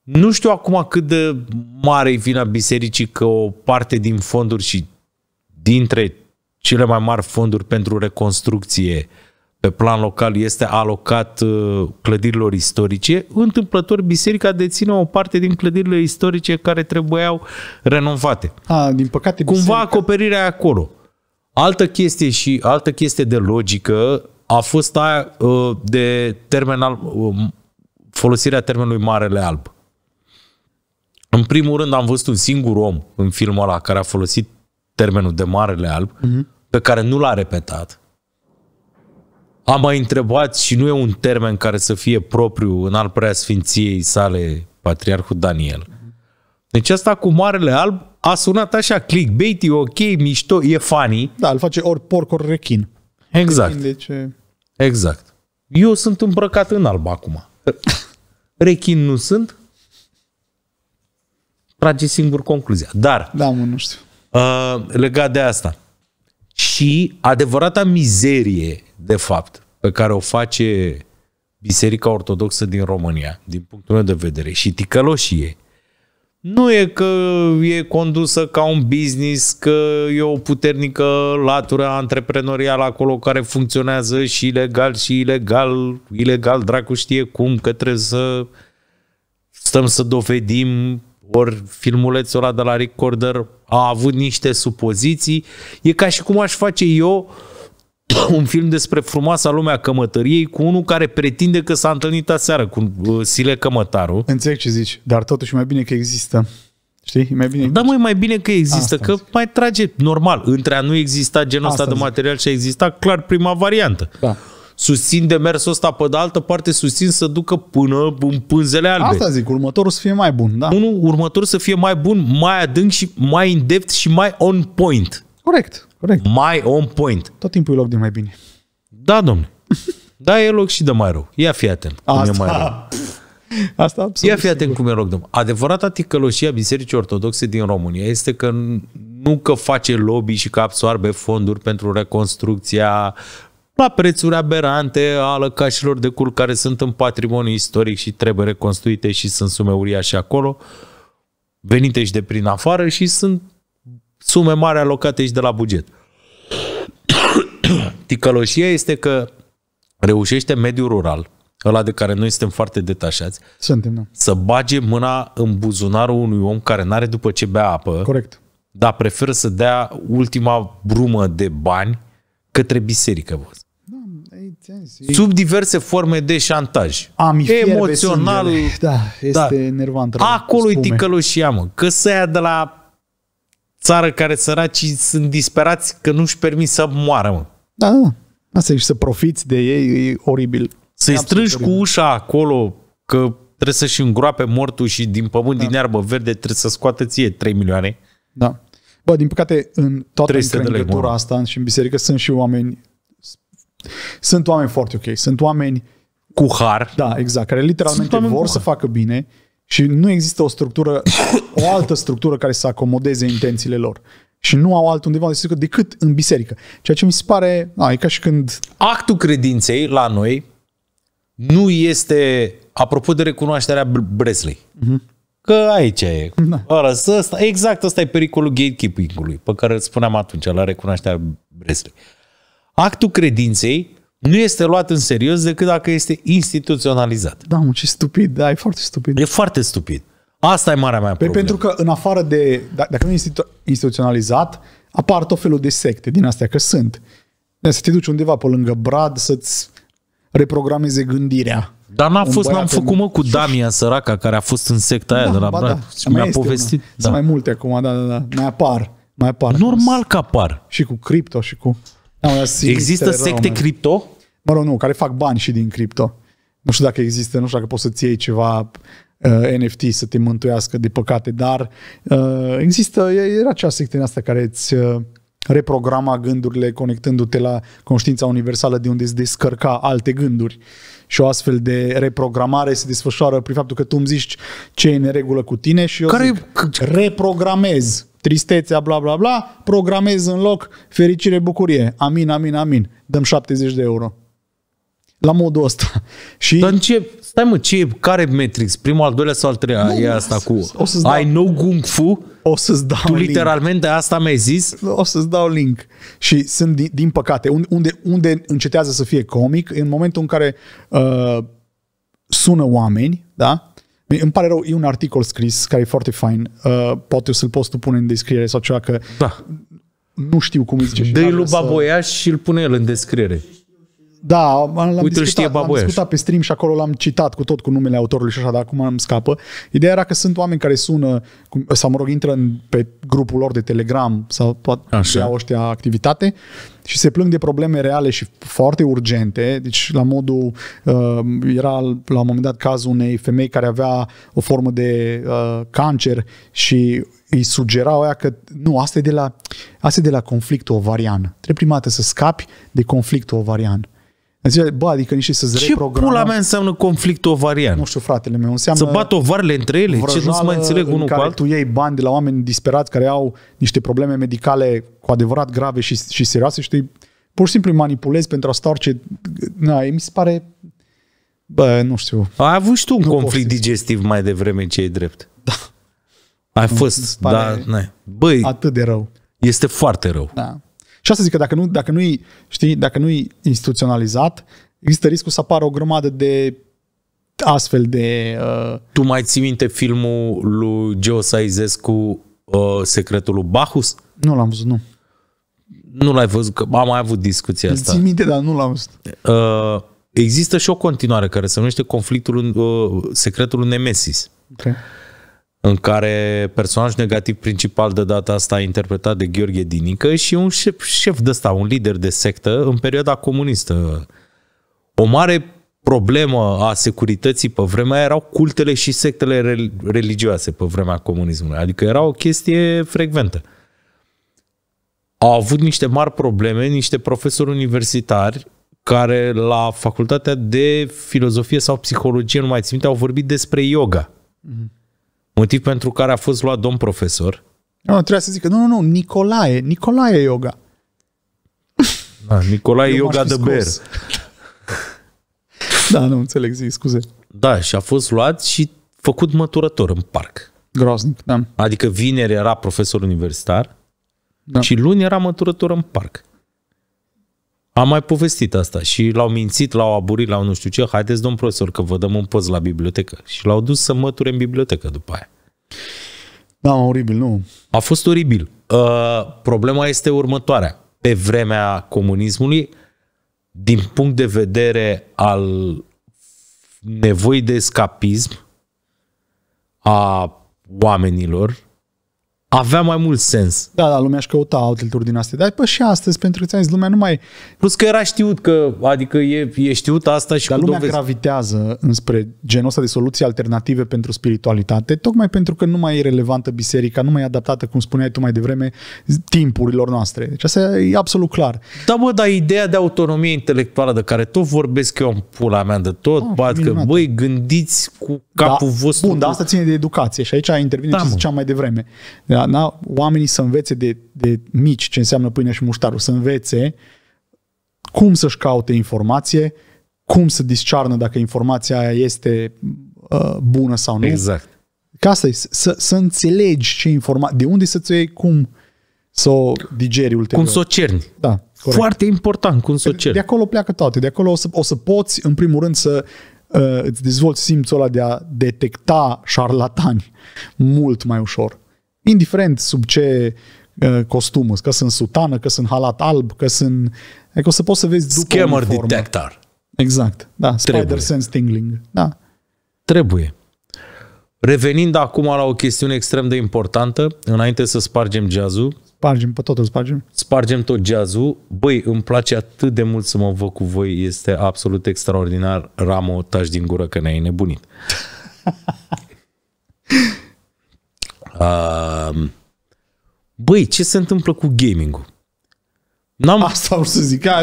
Nu știu acum cât de mare e vina bisericii că o parte din fonduri și dintre cele mai mari fonduri pentru reconstrucție pe plan local este alocat uh, clădirilor istorice, întâmplător biserica deține o parte din clădirile istorice care trebuiau renovate. A, din păcate biserica... Cumva acoperirea e acolo. Altă chestie și altă chestie de logică a fost aia uh, de terminal. Um, folosirea termenului Marele Alb. În primul rând am văzut un singur om în filmul ăla care a folosit termenul de Marele Alb, uh-huh pe care nu l-a repetat. Am mai întrebat și nu e un termen care să fie propriu în al preasfinției sale Patriarhul Daniel. Deci asta cu Marele Alb a sunat așa, clickbait, e ok, mișto, e funny. Da, îl face ori porc, ori rechin. Exact. de deci, ce... Exact. Eu sunt îmbrăcat în alb acum. Rechin nu sunt. Trage singur concluzia. Dar... Da, mă, nu știu. Uh, legat de asta și adevărata mizerie, de fapt, pe care o face Biserica Ortodoxă din România, din punctul meu de vedere, și ticăloșie, nu e că e condusă ca un business, că e o puternică latură antreprenorială acolo care funcționează și legal și ilegal, ilegal dracu știe cum, că trebuie să stăm să dovedim ori filmulețul ăla de la recorder a avut niște supoziții. E ca și cum aș face eu un film despre frumoasa lumea cămătăriei cu unul care pretinde că s-a întâlnit aseară cu uh, Sile Cămătaru. Înțeleg ce zici, dar totuși mai bine că există. Știi? mai bine. Da, mai mai bine că există, Asta că zic. mai trage normal. Între a nu exista genul Asta ăsta de material și a exista clar prima variantă. Da susțin demersul ăsta, pe de altă parte susțin să ducă până în pânzele albe. Asta zic, următorul să fie mai bun, da. Unul, următorul să fie mai bun, mai adânc și mai in depth și mai on point. Corect, corect. Mai on point. Tot timpul e loc de mai bine. Da, domnule. da, e loc și de mai rău. Ia fi atent cum e mai rău. Asta absolut. Ia fi atent sigur. cum e loc de Adevărata ticăloșia Bisericii Ortodoxe din România este că nu că face lobby și că absorbe fonduri pentru reconstrucția la prețuri aberante a lăcașilor de cul care sunt în patrimoniu istoric și trebuie reconstruite și sunt sume uriașe acolo, venite și de prin afară și sunt sume mari alocate și de la buget. [COUGHS] Ticăloșia este că reușește mediul rural, ăla de care noi suntem foarte detașați, suntem, da. să bage mâna în buzunarul unui om care n-are după ce bea apă, Corect. dar preferă să dea ultima brumă de bani către biserică. Vă sub diverse forme de șantaj. Am Emoțional. Da, este da. nervant. Acolo e ticăloșia, mă. Că să ia de la țară care săracii sunt disperați că nu-și permit să moară, mă. Da, da, da. Asta e și să profiți de ei, e oribil. Să-i strângi cu ușa acolo că trebuie să-și îngroape mortul și din pământ, da. din iarbă verde, trebuie să scoată ție 3 milioane. Da. Bă, din păcate, în toată încrengătura asta și în biserică sunt și oameni sunt oameni foarte ok, sunt oameni cu har. Da, exact, care literalmente vor să facă bine și nu există o structură, o altă structură care să acomodeze intențiile lor. Și nu au altundeva decât în biserică. Ceea ce mi se pare, a, e ca și când... Actul credinței la noi nu este, apropo de recunoașterea Bresley, uh-huh. Mhm. că aici e. Da. Ora, să, exact ăsta e pericolul gatekeeping-ului, pe care îl spuneam atunci, la recunoașterea Bresley. Actul credinței nu este luat în serios decât dacă este instituționalizat. Da, mă, ce stupid, da, e foarte stupid. E foarte stupid. Asta e marea mea păi problemă. Pentru că în afară de, da, dacă nu e instituționalizat, apar tot felul de secte din astea, că sunt. Să te duci undeva pe lângă brad să-ți reprogrameze gândirea. Dar n-a fost, n-am făcut mă cu Damia săraca care a fost în secta aia da, de la brad da. și mi-a povestit. Una. Da. Sunt mai multe acum, da, da, da, mai apar. Mai apar. Normal că apar. Și cu cripto și cu... Există secte rău, cripto? Mă rog, nu, care fac bani și din cripto. Nu știu dacă există, nu știu dacă poți să-ți iei ceva uh, NFT să te mântuiască de păcate, dar uh, există, era acea secte în asta care îți... Uh, reprograma gândurile conectându-te la conștiința universală de unde îți descărca alte gânduri. Și o astfel de reprogramare se desfășoară prin faptul că tu îmi zici ce e în regulă cu tine și eu Care... zic, reprogramez tristețea, bla, bla, bla, programez în loc fericire, bucurie. Amin, amin, amin. Dăm 70 de euro la modul ăsta. [LAUGHS] Și... Dar ce, stai mă, ce, care Matrix? Primul, al doilea sau al treilea? Nu, e asta cu... O să-ți dau... Ai know kung fu? O să-ți dau Tu link. literalmente asta mi-ai zis? O să-ți dau link. Și sunt, din, din păcate, unde, unde încetează să fie comic, în momentul în care uh, sună oameni, da? Îmi pare rău, e un articol scris care e foarte fain. Uh, poate o să-l poți tu pune în descriere sau ceva, că da. nu știu cum îi zice. Dă-i lui Baboia și îl pune el în descriere. Da, l-am, Uite, discutat, l-am discutat pe stream și acolo l-am citat cu tot cu numele autorului și așa, dar acum îmi scapă. Ideea era că sunt oameni care sună, sau mă rog, intră în, pe grupul lor de Telegram sau poate au ăștia activitate și se plâng de probleme reale și foarte urgente. Deci, la modul, uh, era la un moment dat cazul unei femei care avea o formă de uh, cancer și îi sugerau aia că nu, asta e de la, asta e de la conflictul ovarian. Trebuie prima dată să scapi de conflictul ovarian. Zice, bă, adică niște să-ți Ce pula mea înseamnă conflict ovarian? Nu știu, fratele meu, înseamnă... Să bat ovarele între ele? Ce nu mai înțeleg unul în care cu altul? tu iei bani de la oameni disperați care au niște probleme medicale cu adevărat grave și, și serioase și tu pur și simplu îi manipulezi pentru a sta orice... Na, mi se pare... Bă, nu știu. Ai avut și tu un nu conflict digestiv mai devreme ce e drept. Da. Ai fost, da, ne. Băi, atât de rău. Este foarte rău. Da. Și asta zic că dacă nu, dacă nu știi, dacă nu e instituționalizat, există riscul să apară o grămadă de astfel de... Uh... Tu mai ții minte filmul lui Geo Saizescu uh, Secretul lui Bahus? Nu l-am văzut, nu. Nu l-ai văzut, că am mai avut discuția asta. Îți minte, dar nu l-am văzut. Uh, există și o continuare care se numește Conflictul uh, Secretul lui Nemesis. Okay în care personajul negativ principal de data asta a interpretat de Gheorghe Dinică și un șef, șef de ăsta, un lider de sectă în perioada comunistă. O mare problemă a securității pe vremea erau cultele și sectele religioase pe vremea comunismului. Adică era o chestie frecventă. Au avut niște mari probleme niște profesori universitari care la facultatea de filozofie sau psihologie, nu mai țin minte, au vorbit despre yoga. Mm-hmm. Motiv pentru care a fost luat domn profesor. Nu, no, trebuia să zică, nu, nu, nu, Nicolae, Nicolae Yoga. [LAUGHS] Da, Nicolae Eu Yoga de Ber. da, nu înțeleg, zi, scuze. Da, și a fost luat și făcut măturător în parc. Groznic, da. Adică vineri era profesor universitar da. și luni era măturător în parc. Am mai povestit asta și l-au mințit, l-au aburit, l-au nu știu ce, haideți domn profesor că vă dăm un post la bibliotecă. Și l-au dus să măture în bibliotecă după aia. Da, oribil, nu? A fost oribil. Uh, problema este următoarea. Pe vremea comunismului, din punct de vedere al nevoii de escapism a oamenilor, avea mai mult sens. Da, da, lumea își căuta outlet-uri din astea. Dar pă, și astăzi, pentru că ți-am zis, lumea nu mai... Plus că era știut că, adică e, e știut asta și Dar lumea dovezi. gravitează înspre genul ăsta de soluții alternative pentru spiritualitate, tocmai pentru că nu mai e relevantă biserica, nu mai e adaptată, cum spuneai tu mai devreme, timpurilor noastre. Deci asta e absolut clar. Da, bă, dar ideea de autonomie intelectuală de care tot vorbesc eu în pula mea de tot, oh, bat că, băi, gândiți cu capul da, vostru. Bun, dar asta ține de educație și aici intervine da, ce ziceam mai devreme. Da, na, Oamenii să învețe de, de mici ce înseamnă pâinea și muștarul, să învețe cum să-și caute informație, cum să discearnă dacă informația aia este uh, bună sau nu. Exact. Ca asta e, să, să înțelegi ce informație, de unde să-ți iei, cum să o digeri ulterior. Cum să o cerni. Da, corect. Foarte important cum să o cerni. De acolo pleacă toate. De acolo o să, o să poți, în primul rând, să uh, îți dezvolți simțul ăla de a detecta șarlatani mult mai ușor indiferent sub ce uh, costum, că sunt sutană, că sunt halat alb, că sunt... Adică o să poți să vezi după Scammer detector. Exact, da. Trebuie. Spider sense tingling. Da. Trebuie. Revenind acum la o chestiune extrem de importantă, înainte să spargem jazzul. Spargem, pe totul spargem. Spargem tot jazzul. Băi, îmi place atât de mult să mă văd cu voi, este absolut extraordinar. Ramo, taci din gură că ne-ai nebunit. [LAUGHS] băi, ce se întâmplă cu gaming-ul? N-am... Asta vreau să zic. A,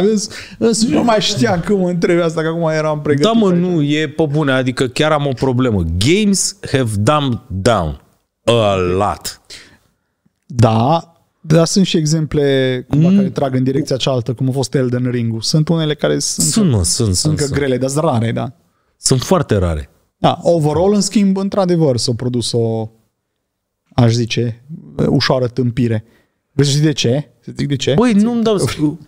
însă nu mai știam că mă întrebi asta, că acum eram pregătit. Da, mă, nu, e pe bune. Adică chiar am o problemă. Games have dumbed down a lot. Da, dar sunt și exemple cumva, mm. care trag în direcția cealaltă, cum a fost Elden Ring-ul. Sunt unele care sunt, sunt, încă, mă, sunt, sunt încă sunt. grele, dar sunt rare, da. Sunt foarte rare. Da, overall, în schimb, într-adevăr, s-a produs o aș zice, ușoară tâmpire. Vrei să știi de ce? Să zic de ce? Băi, nu-mi dau...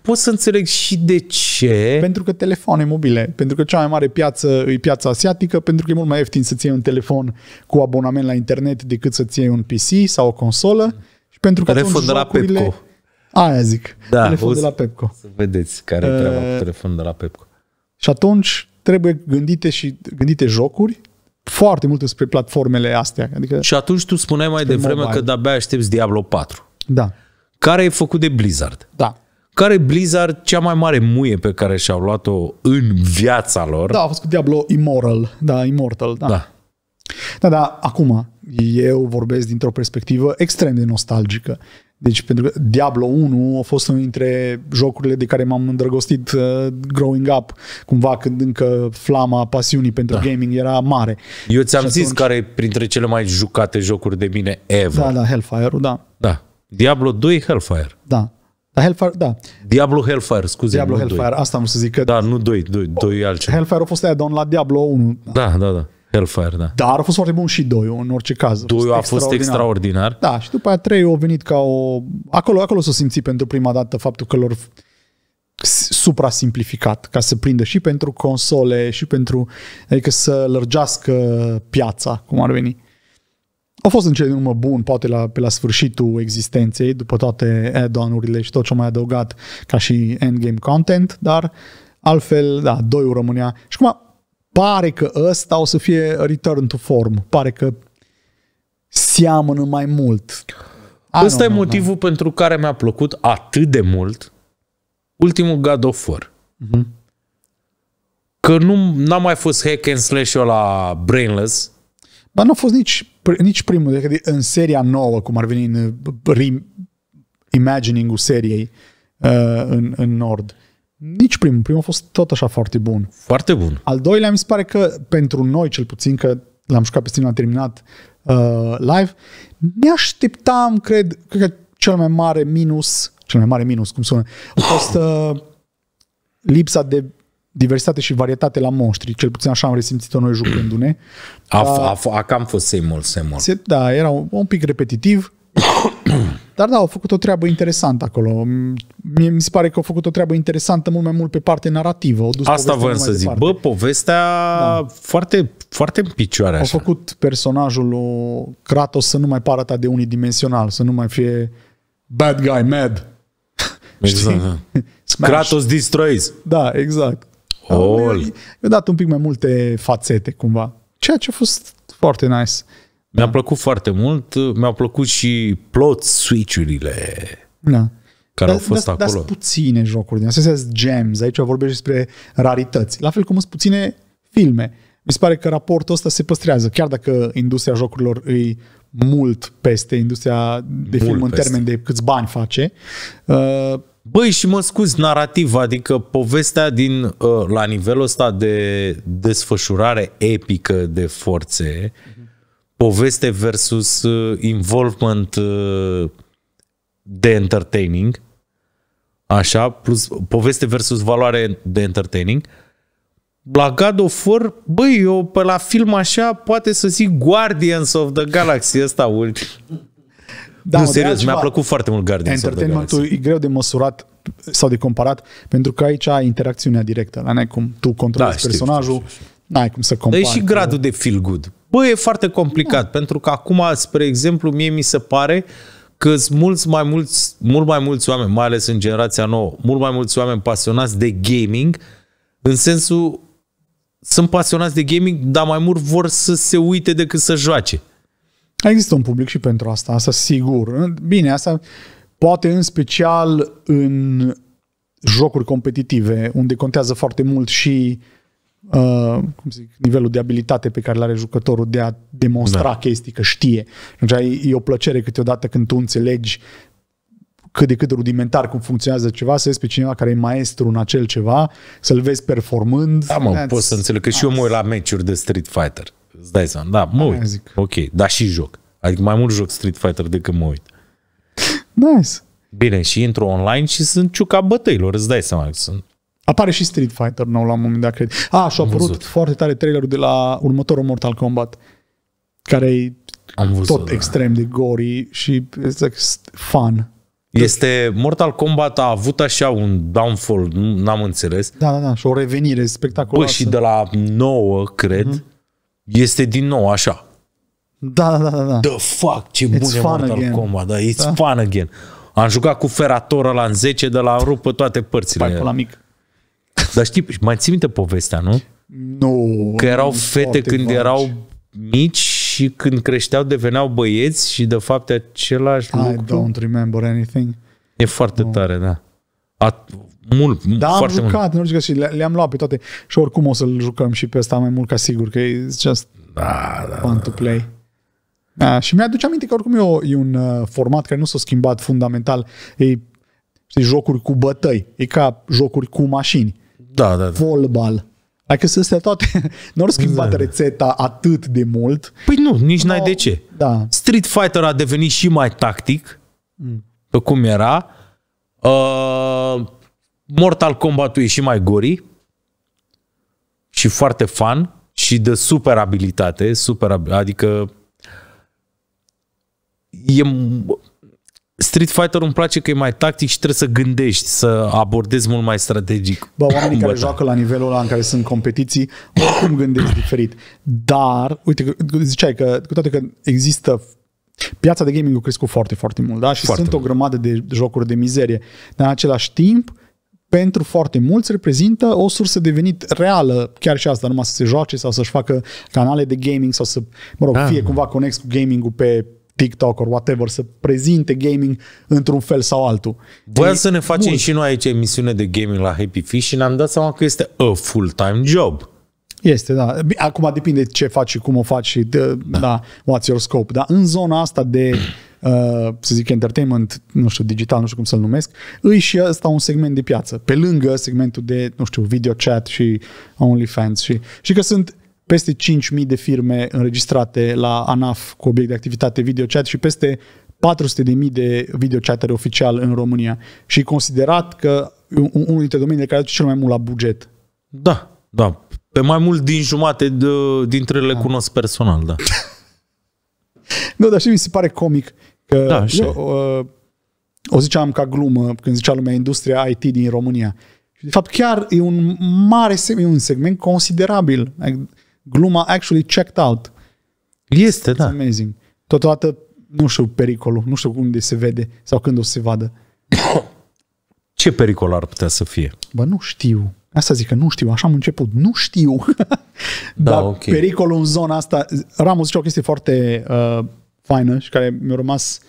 Pot să înțeleg și de ce. Pentru că telefoane mobile. Pentru că cea mai mare piață e piața asiatică, pentru că e mult mai ieftin să-ți iei un telefon cu abonament la internet decât să-ți iei un PC sau o consolă. Și pentru că Telefon de la jocurile... Pepco. Aia zic. Da, telefon de la Pepco. Să vedeți care e treaba cu ă, telefon de la Pepco. Și atunci trebuie gândite și gândite jocuri foarte mult spre platformele astea. Adică și atunci tu spuneai mai devreme mobile. că de-abia aștepți Diablo 4. Da. Care e făcut de Blizzard. Da. Care Blizzard cea mai mare muie pe care și-au luat-o în viața lor? Da, a fost cu Diablo Immoral. Da, Immortal, da. Da, da, da acum eu vorbesc dintr-o perspectivă extrem de nostalgică. Deci, pentru că Diablo 1 a fost unul dintre jocurile de care m-am îndrăgostit uh, growing up, cumva când încă flama pasiunii pentru da. gaming era mare. Eu ți-am zis atunci... care e printre cele mai jucate jocuri de mine ever. Da, da, Hellfire-ul, da. Da. Diablo 2, Hellfire. Da. Da, Hellfire, da. Diablo Hellfire, scuze. Diablo Hellfire, 2. asta am să zic că... Da, nu 2, 2, 2 altceva. Hellfire a fost aia, on la Diablo 1. Da, da, da. da. Hellfire, da. Dar a fost foarte bun și 2 în orice caz. 2 a fost, a fost extraordinar. extraordinar. Da, și după aia 3 au venit ca o... Acolo, acolo s-o simți pentru prima dată faptul că lor supra simplificat, ca să prindă și pentru console și pentru, adică să lărgească piața, cum ar veni. Au fost în cele din urmă bun, poate la, pe la sfârșitul existenței, după toate add-on-urile și tot ce am mai adăugat ca și endgame content, dar altfel, da, doiul rămânea. Și cum a? pare că ăsta o să fie return to form. Pare că seamănă mai mult. Ăsta e motivul pentru care mi-a plăcut atât de mult ultimul God of War. Mhm. Că nu n-a mai fost hack and slash la Brainless. Dar nu a fost nici, nici primul, adică în seria nouă, cum ar veni în reimagining-ul seriei uh, în, în Nord nici primul. Primul a fost tot așa foarte bun. Foarte bun. Al doilea mi se pare că pentru noi, cel puțin că l-am jucat pe Steam, l-am terminat uh, live, ne așteptam, cred, cred că cel mai mare minus, cel mai mare minus, cum sună, a fost uh, lipsa de diversitate și varietate la monștri, cel puțin așa am resimțit-o noi jucându-ne. A, uh, a, a, a cam fost same old, same old. Se, da, era un, un pic repetitiv, dar da, au făcut o treabă interesantă acolo. Mie mi se pare că au făcut o treabă interesantă mult mai mult pe parte narrativă. dus Asta vreau să zic. Departe. Bă, povestea da. foarte, foarte în picioare Au așa. făcut personajul lui Kratos să nu mai pară atât de unidimensional, să nu mai fie bad guy, mad. Exact. Da. [LAUGHS] Kratos destroys. Da, exact. Oh. Mi-a dat un pic mai multe fațete, cumva. Ceea ce a fost foarte nice. Mi-a plăcut foarte mult, mi a plăcut și plot switch-urile da. care da, au fost da, acolo. Dar puține jocuri din astea, sunt gems, aici vorbești despre rarități, la fel cum sunt puține filme. Mi se pare că raportul ăsta se păstrează, chiar dacă industria jocurilor îi mult peste industria de mult film peste. în termen de câți bani face. Uh, Băi, și mă scuzi, narativ, adică povestea din, uh, la nivelul ăsta de desfășurare epică de forțe, poveste versus uh, involvement uh, de entertaining, așa, plus poveste versus valoare de entertaining, la God of War, băi, eu pe la film așa poate să zic Guardians of the Galaxy ăsta ultim. Da, nu, serios, mi-a plăcut foarte mult Guardians of the Galaxy. e greu de măsurat sau de comparat, pentru că aici ai interacțiunea directă, la n-ai cum tu controlezi da, știu, personajul, știu, știu, știu. n-ai cum să compari. Dar e și gradul de feel good. Bă, e foarte complicat, da. pentru că acum, spre exemplu, mie mi se pare că sunt mulți mai mulți, mult mai mulți oameni, mai ales în generația nouă, mult mai mulți oameni pasionați de gaming, în sensul sunt pasionați de gaming, dar mai mult vor să se uite decât să joace. Există un public și pentru asta, asta sigur. Bine, asta poate în special în jocuri competitive, unde contează foarte mult și uh, uh, cum zic, nivelul de abilitate pe care îl are jucătorul de a demonstra da. chestii, că știe. Deci e o plăcere câteodată când tu înțelegi cât de cât rudimentar cum funcționează ceva, să vezi pe cineva care e maestru în acel ceva, să-l vezi performând. Da, mă, pot să înțeleg că și eu mă uit la meciuri de Street Fighter. Îți dai seama, da, mă uit. Zic. Ok, dar și joc. Adică mai mult joc Street Fighter decât mă uit. Nice. Bine, și intru online și sunt ciuca bătăilor, îți dai seama. Sunt Apare și Street Fighter nou la un moment dat, cred. A, și-a apărut văzut. foarte tare trailerul de la următorul Mortal Kombat, care e tot da. extrem de gory și este exact, fun. Este Mortal Kombat a avut așa un downfall, n-am înțeles. Da, da, da, și o revenire spectaculoasă. Bă, și de la 9, cred, mm-hmm. este din nou așa. Da, da, da, da. The fuck, ce it's bun e Mortal again. Kombat, da, it's da? fun again. Am jucat cu Ferator la în 10 de la rupă toate părțile. Pai la mic. Dar știi, mai ții minte povestea, nu? Nu. Că erau fete când faci. erau mici și când creșteau deveneau băieți și de fapt același I lucru. I don't remember anything. E foarte no. tare, da. A, mult, da, am foarte jucat, mult. nu știu, și le, le-am luat pe toate. Și oricum o să-l jucăm și pe ăsta mai mult ca sigur, că e just da, da, fun da, to da. play. Da, și mi-aduce aminte că oricum e, o, e un uh, format care nu s-a schimbat fundamental. E, știi, jocuri cu bătăi. E ca jocuri cu mașini da, da, da. volbal. Adică sunt toate, [LAUGHS] nu au schimbat da. rețeta atât de mult. Păi nu, nici n-ai de ce. Da. Street Fighter a devenit și mai tactic, mm. pe cum era. Uh, Mortal Kombat e și mai gori și foarte fan și de super abilitate, super, adică e Street Fighter îmi place că e mai tactic și trebuie să gândești, să abordezi mult mai strategic. Bă, oamenii care da. joacă la nivelul ăla în care sunt competiții, oricum gândesc diferit. Dar, uite, ziceai că cu toate că există piața de gaming a crescut foarte, foarte mult, da? Și foarte sunt mult. o grămadă de jocuri de mizerie. Dar în același timp, pentru foarte mulți reprezintă o sursă de venit reală, chiar și asta, numai să se joace sau să-și facă canale de gaming sau să, mă rog, da. fie cumva conex cu gaming-ul pe TikTok or whatever, să prezinte gaming într-un fel sau altul. Voiam să ne facem mult. și noi aici emisiune de gaming la Happy Fish și ne-am dat seama că este a full-time job. Este, da. Acum depinde ce faci și cum o faci și, de, da. da, what's your scope. Dar în zona asta de, uh, să zic, entertainment, nu știu, digital, nu știu cum să-l numesc, îi și ăsta un segment de piață. Pe lângă segmentul de, nu știu, video chat și OnlyFans și, și că sunt peste 5.000 de firme înregistrate la ANAF cu obiect de activitate videochat și peste 400.000 de videochatere oficial în România. Și considerat că unul dintre domeniile care aduce cel mai mult la buget. Da, da. Pe mai mult din jumate de, dintre ele da. cunosc personal, da. [LAUGHS] nu, dar și mi se pare comic că da, eu, uh, o ziceam ca glumă când zicea lumea industria IT din România. De fapt, chiar e un mare segment, e un segment considerabil gluma actually checked out. Este, It's da. amazing. Totodată nu știu pericolul, nu știu unde se vede sau când o să se vadă. [COUGHS] Ce pericol ar putea să fie? Bă, nu știu. Asta zic că nu știu, așa am început. Nu știu. [LAUGHS] Da, da, Dar okay. pericolul în zona asta... Ramos zice o chestie foarte uh, faină și care mi-a rămas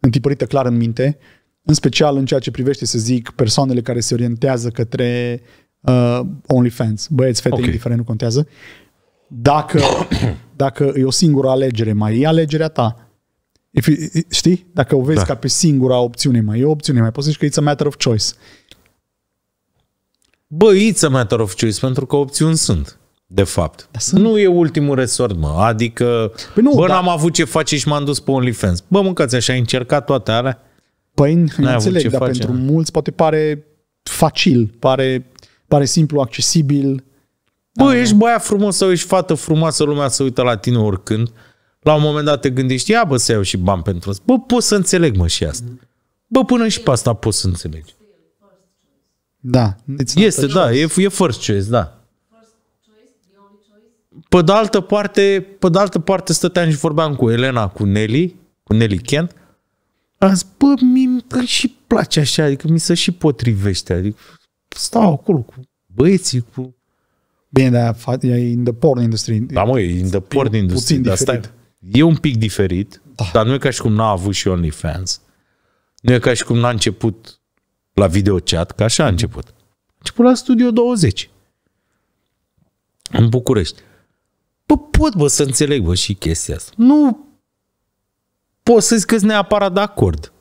întipărită clar în minte, în special în ceea ce privește, să zic, persoanele care se orientează către uh, OnlyFans. Băieți, fete, okay. indiferent, nu contează. Uh, dacă, dacă e o singură alegere, mai e alegerea ta. If you, știi? Dacă o vezi da. ca pe singura opțiune, mai e o opțiune, mai poți să zici că it's a matter of choice. Bă, it's a matter of choice, pentru că opțiuni sunt, de fapt. Dar sunt... Nu e ultimul resort, mă. Adică, păi nu, bă, da. n-am avut ce face și m-am dus pe OnlyFans. Bă, mâncați așa, ai încercat toate alea? Păi, înțeleg, dar face, pentru da. mulți poate pare facil, pare, pare simplu, accesibil, Bă, ești băiat frumos sau ești fată frumoasă, lumea se uită la tine oricând. La un moment dat te gândești, ia bă să iau și bani pentru asta. Bă, pot să înțeleg mă și asta. Bă, până și pe asta poți să înțelegi. Da. Este, da, e, e first choice, da. Pe de altă parte, pe de altă parte stăteam și vorbeam cu Elena, cu Nelly, cu Nelly Kent. Am zis, bă, mi și place așa, adică mi se și potrivește, adică stau acolo cu băieții, cu Bine, dar e in the porn industry. Da, mă, e in the porn industry. Puțin dar stai, e un pic diferit, da. dar nu e ca și cum n-a avut și OnlyFans. Nu e ca și cum n-a început la video chat că așa a început. A început la Studio 20. În București. Bă, pot, bă, să înțeleg, bă, și chestia asta. Nu pot să zic că s-a neapărat de acord.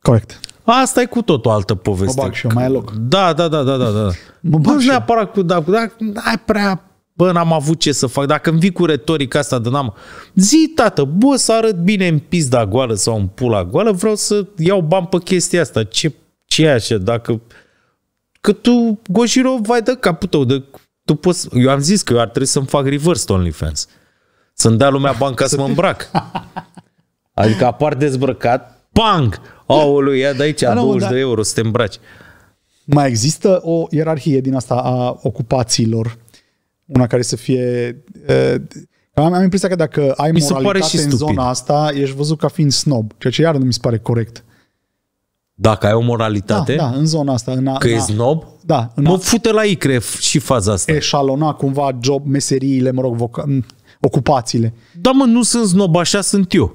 Corect. Asta e cu tot o altă poveste. Mă bag și eu, mai loc. Da, da, da, da, da. da. mă bag nu neapărat cu, da, da, ai prea, bă, n-am avut ce să fac. Dacă îmi vii cu retorica asta de n-am, zi, tată, bă, să arăt bine în pizda goală sau în pula goală, vreau să iau bani pe chestia asta. Ce, ce e așa? Dacă, că tu, Gojiro, vai de capul tău, de, tu poți, eu am zis că eu ar trebui să-mi fac reverse OnlyFans. Să-mi dea lumea bani ca să mă îmbrac. [LAUGHS] Adică apar dezbrăcat, bang! Aoleu, ia de aici, da, 20 de euro să te îmbraci. Mai există o ierarhie din asta a ocupațiilor, una care să fie... Uh, am, am impresia că dacă ai mi se moralitate pare și în stupid. zona asta, ești văzut ca fiind snob, ceea ce iară nu mi se pare corect. Dacă ai o moralitate... Da, da în zona asta. În a, că e da. snob? Da. În mă a, fute la icre și faza asta. Eșalona cumva job, meseriile, mă rog, voca, ocupațiile. Da, mă, nu sunt snob, așa sunt eu.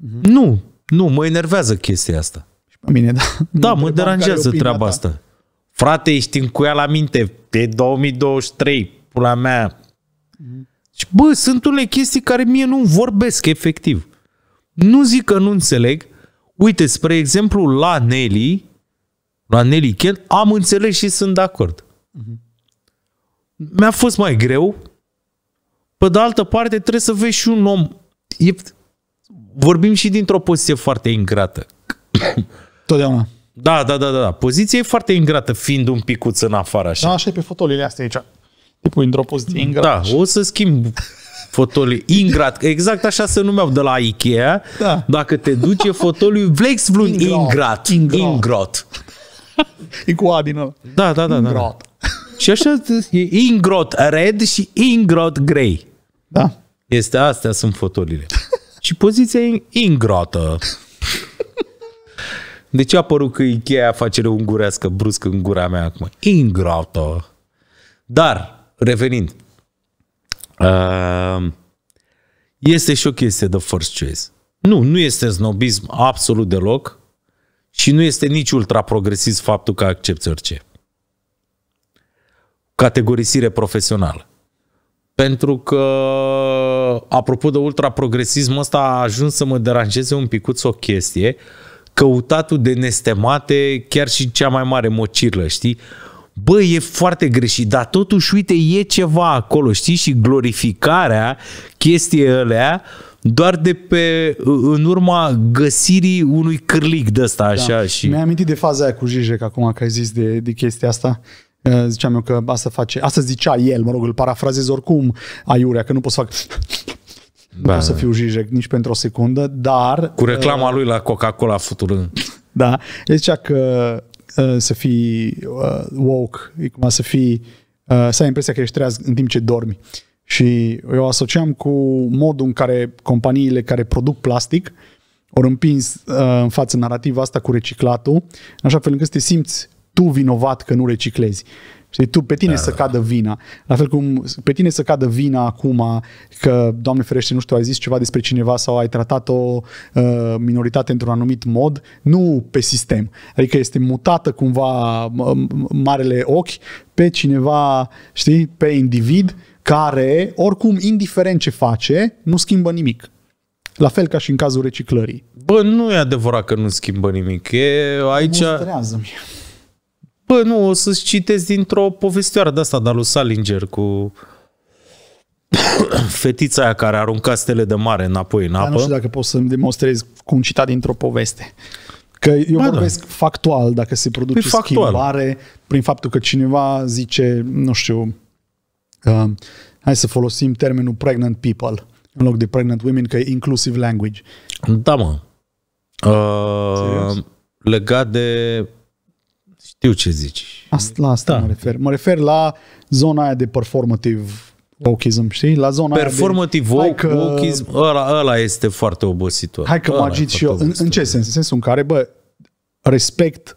Mm-hmm. Nu, nu, mă enervează chestia asta. Și pe mine, da. Da, mă deranjează treaba ta. asta. Frate, ești în cuia la minte, pe 2023, pula mea. Mm. Și bă, sunt unele chestii care mie nu vorbesc efectiv. Nu zic că nu înțeleg. Uite, spre exemplu, la Nelly, la Nelly Kent, am înțeles și sunt de acord. Mm-hmm. Mi-a fost mai greu. Pe de altă parte, trebuie să vezi și un om. E vorbim și dintr-o poziție foarte ingrată. [COUGHS] Totdeauna. Da, da, da, da. da. Poziție foarte ingrată, fiind un picuț în afară așa. Da, așa e pe fotolile astea aici. Tipul într-o poziție da, ingrată. Da, o să schimb fotoliu ingrat, exact așa se numeau de la Ikea. Da. Dacă te duce fotoliu Vlex vlun ingrat, ingrat. ingrat. [LAUGHS] E cu A din Da, da, da. Ingrat. Da. da. [LAUGHS] Și așa e ingrot red și ingrot grey. Da. Este astea sunt fotolile și poziție ingrată. De ce a părut că Ikea afacere ungurească brusc în gura mea acum? Ingrată. Dar, revenind, uh, este și o chestie de first choice. Nu, nu este snobism absolut deloc și nu este nici ultra-progresist faptul că accepti orice. Categorisire profesională pentru că, apropo de ultraprogresism, ăsta a ajuns să mă deranjeze un picuț o chestie, căutatul de nestemate, chiar și cea mai mare mocirlă, știi? Bă, e foarte greșit, dar totuși, uite, e ceva acolo, știi? Și glorificarea chestii alea, doar de pe, în urma găsirii unui cârlic de ăsta, da. așa. Da. Și... Mi-am amintit de faza aia cu Jijec acum că ai zis de, de chestia asta. Uh, ziceam eu că asta face, asta zicea el, mă rog, îl parafrazez oricum aiurea, că nu pot să fac da. Nu pot să da. fiu jijec nici pentru o secundă, dar... Cu uh, reclama uh, lui la Coca-Cola futurând. Da, el zicea că uh, să fii uh, woke, e cum să fii, uh, să ai impresia că ești treaz în timp ce dormi. Și eu asociam cu modul în care companiile care produc plastic ori împins uh, în față narativa asta cu reciclatul, în așa fel încât să te simți tu vinovat că nu reciclezi. Știi, tu pe tine da, să da. cadă da. vina. La fel cum pe tine să cadă vina acum că, Doamne ferește, nu știu, ai zis ceva despre cineva sau ai tratat o uh, minoritate într-un anumit mod, nu pe sistem. Adică este mutată cumva marele ochi pe cineva, știi, pe individ care, oricum, indiferent ce face, nu schimbă nimic. La fel ca și în cazul reciclării. Bă, nu e adevărat că nu schimbă nimic. E aici... Nu Bă, nu, o să-ți citesc dintr-o povestioară de asta, dar lui Salinger cu [COUGHS] fetița aia care arunca stele de mare înapoi în apă. Dar nu știu dacă poți să-mi demonstrezi cum citat dintr-o poveste. Că eu ba, da. vorbesc da. factual, dacă se produce păi factual. schimbare prin faptul că cineva zice, nu știu, uh, hai să folosim termenul pregnant people în loc de pregnant women, că e inclusive language. Da, mă. Uh, legat de știu ce zici. Asta, la asta da. mă refer. Mă refer la zona aia de performativ wokeism, știi? La zona Performative aia de, woke, că, wokeism, ăla, ăla este foarte obositor. Hai că mă agit și eu. În, în ce sens? În sensul în care, bă, respect,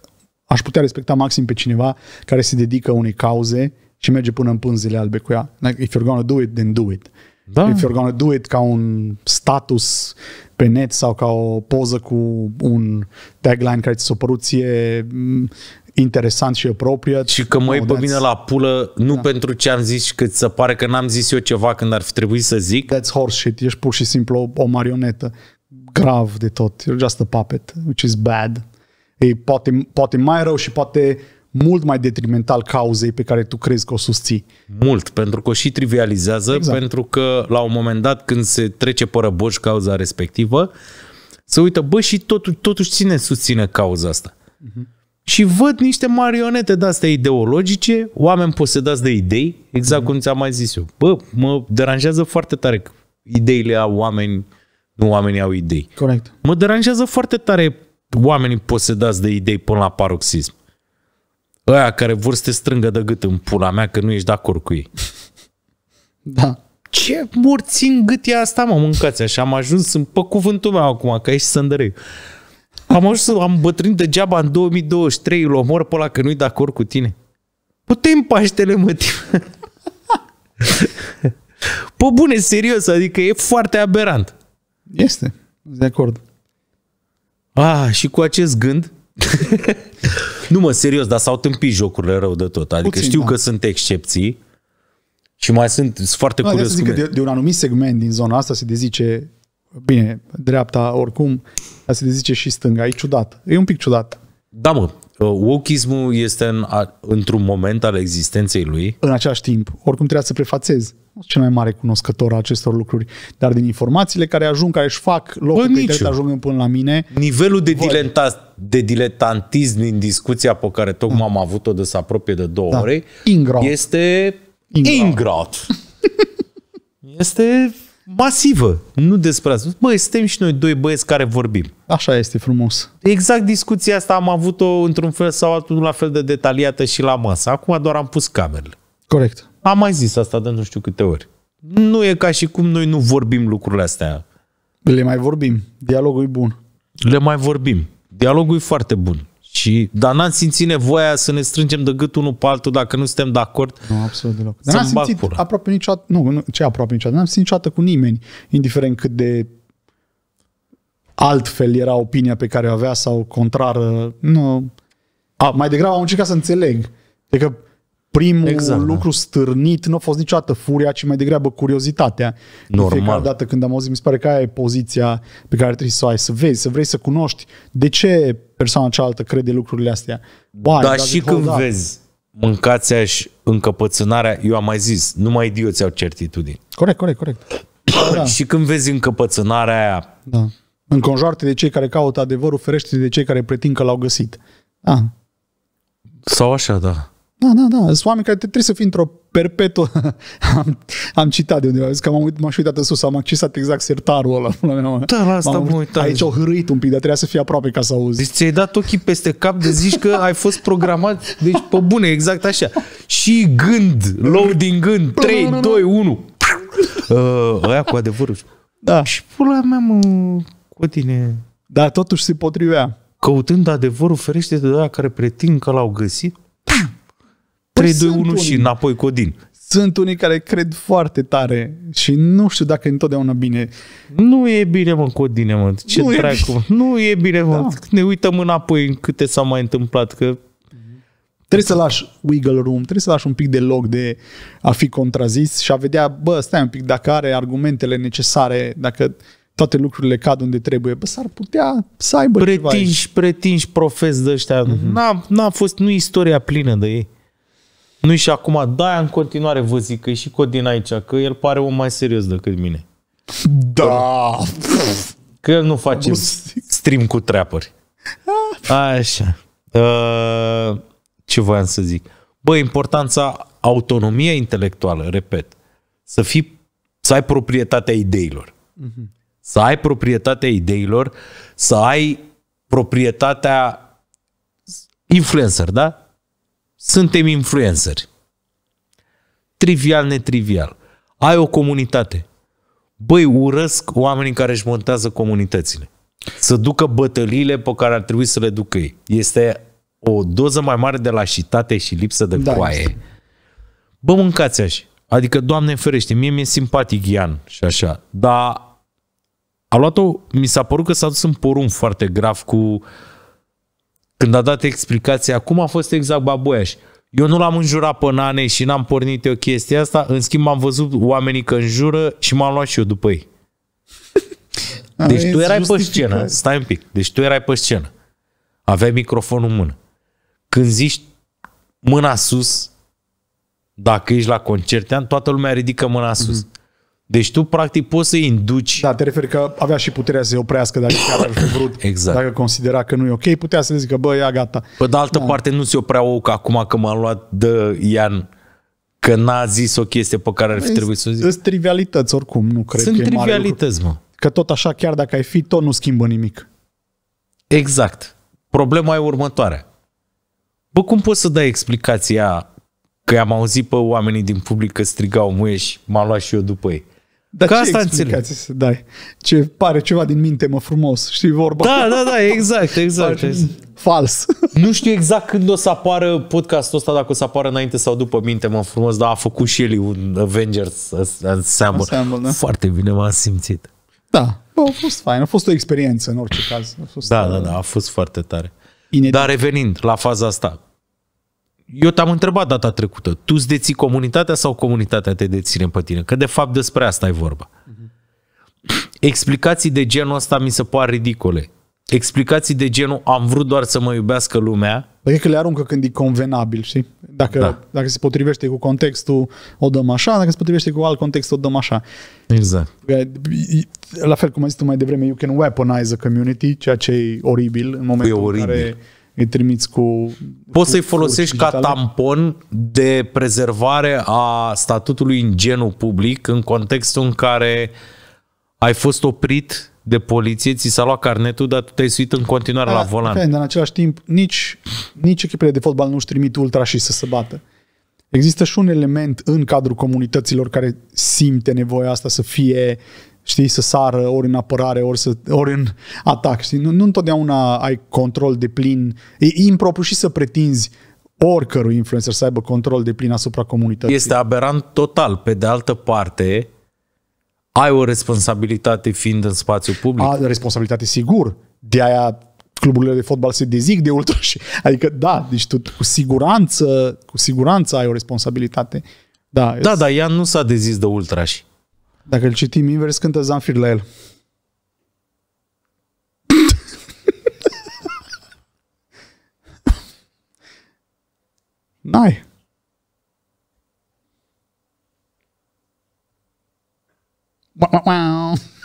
aș putea respecta maxim pe cineva care se dedică unei cauze și merge până în pânzile albe cu ea. Like, if you're gonna do it, then do it. Da. If you're gonna do it ca un status pe net sau ca o poză cu un tagline care ți s-a părut ție interesant și apropiat. Și că mă iei pe mine la pulă, nu da. pentru ce am zis, cât să pare că n-am zis eu ceva când ar fi trebuit să zic. That's horseshit, ești pur și simplu o, o marionetă. Grav de tot, you're just a puppet, which is bad. E poate, poate mai rău și poate mult mai detrimental cauzei pe care tu crezi că o susții. Mult, pentru că o și trivializează, exact. pentru că la un moment dat când se trece pe răboși cauza respectivă, se uită, bă, și totu- totuși ține susține cauza asta. Uh-huh și văd niște marionete de-astea ideologice, oameni posedați de idei, exact cum ți-am mai zis eu. Bă, mă deranjează foarte tare că ideile au oameni, nu oamenii au idei. Corect. Mă deranjează foarte tare oamenii posedați de idei până la paroxism. Ăia care vor să te strângă de gât în pula mea că nu ești de acord cu ei. Da. Ce morți în gât e asta, mă, mâncați așa. Am ajuns, sunt pe cuvântul meu acum, că ești sândărei. Am ajuns să am bătrân degeaba în 2023, îl omor pe ăla că nu-i de acord cu tine. Putem păi Paștele, mă, Po, [LAUGHS] păi bune, serios, adică e foarte aberant. Este, de acord. Ah, și cu acest gând, [LAUGHS] nu mă, serios, dar s-au tâmpit jocurile rău de tot. Adică Puțin, știu da. că sunt excepții și mai sunt, sunt foarte da, adică curios. de, de un anumit segment din zona asta se dezice, bine, dreapta oricum, dar se le zice și stânga, e ciudat. E un pic ciudat. Da, mă. Uh, Wokismul este în, într-un moment al existenței lui. În același timp. Oricum trebuie să prefațez. Cel mai mare cunoscător al acestor lucruri. Dar din informațiile care ajung, care își fac locul Bă, pe internet, ajung până la mine... Nivelul de, dilenta, de diletantism din discuția pe care tocmai da. am avut-o de să apropie de două da. ore... Ingrat. Este... Ingrat. Ingrat. [LAUGHS] este masivă. Nu despre asta. Băi, suntem și noi doi băieți care vorbim. Așa este frumos. Exact discuția asta am avut-o într-un fel sau altul la fel de detaliată și la masă. Acum doar am pus camerele. Corect. Am mai zis asta de nu știu câte ori. Nu e ca și cum noi nu vorbim lucrurile astea. Le mai vorbim. Dialogul e bun. Le mai vorbim. Dialogul e foarte bun ci, dar n-am simțit nevoia să ne strângem de gât unul pe altul dacă nu suntem de acord. Nu, absolut deloc. Dar n-am simțit pura. aproape niciodată, nu, ce aproape niciodată, n-am simțit niciodată cu nimeni, indiferent cât de altfel era opinia pe care o avea sau contrară. Nu. A, mai degrabă am încercat să înțeleg. Adică primul exact, lucru da. stârnit nu a fost niciodată furia, ci mai degrabă curiozitatea. Normal. De fiecare dată când am auzit, mi se pare că aia e poziția pe care trebuie să o ai, să vezi, să vrei să cunoști de ce persoana cealaltă crede lucrurile astea. Why, Dar și când da. vezi mâncația și încăpățânarea, eu am mai zis, numai idioți au certitudini. Corect, corect, corect. da. și când vezi încăpățânarea aia... Da. Înconjoarte de cei care caută adevărul, ferește de cei care pretind că l-au găsit. Da. Sau așa, da. Da, da, da. Sunt oameni care trebuie să fii într-o perpetuă... [LAUGHS] am, am citat de undeva, că m-am uit, m-aș uitat în sus, am accesat exact sertarul ăla. Mea, da, la asta m-am uitat. Aici au hârâit un pic, dar trebuia să fie aproape ca să auzi. Deci ți-ai dat ochii peste cap de zici că ai fost programat, deci pe bune, exact așa. Și gând, loading gând, 3, 2, 1. Uh, aia cu adevărul. Da. Și pula mea, mă, cu tine. Da, totuși se potrivea. Căutând adevărul, ferește de aia care pretind că l-au găsit, 3, 2, 1 unii, și înapoi Codin. Sunt unii care cred foarte tare și nu știu dacă e întotdeauna bine. Nu e bine, mă, Codine, mă. Ce nu dracu. E Nu e bine, mă. Da. Ne uităm înapoi în câte s-a mai întâmplat, că Trebuie să lași wiggle room, trebuie să lași un pic de loc de a fi contrazis și a vedea, bă, stai un pic, dacă are argumentele necesare, dacă toate lucrurile cad unde trebuie, bă, s-ar putea să aibă pretinși, ceva. Pretinși, pretinși profes de ăștia. Uh-huh. N-a, n-a fost, nu istoria plină de ei nu și acum, da, în continuare vă zic că e și Codin din aici, că el pare om mai serios decât mine. Da! da. Că el nu face stream cu treapări. Așa. Uh, ce voiam să zic? Bă, importanța autonomiei intelectuală, repet. Să fii, să ai proprietatea ideilor. Mhm. Să ai proprietatea ideilor, să ai proprietatea influencer, da? Suntem influenceri. Trivial, netrivial. Ai o comunitate. Băi, urăsc oamenii care își montează comunitățile. Să ducă bătăliile pe care ar trebui să le ducă ei. Este o doză mai mare de lașitate și lipsă de da, coaie. Este. Bă, mâncați așa. Adică, Doamne ferește, mie mi-e simpatic Ian și așa, dar a luat-o, mi s-a părut că s-a dus în porum foarte grav cu uh, când a dat explicația acum a fost exact Baboiaș. Eu nu l-am înjurat pe Nane și n-am pornit eu chestia asta, în schimb am văzut oamenii că înjură și m-am luat și eu după ei. Deci tu erai pe scenă, stai un pic, deci tu erai pe scenă, aveai microfonul în mână. Când zici mâna sus, dacă ești la concerte, toată lumea ridică mâna sus. Mm-hmm. Deci tu practic poți să-i induci... Da, te referi că avea și puterea să i oprească dacă chiar ar fi vrut. [COUGHS] Exact. Dacă considera că nu e ok, putea să zică, bă, ia gata. Pe de altă da. parte nu se oprea Ca acum că m-a luat de Ian că n-a zis o chestie pe care ar fi trebuit să o zic. Sunt trivialități oricum, nu cred Sunt că trivialități, mă. Că tot așa, chiar dacă ai fi, tot nu schimbă nimic. Exact. Problema e următoarea. Bă, cum poți să dai explicația că am auzit pe oamenii din public că strigau muieși, m-am luat și eu după ei. Dar ce asta explicații să dai? Ce pare ceva din minte, mă, frumos. Știi vorba? Da, da, da, exact, exact. exact. fals. Nu știu exact când o să apară podcastul ăsta, dacă o să apară înainte sau după minte, mă, frumos, dar a făcut și el un Avengers Ensemble. ensemble da. Foarte bine m-am simțit. Da, Bă, a fost fain, a fost o experiență în orice caz. A fost da, da, uh, da, a fost foarte tare. Inedit. Dar revenind la faza asta, eu te-am întrebat data trecută, tu îți deții comunitatea sau comunitatea te deține pe tine? Că de fapt despre asta e vorba. [CLEARS THROAT] Explicații de genul ăsta mi se par ridicole. Explicații de genul am vrut doar să mă iubească lumea. Păi e că le aruncă când e convenabil, știi? Dacă, da. dacă se potrivește cu contextul, o dăm așa, dacă se potrivește cu alt context, o dăm așa. Exact. La fel cum ai zis tu mai devreme, you can weaponize a community, ceea ce e oribil în momentul e oribil. în care îi trimiți cu... Poți să-i folosești ca tampon de prezervare a statutului în genul public în contextul în care ai fost oprit de poliție, ți s-a luat carnetul, dar tu te-ai suit în continuare da, la volan. Okay, dar în același timp, nici, nici echipele de fotbal nu-și trimit ultra și să se bată. Există și un element în cadrul comunităților care simte nevoia asta să fie știi, să sară ori în apărare, ori, să, ori în atac, știi? Nu, nu întotdeauna ai control de plin. E impropriu și să pretinzi oricărui influencer să aibă control de plin asupra comunității. Este aberant total. Pe de altă parte, ai o responsabilitate fiind în spațiu public. A, responsabilitate, sigur. De aia cluburile de fotbal se dezic de ultra și, adică da, deci tu cu siguranță, cu siguranță ai o responsabilitate. Da, da, dar ea nu s-a dezis de ultrași. Dacă îl citim invers, cântă Zanfir la el. Nai. Wow, wow, wow.